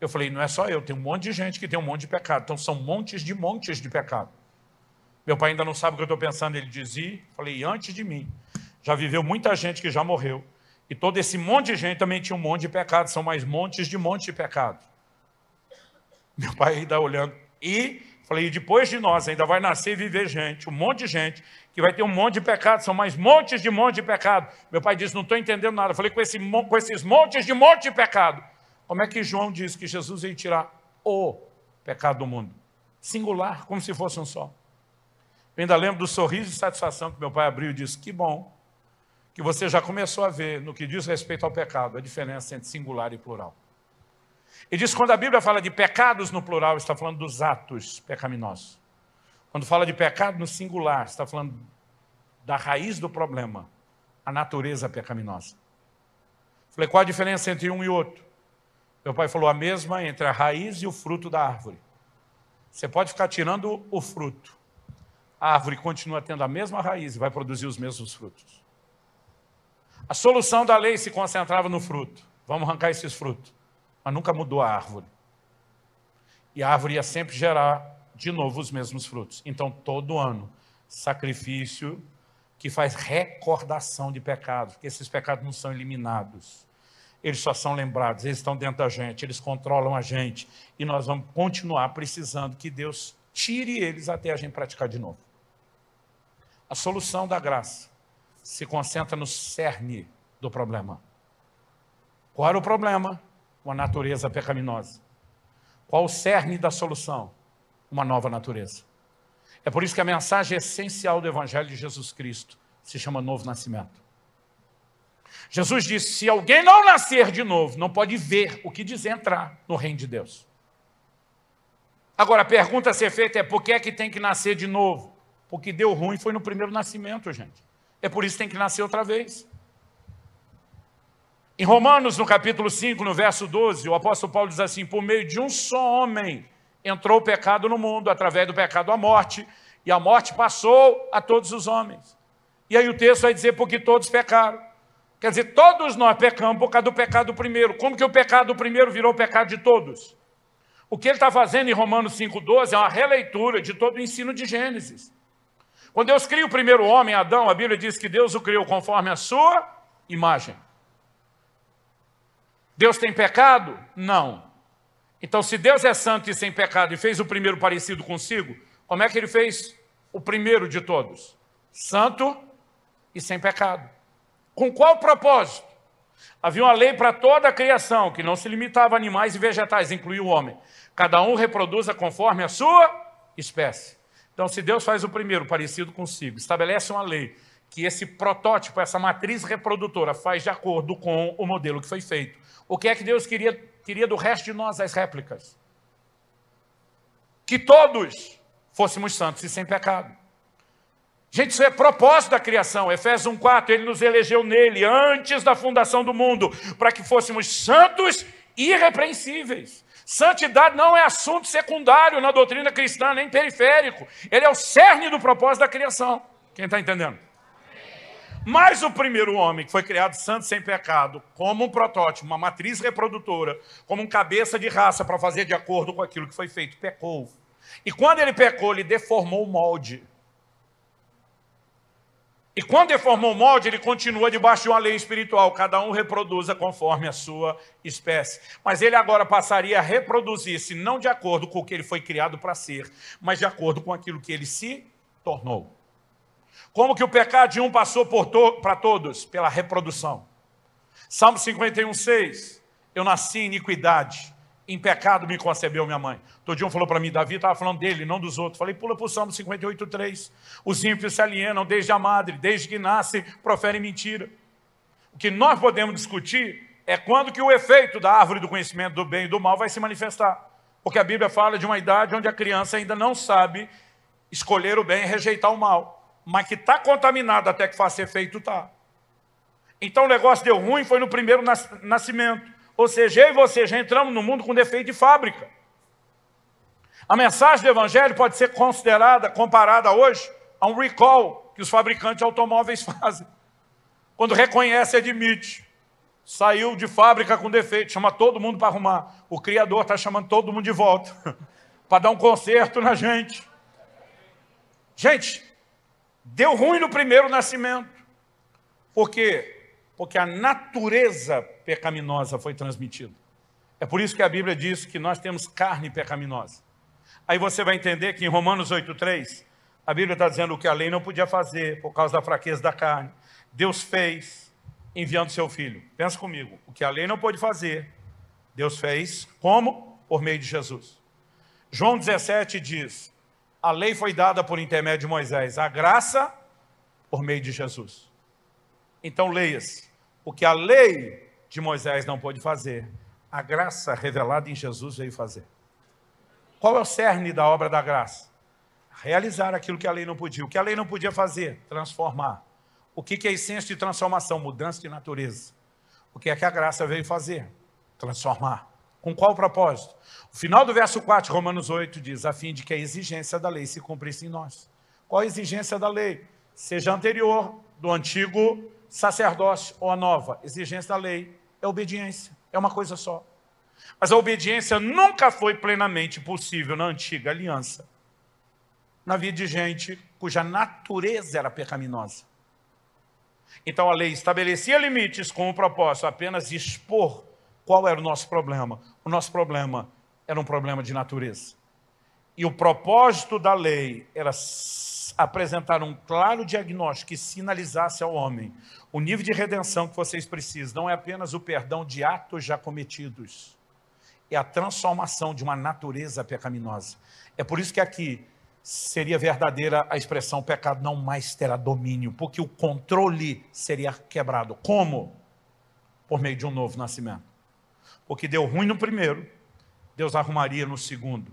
Eu falei: não é só eu, tem um monte de gente que tem um monte de pecado. Então são montes de montes de pecado. Meu pai ainda não sabe o que eu estou pensando. Ele dizia: falei: antes de mim, já viveu muita gente que já morreu, e todo esse monte de gente também tinha um monte de pecado, são mais montes de montes de pecado. Meu pai ainda tá olhando. E falei, e depois de nós ainda vai nascer e viver gente, um monte de gente, que vai ter um monte de pecado, são mais montes de montes de pecado. Meu pai disse, não estou entendendo nada. falei, com, esse, com esses montes de montes de pecado, como é que João diz que Jesus ia tirar o pecado do mundo? Singular, como se fosse um só. Eu ainda lembro do sorriso de satisfação que meu pai abriu e disse: Que bom, que você já começou a ver no que diz respeito ao pecado, a diferença entre singular e plural. E diz quando a Bíblia fala de pecados no plural, está falando dos atos pecaminosos. Quando fala de pecado no singular, está falando da raiz do problema, a natureza pecaminosa. Falei, qual a diferença entre um e outro? Meu pai falou a mesma entre a raiz e o fruto da árvore. Você pode ficar tirando o fruto. A árvore continua tendo a mesma raiz e vai produzir os mesmos frutos. A solução da lei se concentrava no fruto. Vamos arrancar esses frutos. Mas nunca mudou a árvore. E a árvore ia sempre gerar de novo os mesmos frutos. Então, todo ano, sacrifício que faz recordação de pecados, porque esses pecados não são eliminados. Eles só são lembrados, eles estão dentro da gente, eles controlam a gente. E nós vamos continuar precisando que Deus tire eles até a gente praticar de novo. A solução da graça se concentra no cerne do problema. Qual era o problema? Uma natureza pecaminosa. Qual o cerne da solução? Uma nova natureza. É por isso que a mensagem essencial do Evangelho de Jesus Cristo se chama Novo Nascimento. Jesus disse: se alguém não nascer de novo, não pode ver o que diz entrar no reino de Deus. Agora, a pergunta a ser feita é: por que é que tem que nascer de novo? Porque deu ruim foi no primeiro nascimento, gente. É por isso que tem que nascer outra vez. Em Romanos, no capítulo 5, no verso 12, o apóstolo Paulo diz assim: Por meio de um só homem entrou o pecado no mundo, através do pecado a morte, e a morte passou a todos os homens. E aí o texto vai dizer: Porque todos pecaram. Quer dizer, todos nós pecamos por causa do pecado primeiro. Como que o pecado primeiro virou o pecado de todos? O que ele está fazendo em Romanos 5,12 é uma releitura de todo o ensino de Gênesis. Quando Deus cria o primeiro homem, Adão, a Bíblia diz que Deus o criou conforme a sua imagem. Deus tem pecado? Não. Então, se Deus é santo e sem pecado e fez o primeiro parecido consigo, como é que ele fez o primeiro de todos? Santo e sem pecado. Com qual propósito? Havia uma lei para toda a criação, que não se limitava a animais e vegetais, incluía o homem. Cada um reproduza conforme a sua espécie. Então, se Deus faz o primeiro parecido consigo, estabelece uma lei que esse protótipo, essa matriz reprodutora faz de acordo com o modelo que foi feito. O que é que Deus queria, queria do resto de nós, as réplicas? Que todos fôssemos santos e sem pecado. Gente, isso é propósito da criação. Efésios 1,4, ele nos elegeu nele antes da fundação do mundo, para que fôssemos santos e irrepreensíveis. Santidade não é assunto secundário na doutrina cristã, nem periférico. Ele é o cerne do propósito da criação. Quem está entendendo? Mas o primeiro homem que foi criado santo sem pecado, como um protótipo, uma matriz reprodutora, como um cabeça de raça para fazer de acordo com aquilo que foi feito, pecou. E quando ele pecou, ele deformou o molde. E quando ele formou o molde, ele continua debaixo de uma lei espiritual, cada um reproduza conforme a sua espécie. Mas ele agora passaria a reproduzir-se não de acordo com o que ele foi criado para ser, mas de acordo com aquilo que ele se tornou. Como que o pecado de um passou to para todos? Pela reprodução. Salmo 51, 6. Eu nasci em iniquidade em pecado me concebeu minha mãe. Todo dia um falou para mim, Davi estava falando dele, não dos outros. Falei, pula para o Salmo 58, 3. Os ímpios se alienam desde a madre, desde que nasce, proferem mentira. O que nós podemos discutir é quando que o efeito da árvore do conhecimento do bem e do mal vai se manifestar. Porque a Bíblia fala de uma idade onde a criança ainda não sabe escolher o bem e rejeitar o mal. Mas que está contaminada até que faça efeito, está. Então o negócio deu ruim, foi no primeiro nascimento. Ou seja, eu e você já entramos no mundo com defeito de fábrica. A mensagem do Evangelho pode ser considerada, comparada hoje, a um recall que os fabricantes de automóveis fazem. Quando reconhece e admite, saiu de fábrica com defeito, chama todo mundo para arrumar. O Criador está chamando todo mundo de volta para dar um conserto na gente. Gente, deu ruim no primeiro nascimento, porque porque a natureza pecaminosa foi transmitida. É por isso que a Bíblia diz que nós temos carne pecaminosa. Aí você vai entender que em Romanos 8,3, a Bíblia está dizendo o que a lei não podia fazer por causa da fraqueza da carne. Deus fez enviando seu filho. Pensa comigo, o que a lei não pôde fazer, Deus fez como? Por meio de Jesus. João 17 diz: a lei foi dada por intermédio de Moisés, a graça por meio de Jesus. Então leias. O que a lei de Moisés não pôde fazer, a graça revelada em Jesus veio fazer. Qual é o cerne da obra da graça? Realizar aquilo que a lei não podia. O que a lei não podia fazer? Transformar. O que é a essência de transformação? Mudança de natureza. O que é que a graça veio fazer? Transformar. Com qual propósito? O final do verso 4, Romanos 8, diz: a fim de que a exigência da lei se cumprisse em nós. Qual a exigência da lei? Seja anterior do antigo sacerdócio ou a nova exigência da lei é obediência, é uma coisa só. Mas a obediência nunca foi plenamente possível na antiga aliança, na vida de gente cuja natureza era pecaminosa. Então a lei estabelecia limites com o propósito apenas de expor qual era o nosso problema. O nosso problema era um problema de natureza. E o propósito da lei era apresentar um claro diagnóstico que sinalizasse ao homem o nível de redenção que vocês precisam. Não é apenas o perdão de atos já cometidos, é a transformação de uma natureza pecaminosa. É por isso que aqui seria verdadeira a expressão: pecado não mais terá domínio, porque o controle seria quebrado. Como? Por meio de um novo nascimento. Porque deu ruim no primeiro, Deus arrumaria no segundo.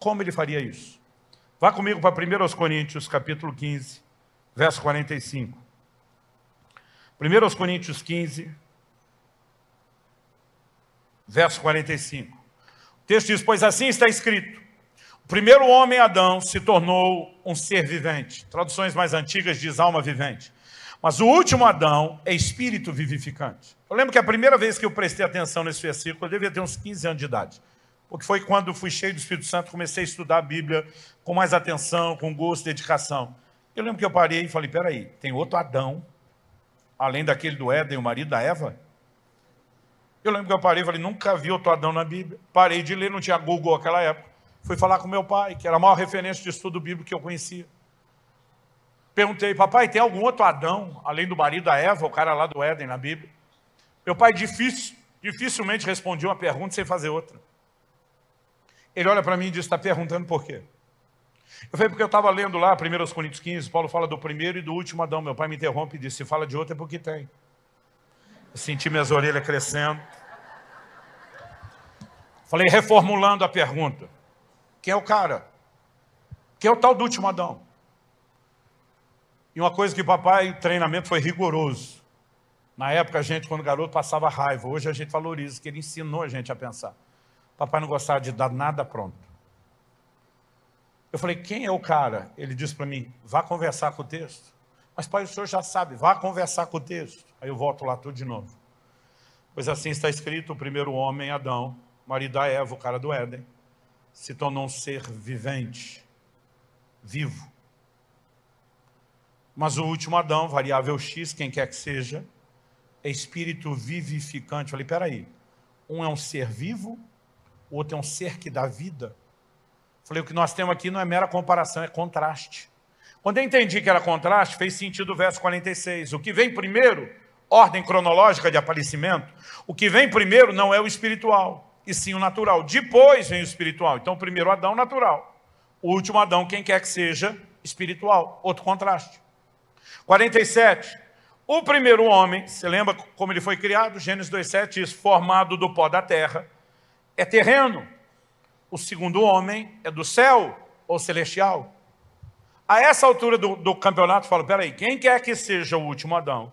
Como ele faria isso? Vá comigo para 1 Coríntios, capítulo 15, verso 45. 1 Coríntios 15, verso 45. O texto diz: Pois assim está escrito: o primeiro homem, Adão, se tornou um ser vivente. Traduções mais antigas diz alma vivente. Mas o último Adão é espírito vivificante. Eu lembro que a primeira vez que eu prestei atenção nesse versículo, eu devia ter uns 15 anos de idade porque foi quando fui cheio do Espírito Santo, comecei a estudar a Bíblia com mais atenção, com gosto, dedicação. Eu lembro que eu parei e falei: peraí, tem outro Adão, além daquele do Éden, o marido da Eva? Eu lembro que eu parei e falei: nunca vi outro Adão na Bíblia. Parei de ler, não tinha Google naquela época. Fui falar com meu pai, que era a maior referência de estudo bíblico que eu conhecia. Perguntei, papai, tem algum outro Adão, além do marido da Eva, o cara lá do Éden na Bíblia? Meu pai difícil, dificilmente respondia uma pergunta sem fazer outra. Ele olha para mim e diz: Está perguntando por quê? Eu falei, porque eu estava lendo lá, 1 Coríntios 15, Paulo fala do primeiro e do último Adão. Meu pai me interrompe e diz: Se fala de outro é porque tem. Eu senti minhas orelhas crescendo. Falei, reformulando a pergunta: Quem é o cara? Quem é o tal do último Adão? E uma coisa que papai, o treinamento foi rigoroso. Na época, a gente, quando garoto, passava raiva. Hoje a gente valoriza, que ele ensinou a gente a pensar. Papai não gostava de dar nada pronto. Eu falei, quem é o cara? Ele disse para mim, vá conversar com o texto. Mas pai, o senhor já sabe, vá conversar com o texto. Aí eu volto lá tudo de novo. Pois assim está escrito, o primeiro homem, Adão, marido da Eva, o cara do Éden, se tornou um ser vivente, vivo. Mas o último Adão, variável X, quem quer que seja, é espírito vivificante. Eu falei, peraí, um é um ser vivo, o outro é um ser que dá vida. Falei, o que nós temos aqui não é mera comparação, é contraste. Quando eu entendi que era contraste, fez sentido o verso 46. O que vem primeiro, ordem cronológica de aparecimento, o que vem primeiro não é o espiritual, e sim o natural. Depois vem o espiritual. Então, primeiro Adão, natural. O último Adão, quem quer que seja, espiritual. Outro contraste. 47. O primeiro homem, você lembra como ele foi criado? Gênesis 2,7 diz: formado do pó da terra é terreno. O segundo homem é do céu ou celestial. A essa altura do, do campeonato, falo: peraí, quem quer que seja o último Adão?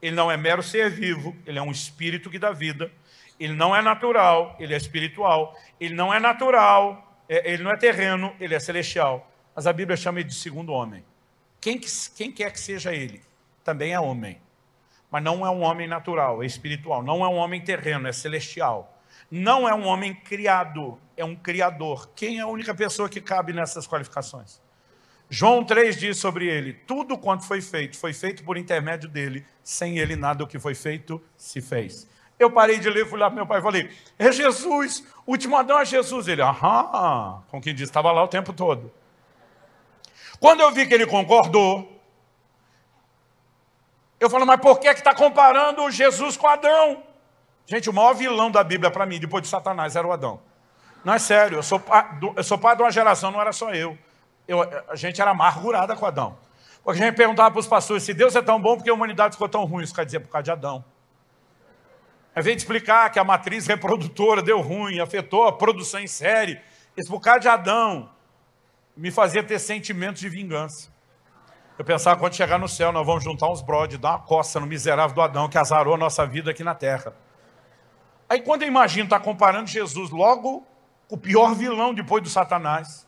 Ele não é mero ser vivo, ele é um espírito que dá vida. Ele não é natural, ele é espiritual. Ele não é natural, é, ele não é terreno, ele é celestial. Mas a Bíblia chama ele de segundo homem. Quem, quem quer que seja ele, também é homem. Mas não é um homem natural, é espiritual. Não é um homem terreno, é celestial não é um homem criado, é um criador. Quem é a única pessoa que cabe nessas qualificações? João 3 diz sobre ele: tudo quanto foi feito, foi feito por intermédio dele, sem ele nada o que foi feito se fez. Eu parei de ler, fui lá para meu pai e falei: é Jesus, o último Adão é Jesus. Ele, aham, com quem diz, estava lá o tempo todo. Quando eu vi que ele concordou, eu falo, mas por que está comparando Jesus com Adão? Gente, o maior vilão da Bíblia para mim, depois de Satanás, era o Adão. Não é sério, eu sou, eu sou pai de uma geração, não era só eu. eu a gente era amargurada com Adão. Porque a gente perguntava para os pastores, se Deus é tão bom, por que a humanidade ficou tão ruim? Isso quer dizer, por causa de Adão. Ao é invés de explicar que a matriz reprodutora deu ruim, afetou a produção em série, isso por causa de Adão me fazia ter sentimentos de vingança. Eu pensava, quando chegar no céu, nós vamos juntar uns brodes, dar uma coça no miserável do Adão, que azarou a nossa vida aqui na terra. Aí quando eu imagino estar tá comparando Jesus logo com o pior vilão depois do Satanás,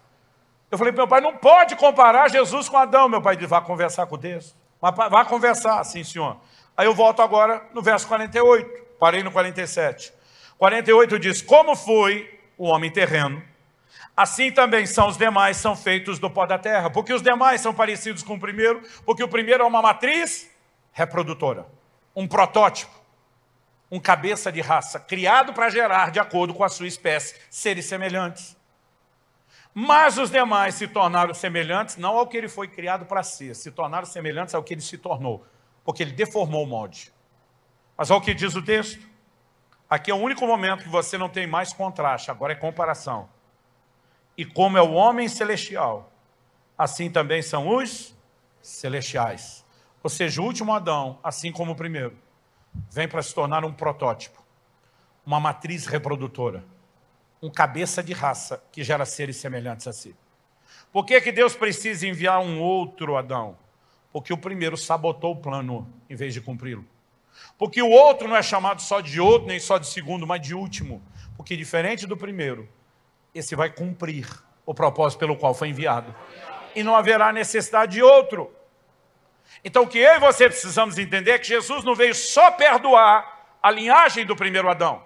eu falei para meu pai, não pode comparar Jesus com Adão. Meu pai disse, vá conversar com Deus. vá conversar, sim senhor. Aí eu volto agora no verso 48, parei no 47. 48 diz, como foi o homem terreno, assim também são os demais, são feitos do pó da terra, porque os demais são parecidos com o primeiro, porque o primeiro é uma matriz reprodutora, um protótipo um cabeça de raça criado para gerar, de acordo com a sua espécie, seres semelhantes. Mas os demais se tornaram semelhantes não ao que ele foi criado para ser, se tornaram semelhantes ao que ele se tornou, porque ele deformou o molde. Mas olha o que diz o texto. Aqui é o único momento que você não tem mais contraste, agora é comparação. E como é o homem celestial, assim também são os celestiais. Ou seja, o último Adão, assim como o primeiro vem para se tornar um protótipo, uma matriz reprodutora, um cabeça de raça que gera seres semelhantes a si. Por que, que Deus precisa enviar um outro Adão? Porque o primeiro sabotou o plano em vez de cumpri-lo. Porque o outro não é chamado só de outro, nem só de segundo, mas de último. Porque diferente do primeiro, esse vai cumprir o propósito pelo qual foi enviado. E não haverá necessidade de outro. Então o que eu e você precisamos entender é que Jesus não veio só perdoar a linhagem do primeiro Adão.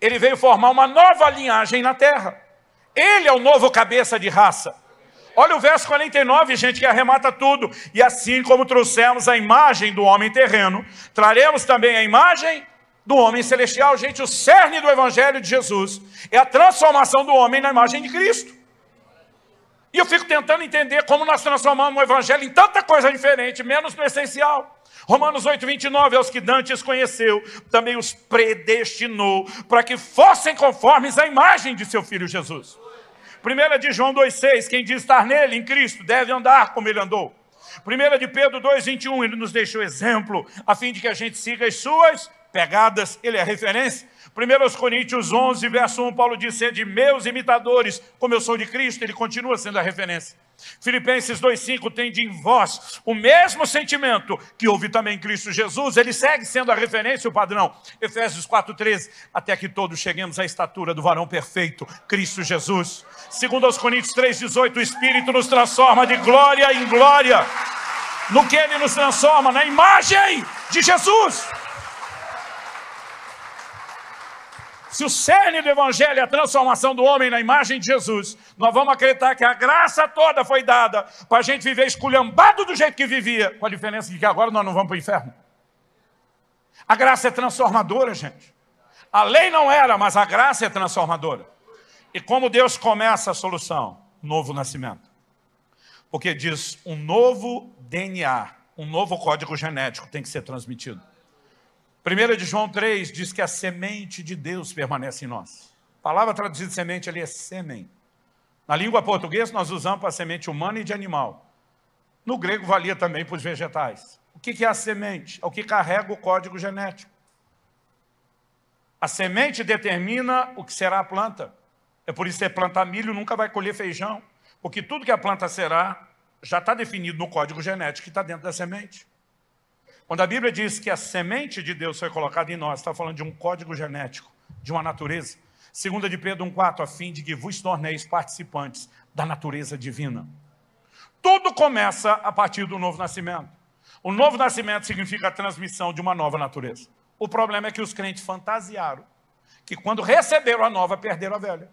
Ele veio formar uma nova linhagem na terra. Ele é o novo cabeça de raça. Olha o verso 49, gente, que arremata tudo. E assim como trouxemos a imagem do homem terreno, traremos também a imagem do homem celestial. Gente, o cerne do evangelho de Jesus é a transformação do homem na imagem de Cristo. E eu fico tentando entender como nós transformamos o Evangelho em tanta coisa diferente, menos no essencial. Romanos 8, 29, aos que Dantes conheceu, também os predestinou para que fossem conformes à imagem de seu filho Jesus. Primeira de João 2,6, quem diz estar nele, em Cristo, deve andar como ele andou. Primeira de Pedro 2,21, ele nos deixou exemplo, a fim de que a gente siga as suas pegadas, ele é referência. 1 Coríntios 11, verso 1, Paulo diz: Sede meus imitadores, como eu sou de Cristo, ele continua sendo a referência. Filipenses 2,5 tem de em vós o mesmo sentimento que houve também em Cristo Jesus, ele segue sendo a referência, o padrão. Efésios 4,13, até que todos cheguemos à estatura do varão perfeito, Cristo Jesus. Segundo aos Coríntios 3,18, o Espírito nos transforma de glória em glória. No que ele nos transforma? Na imagem de Jesus. Se o cerne do Evangelho é a transformação do homem na imagem de Jesus, nós vamos acreditar que a graça toda foi dada para a gente viver esculhambado do jeito que vivia, com a diferença de que agora nós não vamos para o inferno. A graça é transformadora, gente. A lei não era, mas a graça é transformadora. E como Deus começa a solução? Novo nascimento. Porque diz um novo DNA, um novo código genético tem que ser transmitido. 1 de João 3 diz que a semente de Deus permanece em nós. A palavra traduzida semente ali é sêmen. Na língua portuguesa nós usamos para semente humana e de animal. No grego valia também para os vegetais. O que é a semente? É o que carrega o código genético. A semente determina o que será a planta. É por isso que você plantar milho nunca vai colher feijão, porque tudo que a planta será já está definido no código genético que está dentro da semente. Quando a Bíblia diz que a semente de Deus foi colocada em nós, está falando de um código genético, de uma natureza. Segunda de Pedro 1,4, a fim de que vos torneis participantes da natureza divina. Tudo começa a partir do novo nascimento. O novo nascimento significa a transmissão de uma nova natureza. O problema é que os crentes fantasiaram que quando receberam a nova, perderam a velha.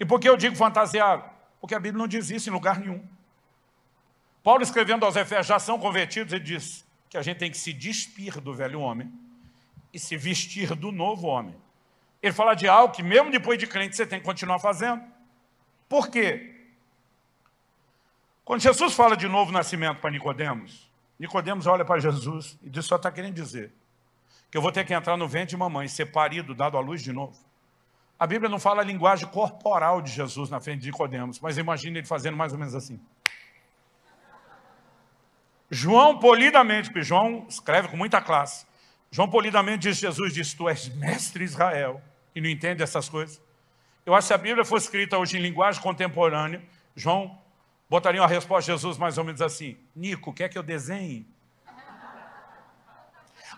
E por que eu digo fantasiaram? Porque a Bíblia não diz isso em lugar nenhum. Paulo, escrevendo aos Efésios, já são convertidos, ele diz que a gente tem que se despir do velho homem e se vestir do novo homem. Ele fala de algo que, mesmo depois de crente, você tem que continuar fazendo. Por quê? Quando Jesus fala de novo nascimento para Nicodemos, Nicodemos olha para Jesus e diz: só está querendo dizer que eu vou ter que entrar no ventre de mamãe, ser parido, dado à luz de novo. A Bíblia não fala a linguagem corporal de Jesus na frente de Nicodemos, mas imagina ele fazendo mais ou menos assim. João polidamente, porque João escreve com muita classe. João polidamente diz: Jesus disse, Tu és mestre Israel, e não entende essas coisas. Eu acho que se a Bíblia fosse escrita hoje em linguagem contemporânea, João botaria uma resposta a Jesus mais ou menos assim: Nico, quer que eu desenhe?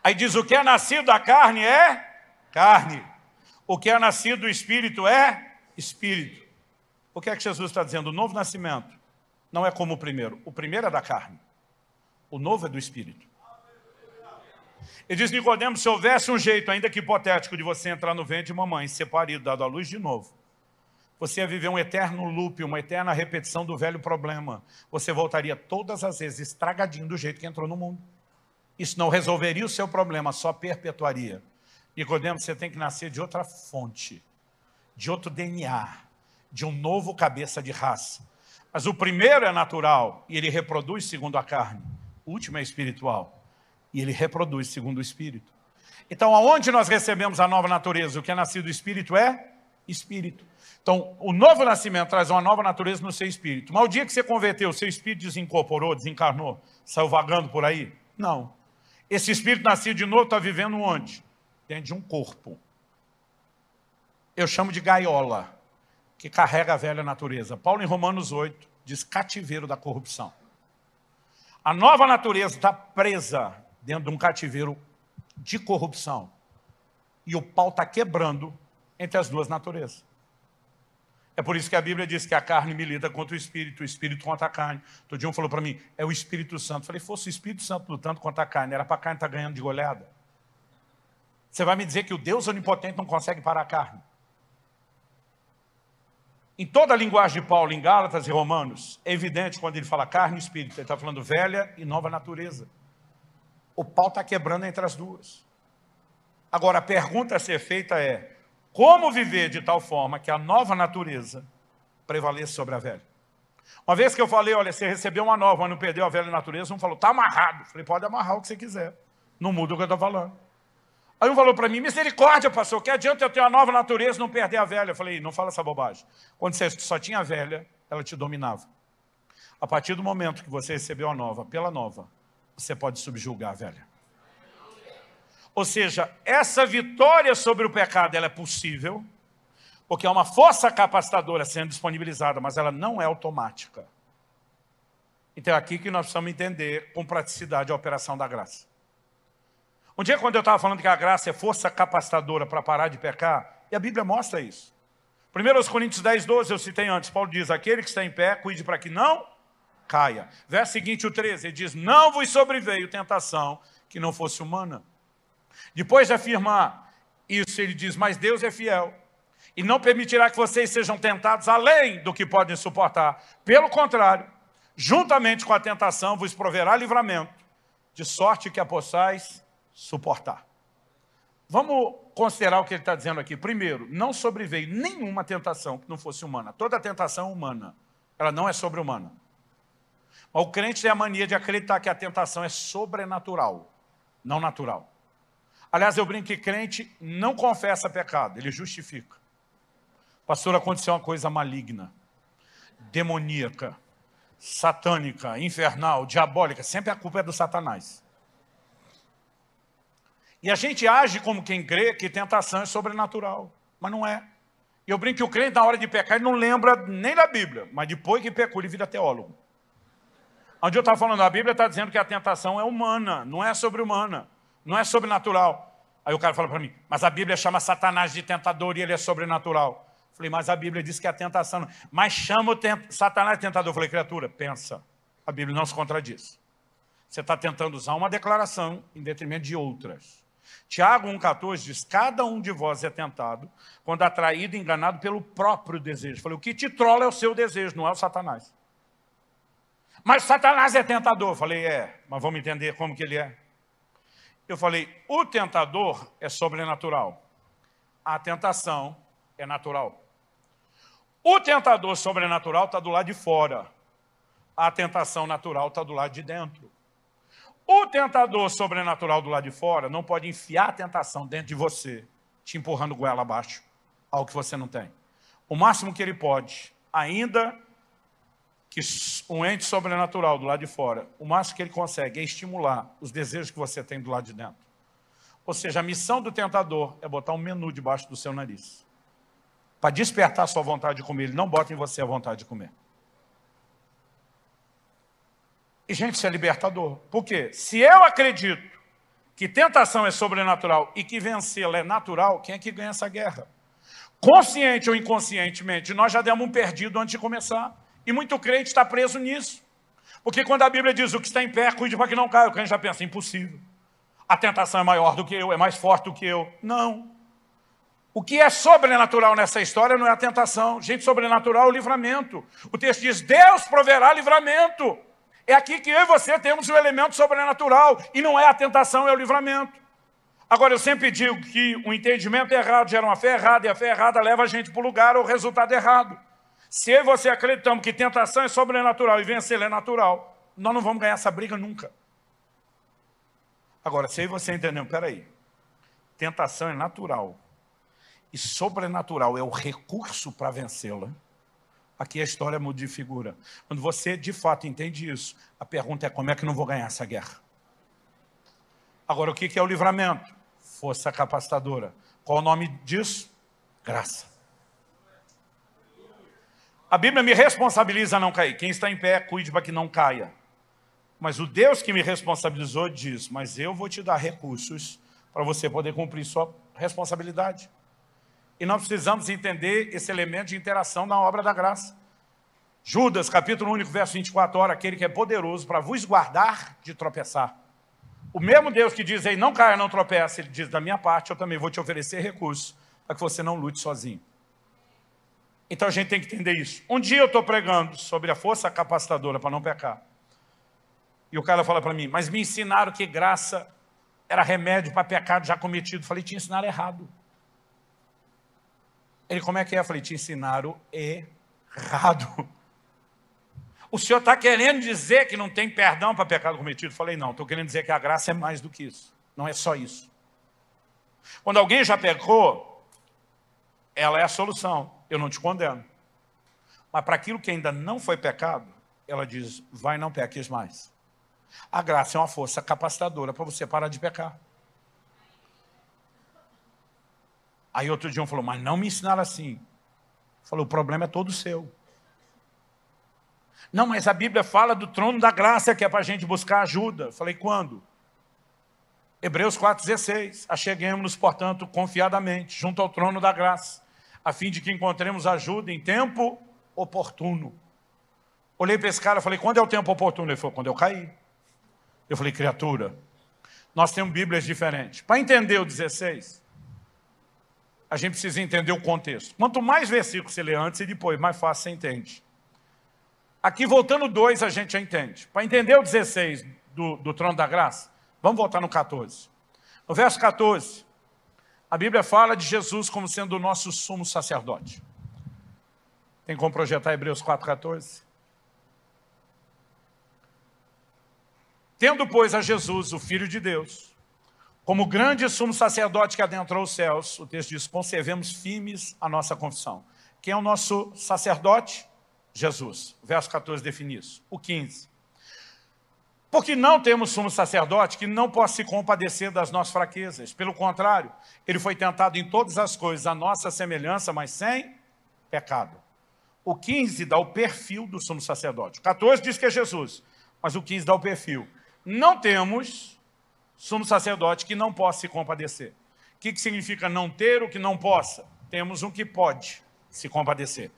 Aí diz: O que é nascido da carne é carne, o que é nascido do espírito é espírito. O que é que Jesus está dizendo? O novo nascimento não é como o primeiro. O primeiro é da carne. O novo é do Espírito. Ele diz, Nicodemo, se houvesse um jeito, ainda que hipotético, de você entrar no ventre de mamãe, ser parido, dado à luz de novo, você ia viver um eterno loop, uma eterna repetição do velho problema. Você voltaria todas as vezes estragadinho do jeito que entrou no mundo. Isso não resolveria o seu problema, só perpetuaria. Nicodemo, você tem que nascer de outra fonte, de outro DNA, de um novo cabeça de raça. Mas o primeiro é natural e ele reproduz segundo a carne. O último é espiritual. E ele reproduz segundo o espírito. Então, aonde nós recebemos a nova natureza? O que é nascido do espírito é espírito. Então, o novo nascimento traz uma nova natureza no seu espírito. Mas o dia que você converteu, seu espírito desincorporou, desencarnou, saiu vagando por aí? Não. Esse espírito nascido de novo está vivendo onde? Dentro de um corpo. Eu chamo de gaiola, que carrega a velha natureza. Paulo, em Romanos 8, diz cativeiro da corrupção. A nova natureza está presa dentro de um cativeiro de corrupção. E o pau está quebrando entre as duas naturezas. É por isso que a Bíblia diz que a carne milita contra o espírito, o espírito contra a carne. Todo dia um falou para mim, é o Espírito Santo. Falei, fosse o Espírito Santo lutando contra a carne, era para a carne estar tá ganhando de goleada. Você vai me dizer que o Deus onipotente não consegue parar a carne? Em toda a linguagem de Paulo, em Gálatas e Romanos, é evidente quando ele fala carne e espírito, ele está falando velha e nova natureza. O pau está quebrando entre as duas. Agora, a pergunta a ser feita é: como viver de tal forma que a nova natureza prevaleça sobre a velha? Uma vez que eu falei, olha, você recebeu uma nova, mas não perdeu a velha natureza, um falou, está amarrado. Eu falei, pode amarrar o que você quiser. Não muda o que eu estou falando. Aí um falou para mim, misericórdia, pastor, que adianta eu ter uma nova natureza e não perder a velha? Eu falei, não fala essa bobagem. Quando você só tinha a velha, ela te dominava. A partir do momento que você recebeu a nova, pela nova, você pode subjugar a velha. Ou seja, essa vitória sobre o pecado, ela é possível, porque é uma força capacitadora sendo disponibilizada, mas ela não é automática. Então é aqui que nós precisamos entender com praticidade a operação da graça. Um dia, quando eu estava falando que a graça é força capacitadora para parar de pecar, e a Bíblia mostra isso. 1 Coríntios 10, 12, eu citei antes, Paulo diz, aquele que está em pé, cuide para que não caia. Verso seguinte, o 13, ele diz, não vos sobreveio tentação que não fosse humana. Depois de afirmar isso, ele diz, mas Deus é fiel, e não permitirá que vocês sejam tentados além do que podem suportar. Pelo contrário, juntamente com a tentação, vos proverá livramento, de sorte que apossais suportar. Vamos considerar o que ele está dizendo aqui. Primeiro, não sobreveio nenhuma tentação que não fosse humana. Toda tentação é humana, ela não é sobre-humana. O crente tem a mania de acreditar que a tentação é sobrenatural, não natural. Aliás, eu brinco que crente não confessa pecado, ele justifica. Pastor, aconteceu uma coisa maligna, demoníaca, satânica, infernal, diabólica. Sempre a culpa é do Satanás. E a gente age como quem crê que tentação é sobrenatural, mas não é. E eu brinco que o crente, na hora de pecar, ele não lembra nem da Bíblia, mas depois que pecou, ele vira teólogo. Onde eu estava falando, a Bíblia está dizendo que a tentação é humana, não é sobre-humana, não é sobrenatural. Aí o cara fala para mim, mas a Bíblia chama Satanás de tentador e ele é sobrenatural. Eu falei, mas a Bíblia diz que a tentação. Mas chama o tent... Satanás tentador. Eu falei, criatura, pensa. A Bíblia não se contradiz. Você está tentando usar uma declaração em detrimento de outras. Tiago 1,14 diz: Cada um de vós é tentado quando atraído e enganado pelo próprio desejo. Falei, o que te trola é o seu desejo, não é o Satanás. Mas Satanás é tentador. Falei, é, mas vamos entender como que ele é. Eu falei, o tentador é sobrenatural. A tentação é natural. O tentador sobrenatural está do lado de fora. A tentação natural está do lado de dentro. O tentador sobrenatural do lado de fora não pode enfiar a tentação dentro de você, te empurrando goela abaixo, algo que você não tem. O máximo que ele pode, ainda que um ente sobrenatural do lado de fora, o máximo que ele consegue é estimular os desejos que você tem do lado de dentro. Ou seja, a missão do tentador é botar um menu debaixo do seu nariz. Para despertar a sua vontade de comer, ele não bota em você a vontade de comer. E, gente, isso é libertador. Por quê? Se eu acredito que tentação é sobrenatural e que vencê-la é natural, quem é que ganha essa guerra? Consciente ou inconscientemente, nós já demos um perdido antes de começar. E muito crente está preso nisso. Porque quando a Bíblia diz o que está em pé, cuide para que não caia, o crente já pensa, impossível. A tentação é maior do que eu, é mais forte do que eu. Não. O que é sobrenatural nessa história não é a tentação. Gente, sobrenatural é o livramento. O texto diz: Deus proverá livramento. É aqui que eu e você temos o elemento sobrenatural, e não é a tentação, é o livramento. Agora, eu sempre digo que o entendimento errado gera uma fé errada, e a fé errada leva a gente para o lugar ou resultado errado. Se eu e você acreditamos que tentação é sobrenatural e vencer é natural, nós não vamos ganhar essa briga nunca. Agora, se eu e você entendemos, peraí, tentação é natural, e sobrenatural é o recurso para vencê-la, Aqui a história muda de figura. Quando você de fato entende isso, a pergunta é: como é que não vou ganhar essa guerra? Agora, o que é o livramento? Força capacitadora. Qual o nome disso? Graça. A Bíblia me responsabiliza a não cair. Quem está em pé, cuide para que não caia. Mas o Deus que me responsabilizou diz: Mas eu vou te dar recursos para você poder cumprir sua responsabilidade. E nós precisamos entender esse elemento de interação na obra da graça. Judas, capítulo único, verso 24, ora, aquele que é poderoso para vos guardar de tropeçar. O mesmo Deus que diz aí, não caia, não tropeça, ele diz, da minha parte, eu também vou te oferecer recursos para que você não lute sozinho. Então a gente tem que entender isso. Um dia eu estou pregando sobre a força capacitadora para não pecar. E o cara fala para mim, mas me ensinaram que graça era remédio para pecado já cometido. Falei, te ensinaram errado. Ele, como é que é? Eu falei, te ensinaram errado. O senhor está querendo dizer que não tem perdão para pecado cometido? Eu falei, não, estou querendo dizer que a graça é mais do que isso. Não é só isso. Quando alguém já pecou, ela é a solução. Eu não te condeno. Mas para aquilo que ainda não foi pecado, ela diz: vai, não peques mais. A graça é uma força capacitadora para você parar de pecar. Aí outro João falou, mas não me ensinaram assim. Falou, o problema é todo seu. Não, mas a Bíblia fala do trono da graça, que é para a gente buscar ajuda. Falei, quando? Hebreus 4,16. Acheguemos-nos, portanto, confiadamente, junto ao trono da graça, a fim de que encontremos ajuda em tempo oportuno. Olhei para esse cara e falei, quando é o tempo oportuno? Ele falou, quando eu caí. Eu falei, criatura, nós temos Bíblias diferentes. Para entender o 16, a gente precisa entender o contexto. Quanto mais versículos você lê antes e depois, mais fácil você entende. Aqui, voltando dois, a gente já entende. Para entender o 16 do, do trono da graça, vamos voltar no 14. No verso 14, a Bíblia fala de Jesus como sendo o nosso sumo sacerdote. Tem como projetar Hebreus 4,14? Tendo, pois, a Jesus, o Filho de Deus, como grande sumo sacerdote que adentrou os céus, o texto diz: conservemos firmes a nossa confissão. Quem é o nosso sacerdote? Jesus. O verso 14 define isso. O 15. Porque não temos sumo sacerdote que não possa se compadecer das nossas fraquezas. Pelo contrário, ele foi tentado em todas as coisas, a nossa semelhança, mas sem pecado. O 15 dá o perfil do sumo sacerdote. O 14 diz que é Jesus, mas o 15 dá o perfil. Não temos sumo sacerdote que não possa se compadecer. O que, que significa não ter o que não possa? Temos um que pode se compadecer.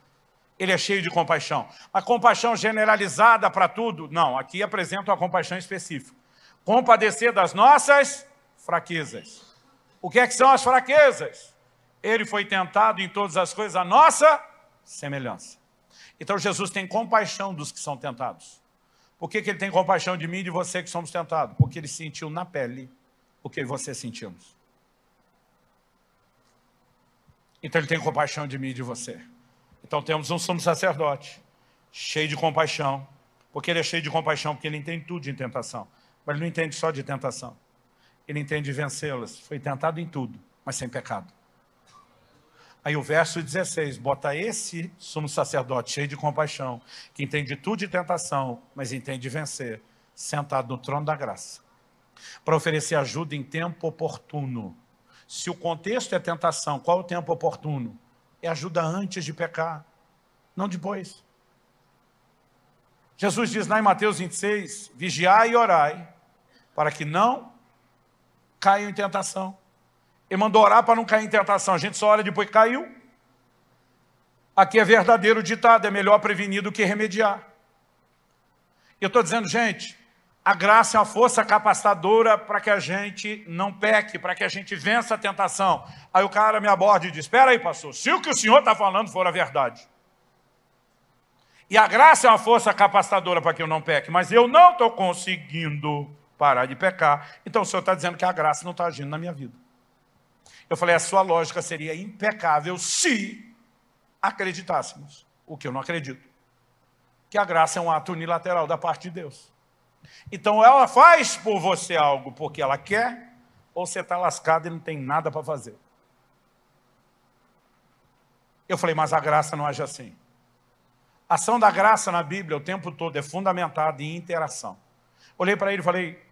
Ele é cheio de compaixão. A compaixão generalizada para tudo? Não, aqui apresenta uma compaixão específica. Compadecer das nossas fraquezas. O que é que são as fraquezas? Ele foi tentado em todas as coisas, a nossa semelhança. Então Jesus tem compaixão dos que são tentados. Por que, que ele tem compaixão de mim e de você que somos tentados? Porque ele sentiu na pele o que você sentimos. Então ele tem compaixão de mim e de você. Então temos um sumo sacerdote, cheio de compaixão, porque ele é cheio de compaixão, porque ele entende tudo de tentação. Mas ele não entende só de tentação. Ele entende vencê-las. Foi tentado em tudo, mas sem pecado. Aí o verso 16, bota esse sumo sacerdote cheio de compaixão, que entende tudo de tentação, mas entende vencer, sentado no trono da graça, para oferecer ajuda em tempo oportuno. Se o contexto é tentação, qual o tempo oportuno? É ajuda antes de pecar, não depois. Jesus diz lá em Mateus 26: vigiai e orai, para que não caiam em tentação. Ele mandou orar para não cair em tentação. A gente só ora depois que caiu. Aqui é verdadeiro ditado: é melhor prevenir do que remediar. Eu estou dizendo, gente, a graça é uma força capacitadora para que a gente não peque, para que a gente vença a tentação. Aí o cara me aborda e diz: Espera aí, pastor, se o que o senhor está falando for a verdade. E a graça é uma força capacitadora para que eu não peque, mas eu não estou conseguindo parar de pecar. Então o senhor está dizendo que a graça não está agindo na minha vida. Eu falei, a sua lógica seria impecável se acreditássemos, o que eu não acredito. Que a graça é um ato unilateral da parte de Deus. Então ela faz por você algo porque ela quer, ou você está lascado e não tem nada para fazer. Eu falei, mas a graça não age assim. A ação da graça na Bíblia o tempo todo é fundamentada em interação. Olhei para ele e falei,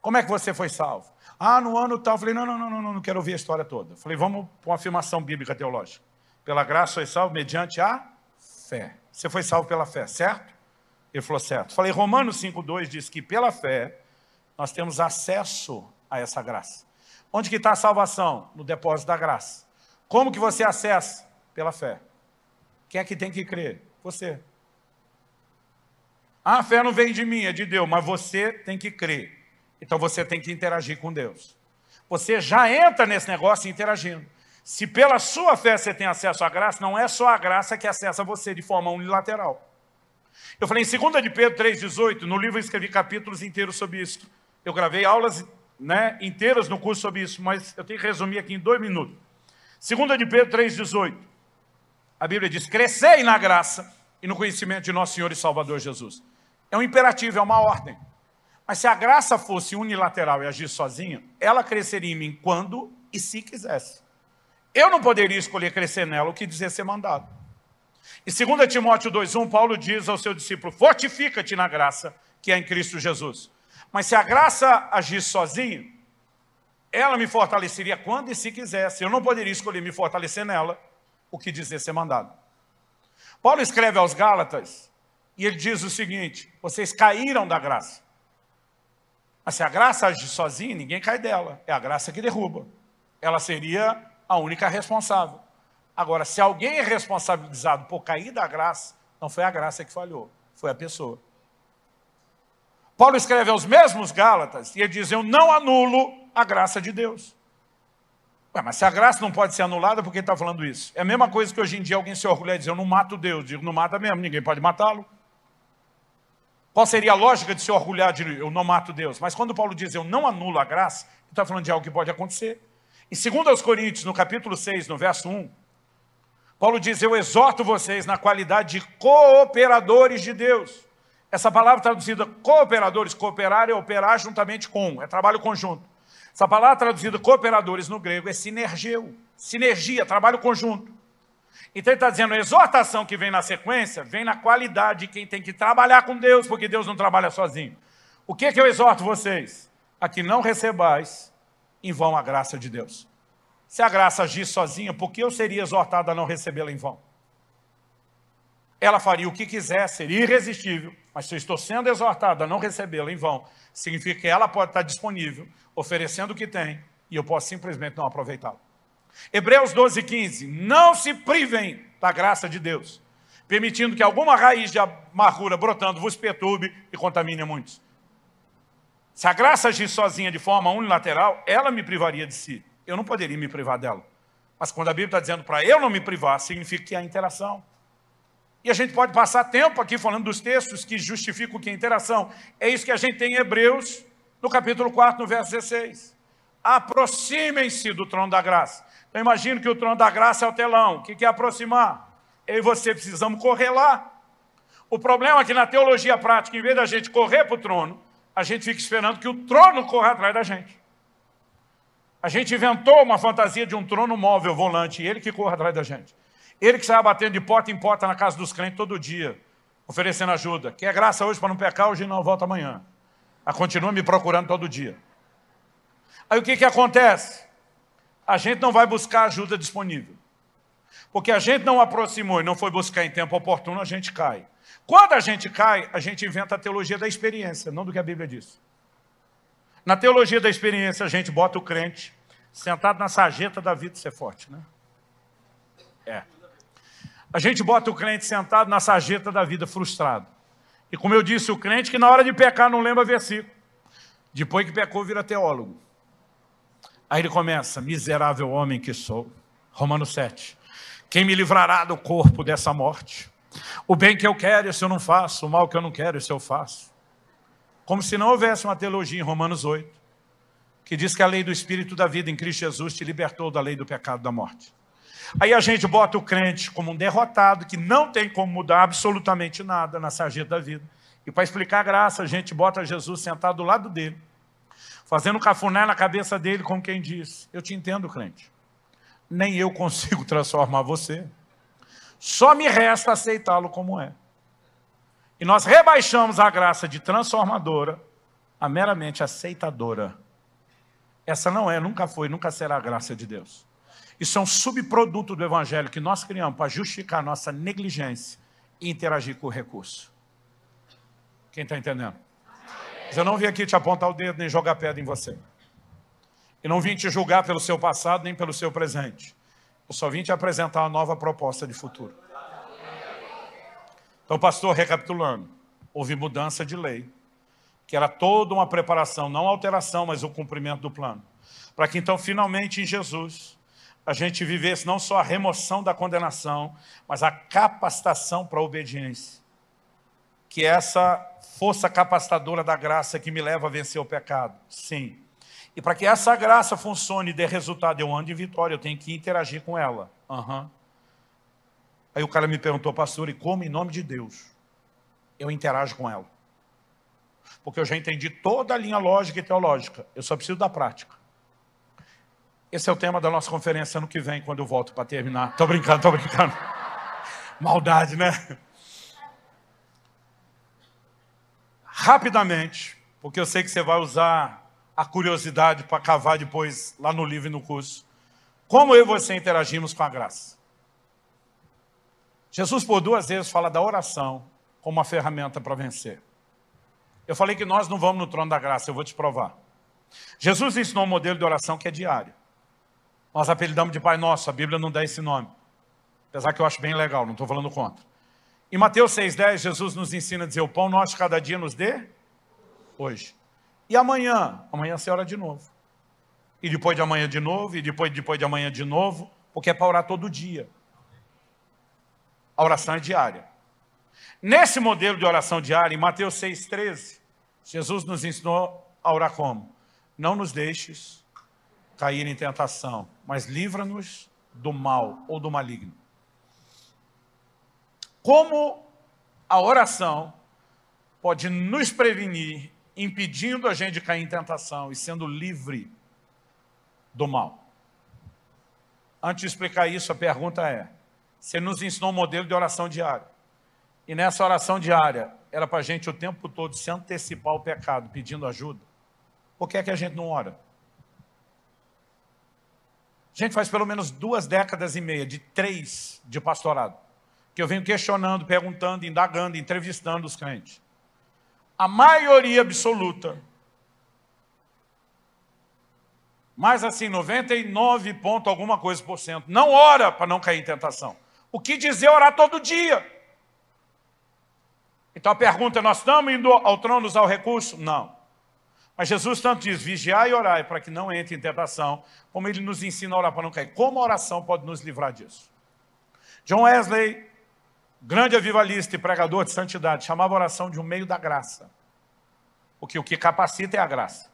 como é que você foi salvo? Ah, no ano tal. Eu falei, não, não, não, não, não quero ouvir a história toda. Eu falei, vamos para uma afirmação bíblica teológica. Pela graça foi salvo mediante a fé. Você foi salvo pela fé, certo? Ele falou, certo. Eu falei, Romanos 5,2 diz que pela fé nós temos acesso a essa graça. Onde que está a salvação? No depósito da graça. Como que você acessa? Pela fé. Quem é que tem que crer? Você. Ah, a fé não vem de mim, é de Deus, mas você tem que crer. Então você tem que interagir com Deus. Você já entra nesse negócio interagindo. Se pela sua fé você tem acesso à graça, não é só a graça que acessa você de forma unilateral. Eu falei em 2 de Pedro 3,18, no livro eu escrevi capítulos inteiros sobre isso. Eu gravei aulas né, inteiras no curso sobre isso, mas eu tenho que resumir aqui em dois minutos. 2 de Pedro 3,18, a Bíblia diz, crescei na graça e no conhecimento de nosso Senhor e Salvador Jesus. É um imperativo, é uma ordem. Mas se a graça fosse unilateral e agir sozinha, ela cresceria em mim quando e se quisesse. Eu não poderia escolher crescer nela o que dizer ser mandado. E 2 Timóteo 2,1, Paulo diz ao seu discípulo: Fortifica-te na graça que é em Cristo Jesus. Mas se a graça agir sozinha, ela me fortaleceria quando e se quisesse. Eu não poderia escolher me fortalecer nela o que dizer ser mandado. Paulo escreve aos Gálatas e ele diz o seguinte: Vocês caíram da graça se assim, a graça age sozinha, ninguém cai dela. É a graça que derruba. Ela seria a única responsável. Agora, se alguém é responsabilizado por cair da graça, não foi a graça que falhou, foi a pessoa. Paulo escreve aos mesmos Gálatas e ele diz: Eu não anulo a graça de Deus. Ué, mas se a graça não pode ser anulada, por que está falando isso? É a mesma coisa que hoje em dia alguém se orgulha e diz: Eu não mato Deus. Eu digo: Não mata mesmo, ninguém pode matá-lo. Qual seria a lógica de se orgulhar de eu não mato Deus? Mas quando Paulo diz eu não anulo a graça, ele está falando de algo que pode acontecer. Em 2 Coríntios, no capítulo 6, no verso 1, Paulo diz: Eu exorto vocês na qualidade de cooperadores de Deus. Essa palavra traduzida cooperadores, cooperar é operar juntamente com, é trabalho conjunto. Essa palavra traduzida cooperadores no grego é sinergeu, sinergia, trabalho conjunto. Então ele está dizendo, a exortação que vem na sequência, vem na qualidade de quem tem que trabalhar com Deus, porque Deus não trabalha sozinho. O que, é que eu exorto vocês? A que não recebais em vão a graça de Deus. Se a graça agisse sozinha, por que eu seria exortado a não recebê-la em vão? Ela faria o que quiser, seria irresistível, mas se eu estou sendo exortado a não recebê-la em vão, significa que ela pode estar disponível, oferecendo o que tem, e eu posso simplesmente não aproveitá-la. Hebreus 12, 15. Não se privem da graça de Deus, permitindo que alguma raiz de amargura brotando vos perturbe e contamine muitos. Se a graça agir sozinha de forma unilateral, ela me privaria de si. Eu não poderia me privar dela. Mas quando a Bíblia está dizendo para eu não me privar, significa que há interação. E a gente pode passar tempo aqui falando dos textos que justificam que é interação. É isso que a gente tem em Hebreus, no capítulo 4, no verso 16. Aproximem-se do trono da graça então imagino que o trono da graça é o telão. O que quer aproximar? Eu e você precisamos correr lá. O problema é que na teologia prática, em vez da gente correr para o trono, a gente fica esperando que o trono corra atrás da gente. A gente inventou uma fantasia de um trono móvel volante, e ele que corra atrás da gente. Ele que sai batendo de porta em porta na casa dos crentes todo dia, oferecendo ajuda. Quer é graça hoje para não pecar, hoje não, volta amanhã. A continua me procurando todo dia. Aí o que, que acontece? a gente não vai buscar ajuda disponível. Porque a gente não aproximou e não foi buscar em tempo oportuno, a gente cai. Quando a gente cai, a gente inventa a teologia da experiência, não do que a Bíblia diz. Na teologia da experiência, a gente bota o crente sentado na sarjeta da vida ser é forte, né? É. A gente bota o crente sentado na sarjeta da vida frustrado. E como eu disse, o crente que na hora de pecar não lembra versículo. Depois que pecou, vira teólogo. Aí ele começa: Miserável homem que sou. Romanos 7. Quem me livrará do corpo dessa morte? O bem que eu quero, esse eu não faço. O mal que eu não quero, esse eu faço. Como se não houvesse uma teologia em Romanos 8, que diz que a lei do Espírito da vida em Cristo Jesus te libertou da lei do pecado da morte. Aí a gente bota o crente como um derrotado, que não tem como mudar absolutamente nada na sarjeta da vida. E para explicar a graça, a gente bota Jesus sentado do lado dele, fazendo cafuné na cabeça dele, com quem diz: Eu te entendo, crente. Nem eu consigo transformar você. Só me resta aceitá-lo como é. E nós rebaixamos a graça de transformadora a meramente aceitadora. Essa não é, nunca foi, nunca será a graça de Deus. Isso é um subproduto do evangelho que nós criamos para justificar nossa negligência e interagir com o recurso. Quem está entendendo? Mas eu não vim aqui te apontar o dedo nem jogar pedra em você. E não vim te julgar pelo seu passado nem pelo seu presente. Eu só vim te apresentar uma nova proposta de futuro. Então, pastor, recapitulando, houve mudança de lei, que era toda uma preparação, não alteração, mas o cumprimento do plano. Para que então, finalmente, em Jesus, a gente vivesse não só a remoção da condenação, mas a capacitação para a obediência. Que é essa força capacitadora da graça que me leva a vencer o pecado? Sim. E para que essa graça funcione e dê resultado, eu ando em vitória, eu tenho que interagir com ela. Uhum. Aí o cara me perguntou, pastor, e como em nome de Deus eu interajo com ela? Porque eu já entendi toda a linha lógica e teológica, eu só preciso da prática. Esse é o tema da nossa conferência ano que vem, quando eu volto para terminar. Estou brincando, estou brincando. Maldade, né? rapidamente, porque eu sei que você vai usar a curiosidade para cavar depois lá no livro e no curso. Como eu e você interagimos com a graça? Jesus, por duas vezes, fala da oração como uma ferramenta para vencer. Eu falei que nós não vamos no trono da graça, eu vou te provar. Jesus ensinou um modelo de oração que é diário. Nós apelidamos de Pai Nosso, a Bíblia não dá esse nome. Apesar que eu acho bem legal, não estou falando contra. Em Mateus 6,10, Jesus nos ensina a dizer: O pão nosso cada dia nos dê hoje. E amanhã? Amanhã você ora de novo. E depois de amanhã de novo, e depois, depois de amanhã de novo, porque é para orar todo dia. A oração é diária. Nesse modelo de oração diária, em Mateus 6,13, Jesus nos ensinou a orar como? Não nos deixes cair em tentação, mas livra-nos do mal ou do maligno como a oração pode nos prevenir, impedindo a gente de cair em tentação e sendo livre do mal. Antes de explicar isso, a pergunta é: você nos ensinou um modelo de oração diária. E nessa oração diária, era para a gente o tempo todo se antecipar o pecado, pedindo ajuda. Por que é que a gente não ora? A gente faz pelo menos duas décadas e meia, de três de pastorado que eu venho questionando, perguntando, indagando, entrevistando os crentes. A maioria absoluta, mais assim, 99 ponto alguma coisa por cento, não ora para não cair em tentação. O que dizer é orar todo dia? Então a pergunta é: nós estamos indo ao trono usar o recurso? Não. Mas Jesus tanto diz: vigiar e orar para que não entre em tentação, como ele nos ensina a orar para não cair. Como a oração pode nos livrar disso? John Wesley grande avivalista e pregador de santidade, chamava a oração de um meio da graça. Porque o que capacita é a graça.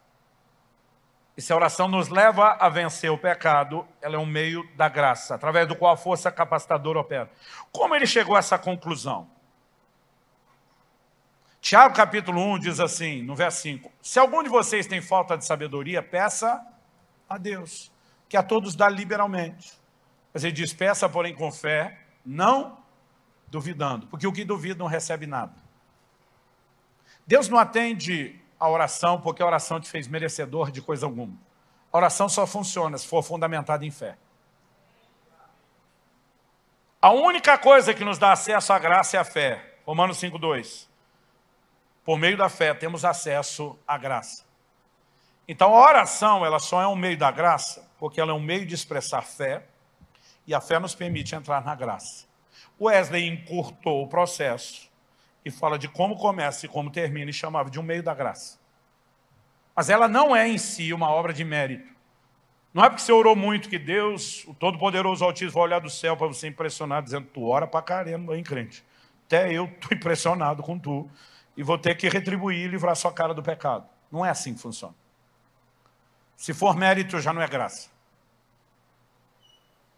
E se a oração nos leva a vencer o pecado, ela é um meio da graça, através do qual a força capacitadora opera. Como ele chegou a essa conclusão? Tiago capítulo 1 diz assim, no verso 5: Se algum de vocês tem falta de sabedoria, peça a Deus, que a todos dá liberalmente. Mas ele diz: peça, porém, com fé, não duvidando, porque o que duvida não recebe nada. Deus não atende a oração porque a oração te fez merecedor de coisa alguma. A oração só funciona se for fundamentada em fé. A única coisa que nos dá acesso à graça é a fé. Romanos 5:2. Por meio da fé temos acesso à graça. Então a oração, ela só é um meio da graça, porque ela é um meio de expressar fé, e a fé nos permite entrar na graça. Wesley encurtou o processo e fala de como começa e como termina, e chamava de um meio da graça. Mas ela não é em si uma obra de mérito. Não é porque você orou muito que Deus, o Todo-Poderoso Altíssimo, vai olhar do céu para você impressionar, dizendo: Tu ora para caramba, hein, crente? Até eu estou impressionado com tu e vou ter que retribuir e livrar sua cara do pecado. Não é assim que funciona. Se for mérito, já não é graça.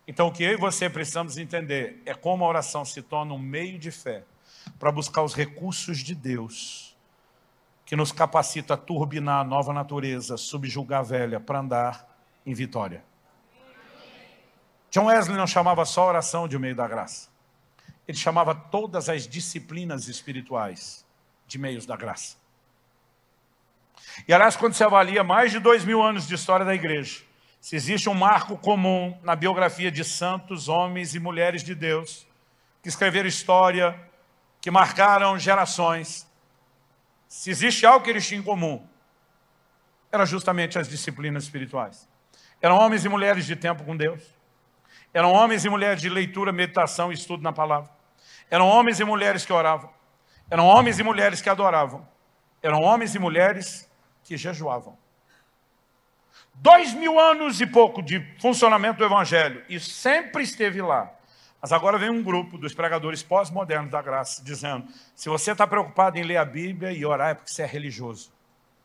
Então, o que eu e você precisamos entender é como a oração se torna um meio de fé para buscar os recursos de Deus que nos capacita a turbinar a nova natureza, subjugar a velha, para andar em vitória. John Wesley não chamava só a oração de meio da graça. Ele chamava todas as disciplinas espirituais de meios da graça. E aliás, quando se avalia mais de dois mil anos de história da igreja, se existe um marco comum na biografia de santos, homens e mulheres de Deus, que escreveram história, que marcaram gerações, se existe algo que eles tinham em comum, era justamente as disciplinas espirituais. Eram homens e mulheres de tempo com Deus. Eram homens e mulheres de leitura, meditação e estudo na palavra. Eram homens e mulheres que oravam. Eram homens e mulheres que adoravam. Eram homens e mulheres que jejuavam dois mil anos e pouco de funcionamento do Evangelho e sempre esteve lá. Mas agora vem um grupo dos pregadores pós-modernos da graça dizendo: se você está preocupado em ler a Bíblia e orar é porque você é religioso.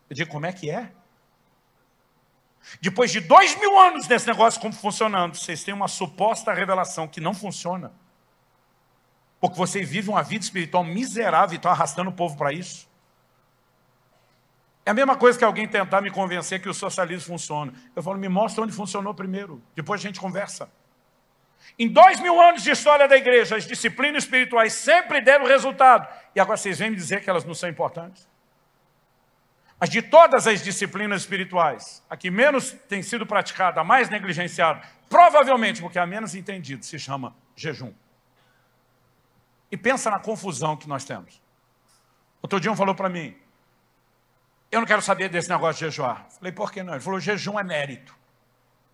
Eu digo: como é que é? Depois de dois mil anos desse negócio como funcionando, vocês têm uma suposta revelação que não funciona. Porque vocês vivem uma vida espiritual miserável e estão arrastando o povo para isso. É a mesma coisa que alguém tentar me convencer que o socialismo funciona. Eu falo, me mostra onde funcionou primeiro, depois a gente conversa. Em dois mil anos de história da igreja, as disciplinas espirituais sempre deram resultado. E agora vocês vêm me dizer que elas não são importantes? Mas de todas as disciplinas espirituais, a que menos tem sido praticada, a mais negligenciada, provavelmente porque a menos entendida, se chama jejum. E pensa na confusão que nós temos. Outro dia um falou para mim, eu não quero saber desse negócio de jejuar. Falei, por que não? Ele falou, jejum é mérito.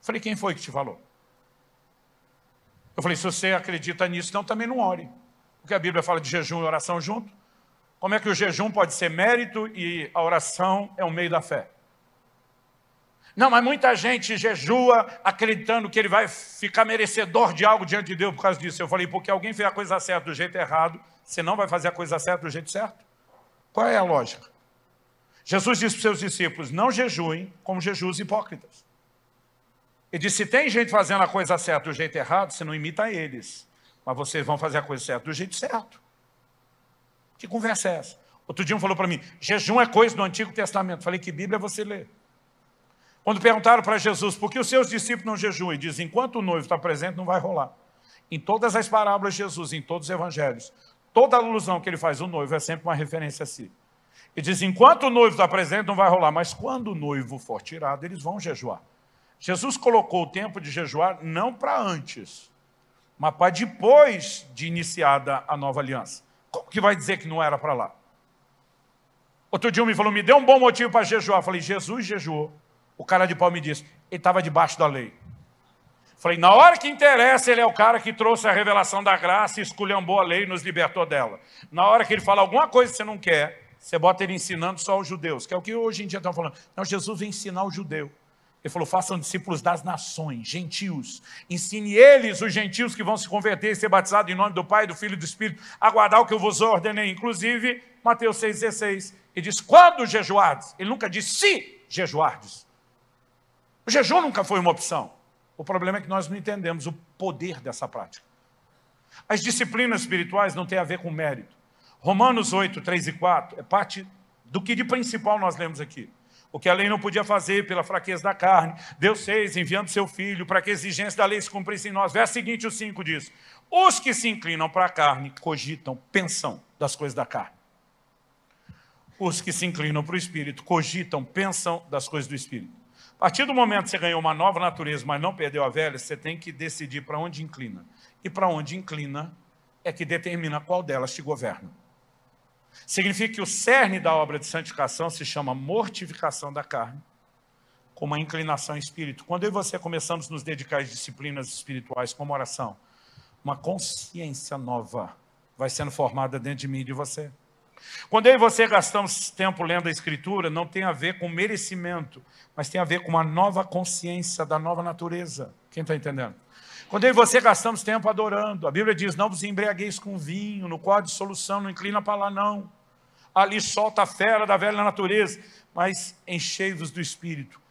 Falei, quem foi que te falou? Eu falei, se você acredita nisso, então também não ore. Porque a Bíblia fala de jejum e oração junto. Como é que o jejum pode ser mérito e a oração é o um meio da fé? Não, mas muita gente jejua acreditando que ele vai ficar merecedor de algo diante de Deus por causa disso. Eu falei, porque alguém fez a coisa certa do jeito errado, você não vai fazer a coisa certa do jeito certo? Qual é a lógica? Jesus disse para os seus discípulos: não jejuem como Jejus hipócritas. Ele disse: se tem gente fazendo a coisa certa do jeito errado, você não imita eles, mas vocês vão fazer a coisa certa do jeito certo. Que conversa é essa? Outro dia um falou para mim: jejum é coisa do Antigo Testamento. Falei: que Bíblia você lê? Quando perguntaram para Jesus por que os seus discípulos não jejuam, ele diz: enquanto o noivo está presente, não vai rolar. Em todas as parábolas de Jesus, em todos os evangelhos, toda alusão que ele faz ao noivo é sempre uma referência a si. E diz: enquanto o noivo está presente, não vai rolar, mas quando o noivo for tirado, eles vão jejuar. Jesus colocou o tempo de jejuar não para antes, mas para depois de iniciada a nova aliança. Como que vai dizer que não era para lá? Outro dia um me falou, me deu um bom motivo para jejuar. Eu falei, Jesus jejuou. O cara de pau me disse, ele estava debaixo da lei. falei, na hora que interessa, ele é o cara que trouxe a revelação da graça, esculhambou a lei e nos libertou dela. Na hora que ele fala alguma coisa que você não quer, você bota ele ensinando só os judeus, que é o que hoje em dia estão falando. Não, Jesus vem ensinar o judeu. Ele falou: façam discípulos das nações, gentios. Ensine eles, os gentios que vão se converter e ser batizados em nome do Pai, do Filho e do Espírito, Aguardar o que eu vos ordenei. Inclusive, Mateus 6,16. Ele diz: quando jejuardes? Ele nunca disse se jejuardes. O jejum nunca foi uma opção. O problema é que nós não entendemos o poder dessa prática. As disciplinas espirituais não têm a ver com mérito. Romanos 8, 3 e 4 é parte do que de principal nós lemos aqui. O que a lei não podia fazer pela fraqueza da carne, Deus fez, enviando seu filho, para que a exigência da lei se cumprisse em nós. Verso seguinte, o 5 diz: Os que se inclinam para a carne cogitam, pensam das coisas da carne. Os que se inclinam para o espírito cogitam, pensam das coisas do espírito. A partir do momento que você ganhou uma nova natureza, mas não perdeu a velha, você tem que decidir para onde inclina. E para onde inclina é que determina qual delas te governa. Significa que o cerne da obra de santificação se chama mortificação da carne, com uma inclinação ao espírito. Quando eu e você começamos a nos dedicar às disciplinas espirituais, como oração, uma consciência nova vai sendo formada dentro de mim e de você. Quando eu e você gastamos tempo lendo a Escritura, não tem a ver com merecimento, mas tem a ver com uma nova consciência da nova natureza. Quem está entendendo? Quando eu e você gastamos tempo adorando, a Bíblia diz: não vos embriagueis com vinho, no qual a dissolução não inclina para lá, não. Ali solta a fera da velha natureza, mas enchei-vos do Espírito,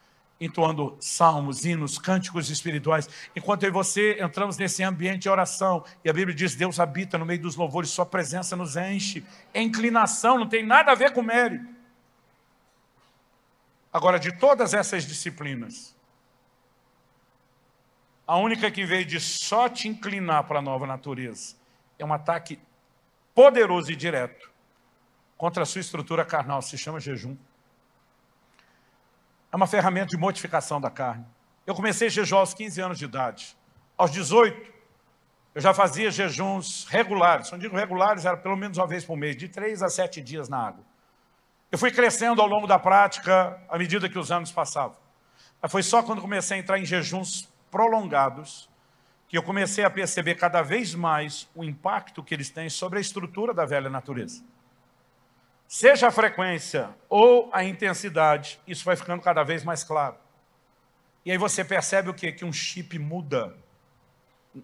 entoando salmos, hinos, cânticos espirituais. Enquanto eu e você entramos nesse ambiente de oração, e a Bíblia diz: Deus habita no meio dos louvores, Sua presença nos enche. É inclinação, não tem nada a ver com mérito. Agora, de todas essas disciplinas, a única que, em vez de só te inclinar para a nova natureza, é um ataque poderoso e direto contra a sua estrutura carnal, se chama jejum. É uma ferramenta de modificação da carne. Eu comecei a jejuar aos 15 anos de idade. Aos 18, eu já fazia jejuns regulares. Quando digo regulares, era pelo menos uma vez por mês, de três a sete dias na água. Eu fui crescendo ao longo da prática, à medida que os anos passavam. Mas foi só quando comecei a entrar em jejuns prolongados, que eu comecei a perceber cada vez mais o impacto que eles têm sobre a estrutura da velha natureza. Seja a frequência ou a intensidade, isso vai ficando cada vez mais claro. E aí você percebe o quê? Que um chip muda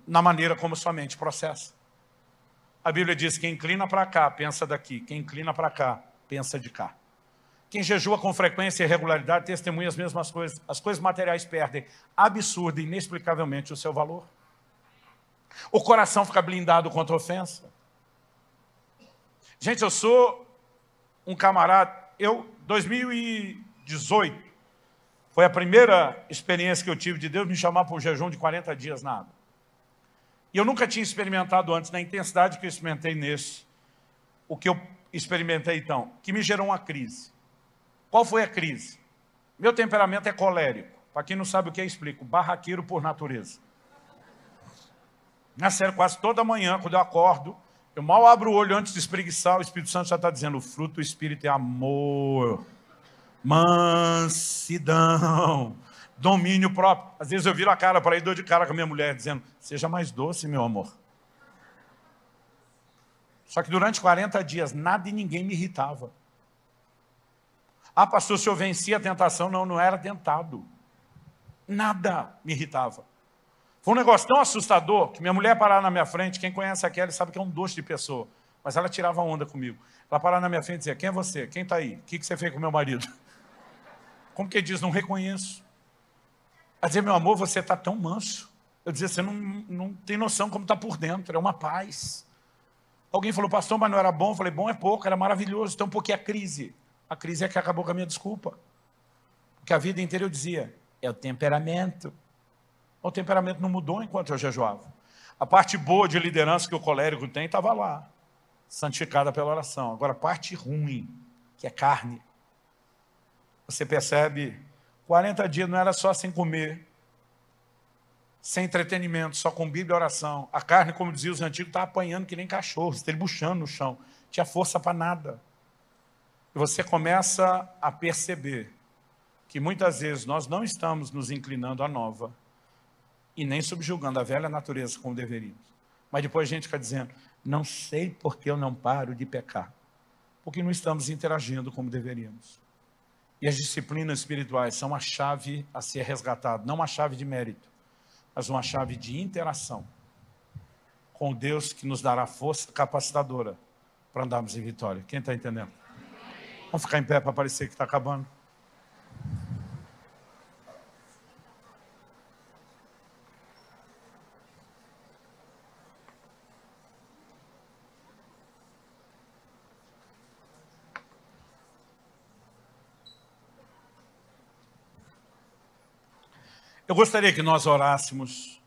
na maneira como sua mente processa. A Bíblia diz: quem inclina para cá, pensa daqui, quem inclina para cá, pensa de cá. Quem jejua com frequência e regularidade testemunha as mesmas coisas. As coisas materiais perdem absurda e inexplicavelmente o seu valor. O coração fica blindado contra ofensa. Gente, eu sou um camarada. Eu, 2018, foi a primeira experiência que eu tive de Deus me chamar para um jejum de 40 dias nada. E eu nunca tinha experimentado antes, na intensidade que eu experimentei nesse, o que eu experimentei então, que me gerou uma crise. Qual foi a crise? Meu temperamento é colérico. Para quem não sabe o que é, explico. Barraqueiro por natureza. Na sério, quase toda manhã, quando eu acordo, eu mal abro o olho antes de espreguiçar, o Espírito Santo já está dizendo: o fruto do Espírito é amor, mansidão, domínio próprio. Às vezes eu viro a cara para ir dor de cara com a minha mulher, dizendo: seja mais doce, meu amor. Só que durante 40 dias, nada e ninguém me irritava. Ah, pastor, se eu venci a tentação, não, não era tentado. Nada me irritava. Foi um negócio tão assustador que minha mulher parava na minha frente. Quem conhece a Kelly sabe que é um doce de pessoa. Mas ela tirava onda comigo. Ela parava na minha frente e dizia: Quem é você? Quem está aí? O que, que você fez com meu marido? Como que diz? Não reconheço. Ela dizia: Meu amor, você está tão manso. Eu dizia: Você não, não tem noção como está por dentro. É uma paz. Alguém falou: Pastor, mas não era bom? Eu falei: Bom é pouco, era maravilhoso. Então, porque a crise a crise é que acabou com a minha desculpa. Porque a vida inteira eu dizia, é o temperamento. O temperamento não mudou enquanto eu jejuava. A parte boa de liderança que o colérico tem estava lá, santificada pela oração. Agora, a parte ruim, que é carne, você percebe, 40 dias não era só sem comer, sem entretenimento, só com Bíblia e oração. A carne, como diziam os antigos, estava tá apanhando que nem cachorro, estrebuchando no chão. Tinha força para nada você começa a perceber que muitas vezes nós não estamos nos inclinando à nova e nem subjugando a velha natureza como deveríamos. Mas depois a gente fica dizendo: não sei porque eu não paro de pecar, porque não estamos interagindo como deveríamos. E as disciplinas espirituais são a chave a ser resgatada, não uma chave de mérito, mas uma chave de interação com Deus que nos dará força capacitadora para andarmos em vitória. Quem está entendendo? Vamos ficar em pé para parecer que está acabando. Eu gostaria que nós orássemos,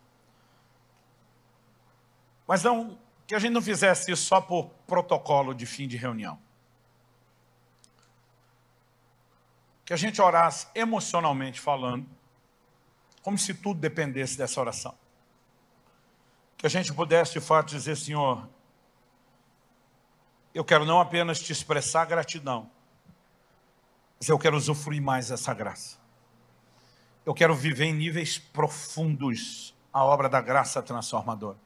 mas não que a gente não fizesse isso só por protocolo de fim de reunião. que a gente orasse emocionalmente falando, como se tudo dependesse dessa oração. Que a gente pudesse de fato dizer, Senhor, eu quero não apenas te expressar gratidão, mas eu quero usufruir mais dessa graça. Eu quero viver em níveis profundos a obra da graça transformadora.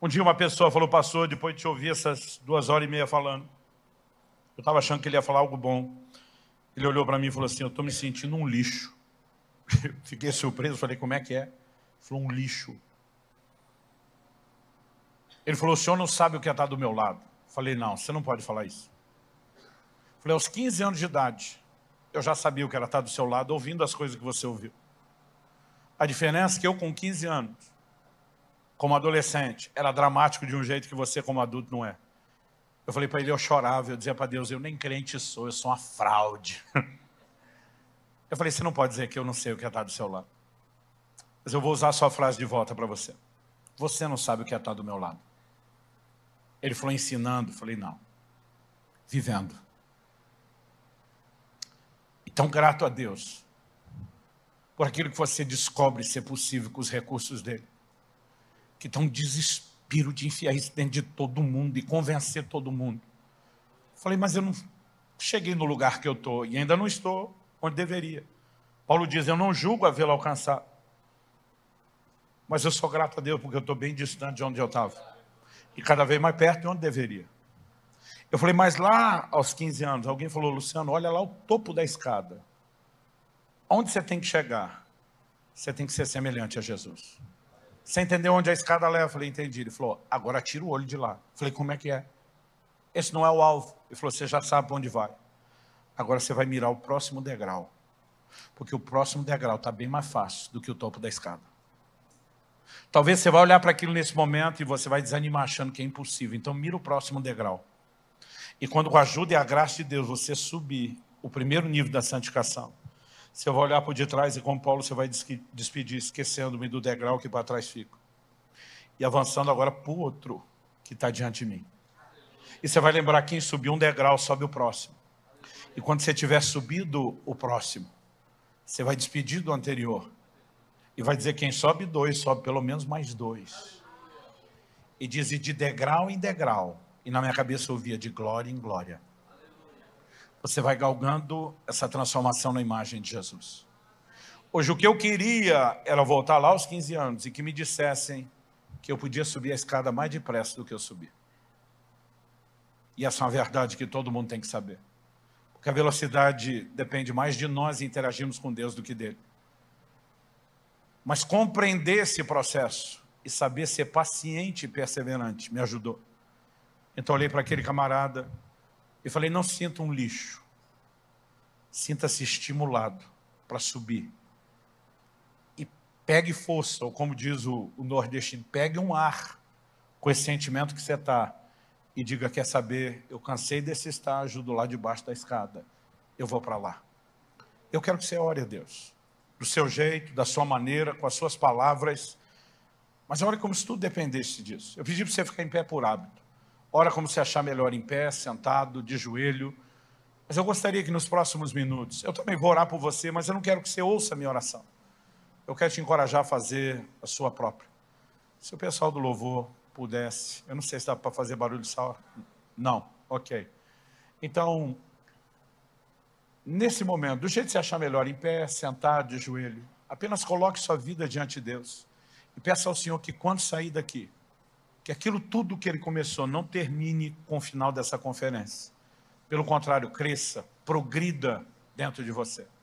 Um dia uma pessoa falou, pastor, depois de te ouvir essas duas horas e meia falando, eu estava achando que ele ia falar algo bom. Ele olhou para mim e falou assim: Eu estou me sentindo um lixo. Eu fiquei surpreso, falei: Como é que é? Ele falou: Um lixo. Ele falou: O senhor não sabe o que é está do meu lado. Eu falei: Não, você não pode falar isso. Eu falei: Aos 15 anos de idade, eu já sabia o que ela está do seu lado, ouvindo as coisas que você ouviu. A diferença é que eu, com 15 anos, como adolescente, era dramático de um jeito que você, como adulto, não é. Eu falei para ele, eu chorava, eu dizia para Deus, eu nem crente sou, eu sou uma fraude. Eu falei, você não pode dizer que eu não sei o que é estar do seu lado. Mas eu vou usar a sua frase de volta para você. Você não sabe o que é estar do meu lado. Ele falou, ensinando. Eu falei, não. Vivendo. E tão grato a Deus por aquilo que você descobre ser possível com os recursos dele. Que tão desesperado piro de enfiar isso dentro de todo mundo e convencer todo mundo. Falei, mas eu não cheguei no lugar que eu estou e ainda não estou onde deveria. Paulo diz: Eu não julgo havê-lo alcançado, mas eu sou grato a Deus porque eu estou bem distante de onde eu estava e cada vez mais perto de onde deveria. Eu falei, mas lá aos 15 anos, alguém falou, Luciano, olha lá o topo da escada. Onde você tem que chegar? Você tem que ser semelhante a Jesus. Você entendeu onde a escada leva? Eu falei, entendi. Ele falou, agora tira o olho de lá. Eu falei, como é que é? Esse não é o alvo. Ele falou, você já sabe para onde vai. Agora você vai mirar o próximo degrau. Porque o próximo degrau está bem mais fácil do que o topo da escada. Talvez você vá olhar para aquilo nesse momento e você vai desanimar achando que é impossível. Então mira o próximo degrau. E quando com a ajuda e a graça de Deus você subir o primeiro nível da santificação, você vai olhar por detrás e, como Paulo, você vai despedir, esquecendo-me do degrau que para trás fico. E avançando agora para o outro que está diante de mim. E você vai lembrar: quem subiu um degrau, sobe o próximo. E quando você tiver subido o próximo, você vai despedir do anterior. E vai dizer: quem sobe dois, sobe pelo menos mais dois. E diz: e de degrau em degrau. E na minha cabeça eu ouvia: de glória em glória, você vai galgando essa transformação na imagem de Jesus. Hoje, o que eu queria era voltar lá aos 15 anos e que me dissessem que eu podia subir a escada mais depressa do que eu subi. E essa é uma verdade que todo mundo tem que saber. Porque a velocidade depende mais de nós interagirmos com Deus do que dele. Mas compreender esse processo e saber ser paciente e perseverante me ajudou. Então, olhei para aquele camarada eu falei: não sinta um lixo. Sinta-se estimulado para subir. E pegue força, ou como diz o, o nordestino, pegue um ar com esse sentimento que você está. E diga: quer saber? Eu cansei desse estágio do lado de baixo da escada. Eu vou para lá. Eu quero que você ore a Deus, do seu jeito, da sua maneira, com as suas palavras. Mas olhe como se tudo dependesse disso. Eu pedi para você ficar em pé por hábito ora como se achar melhor em pé, sentado, de joelho. Mas eu gostaria que nos próximos minutos, eu também vou orar por você, mas eu não quero que você ouça a minha oração. Eu quero te encorajar a fazer a sua própria. Se o pessoal do louvor pudesse, eu não sei se dá para fazer barulho de sal. Não, ok. Então, nesse momento, do jeito que você achar melhor, em pé, sentado, de joelho, apenas coloque sua vida diante de Deus e peça ao Senhor que quando sair daqui, que aquilo tudo que ele começou não termine com o final dessa conferência. Pelo contrário, cresça, progrida dentro de você.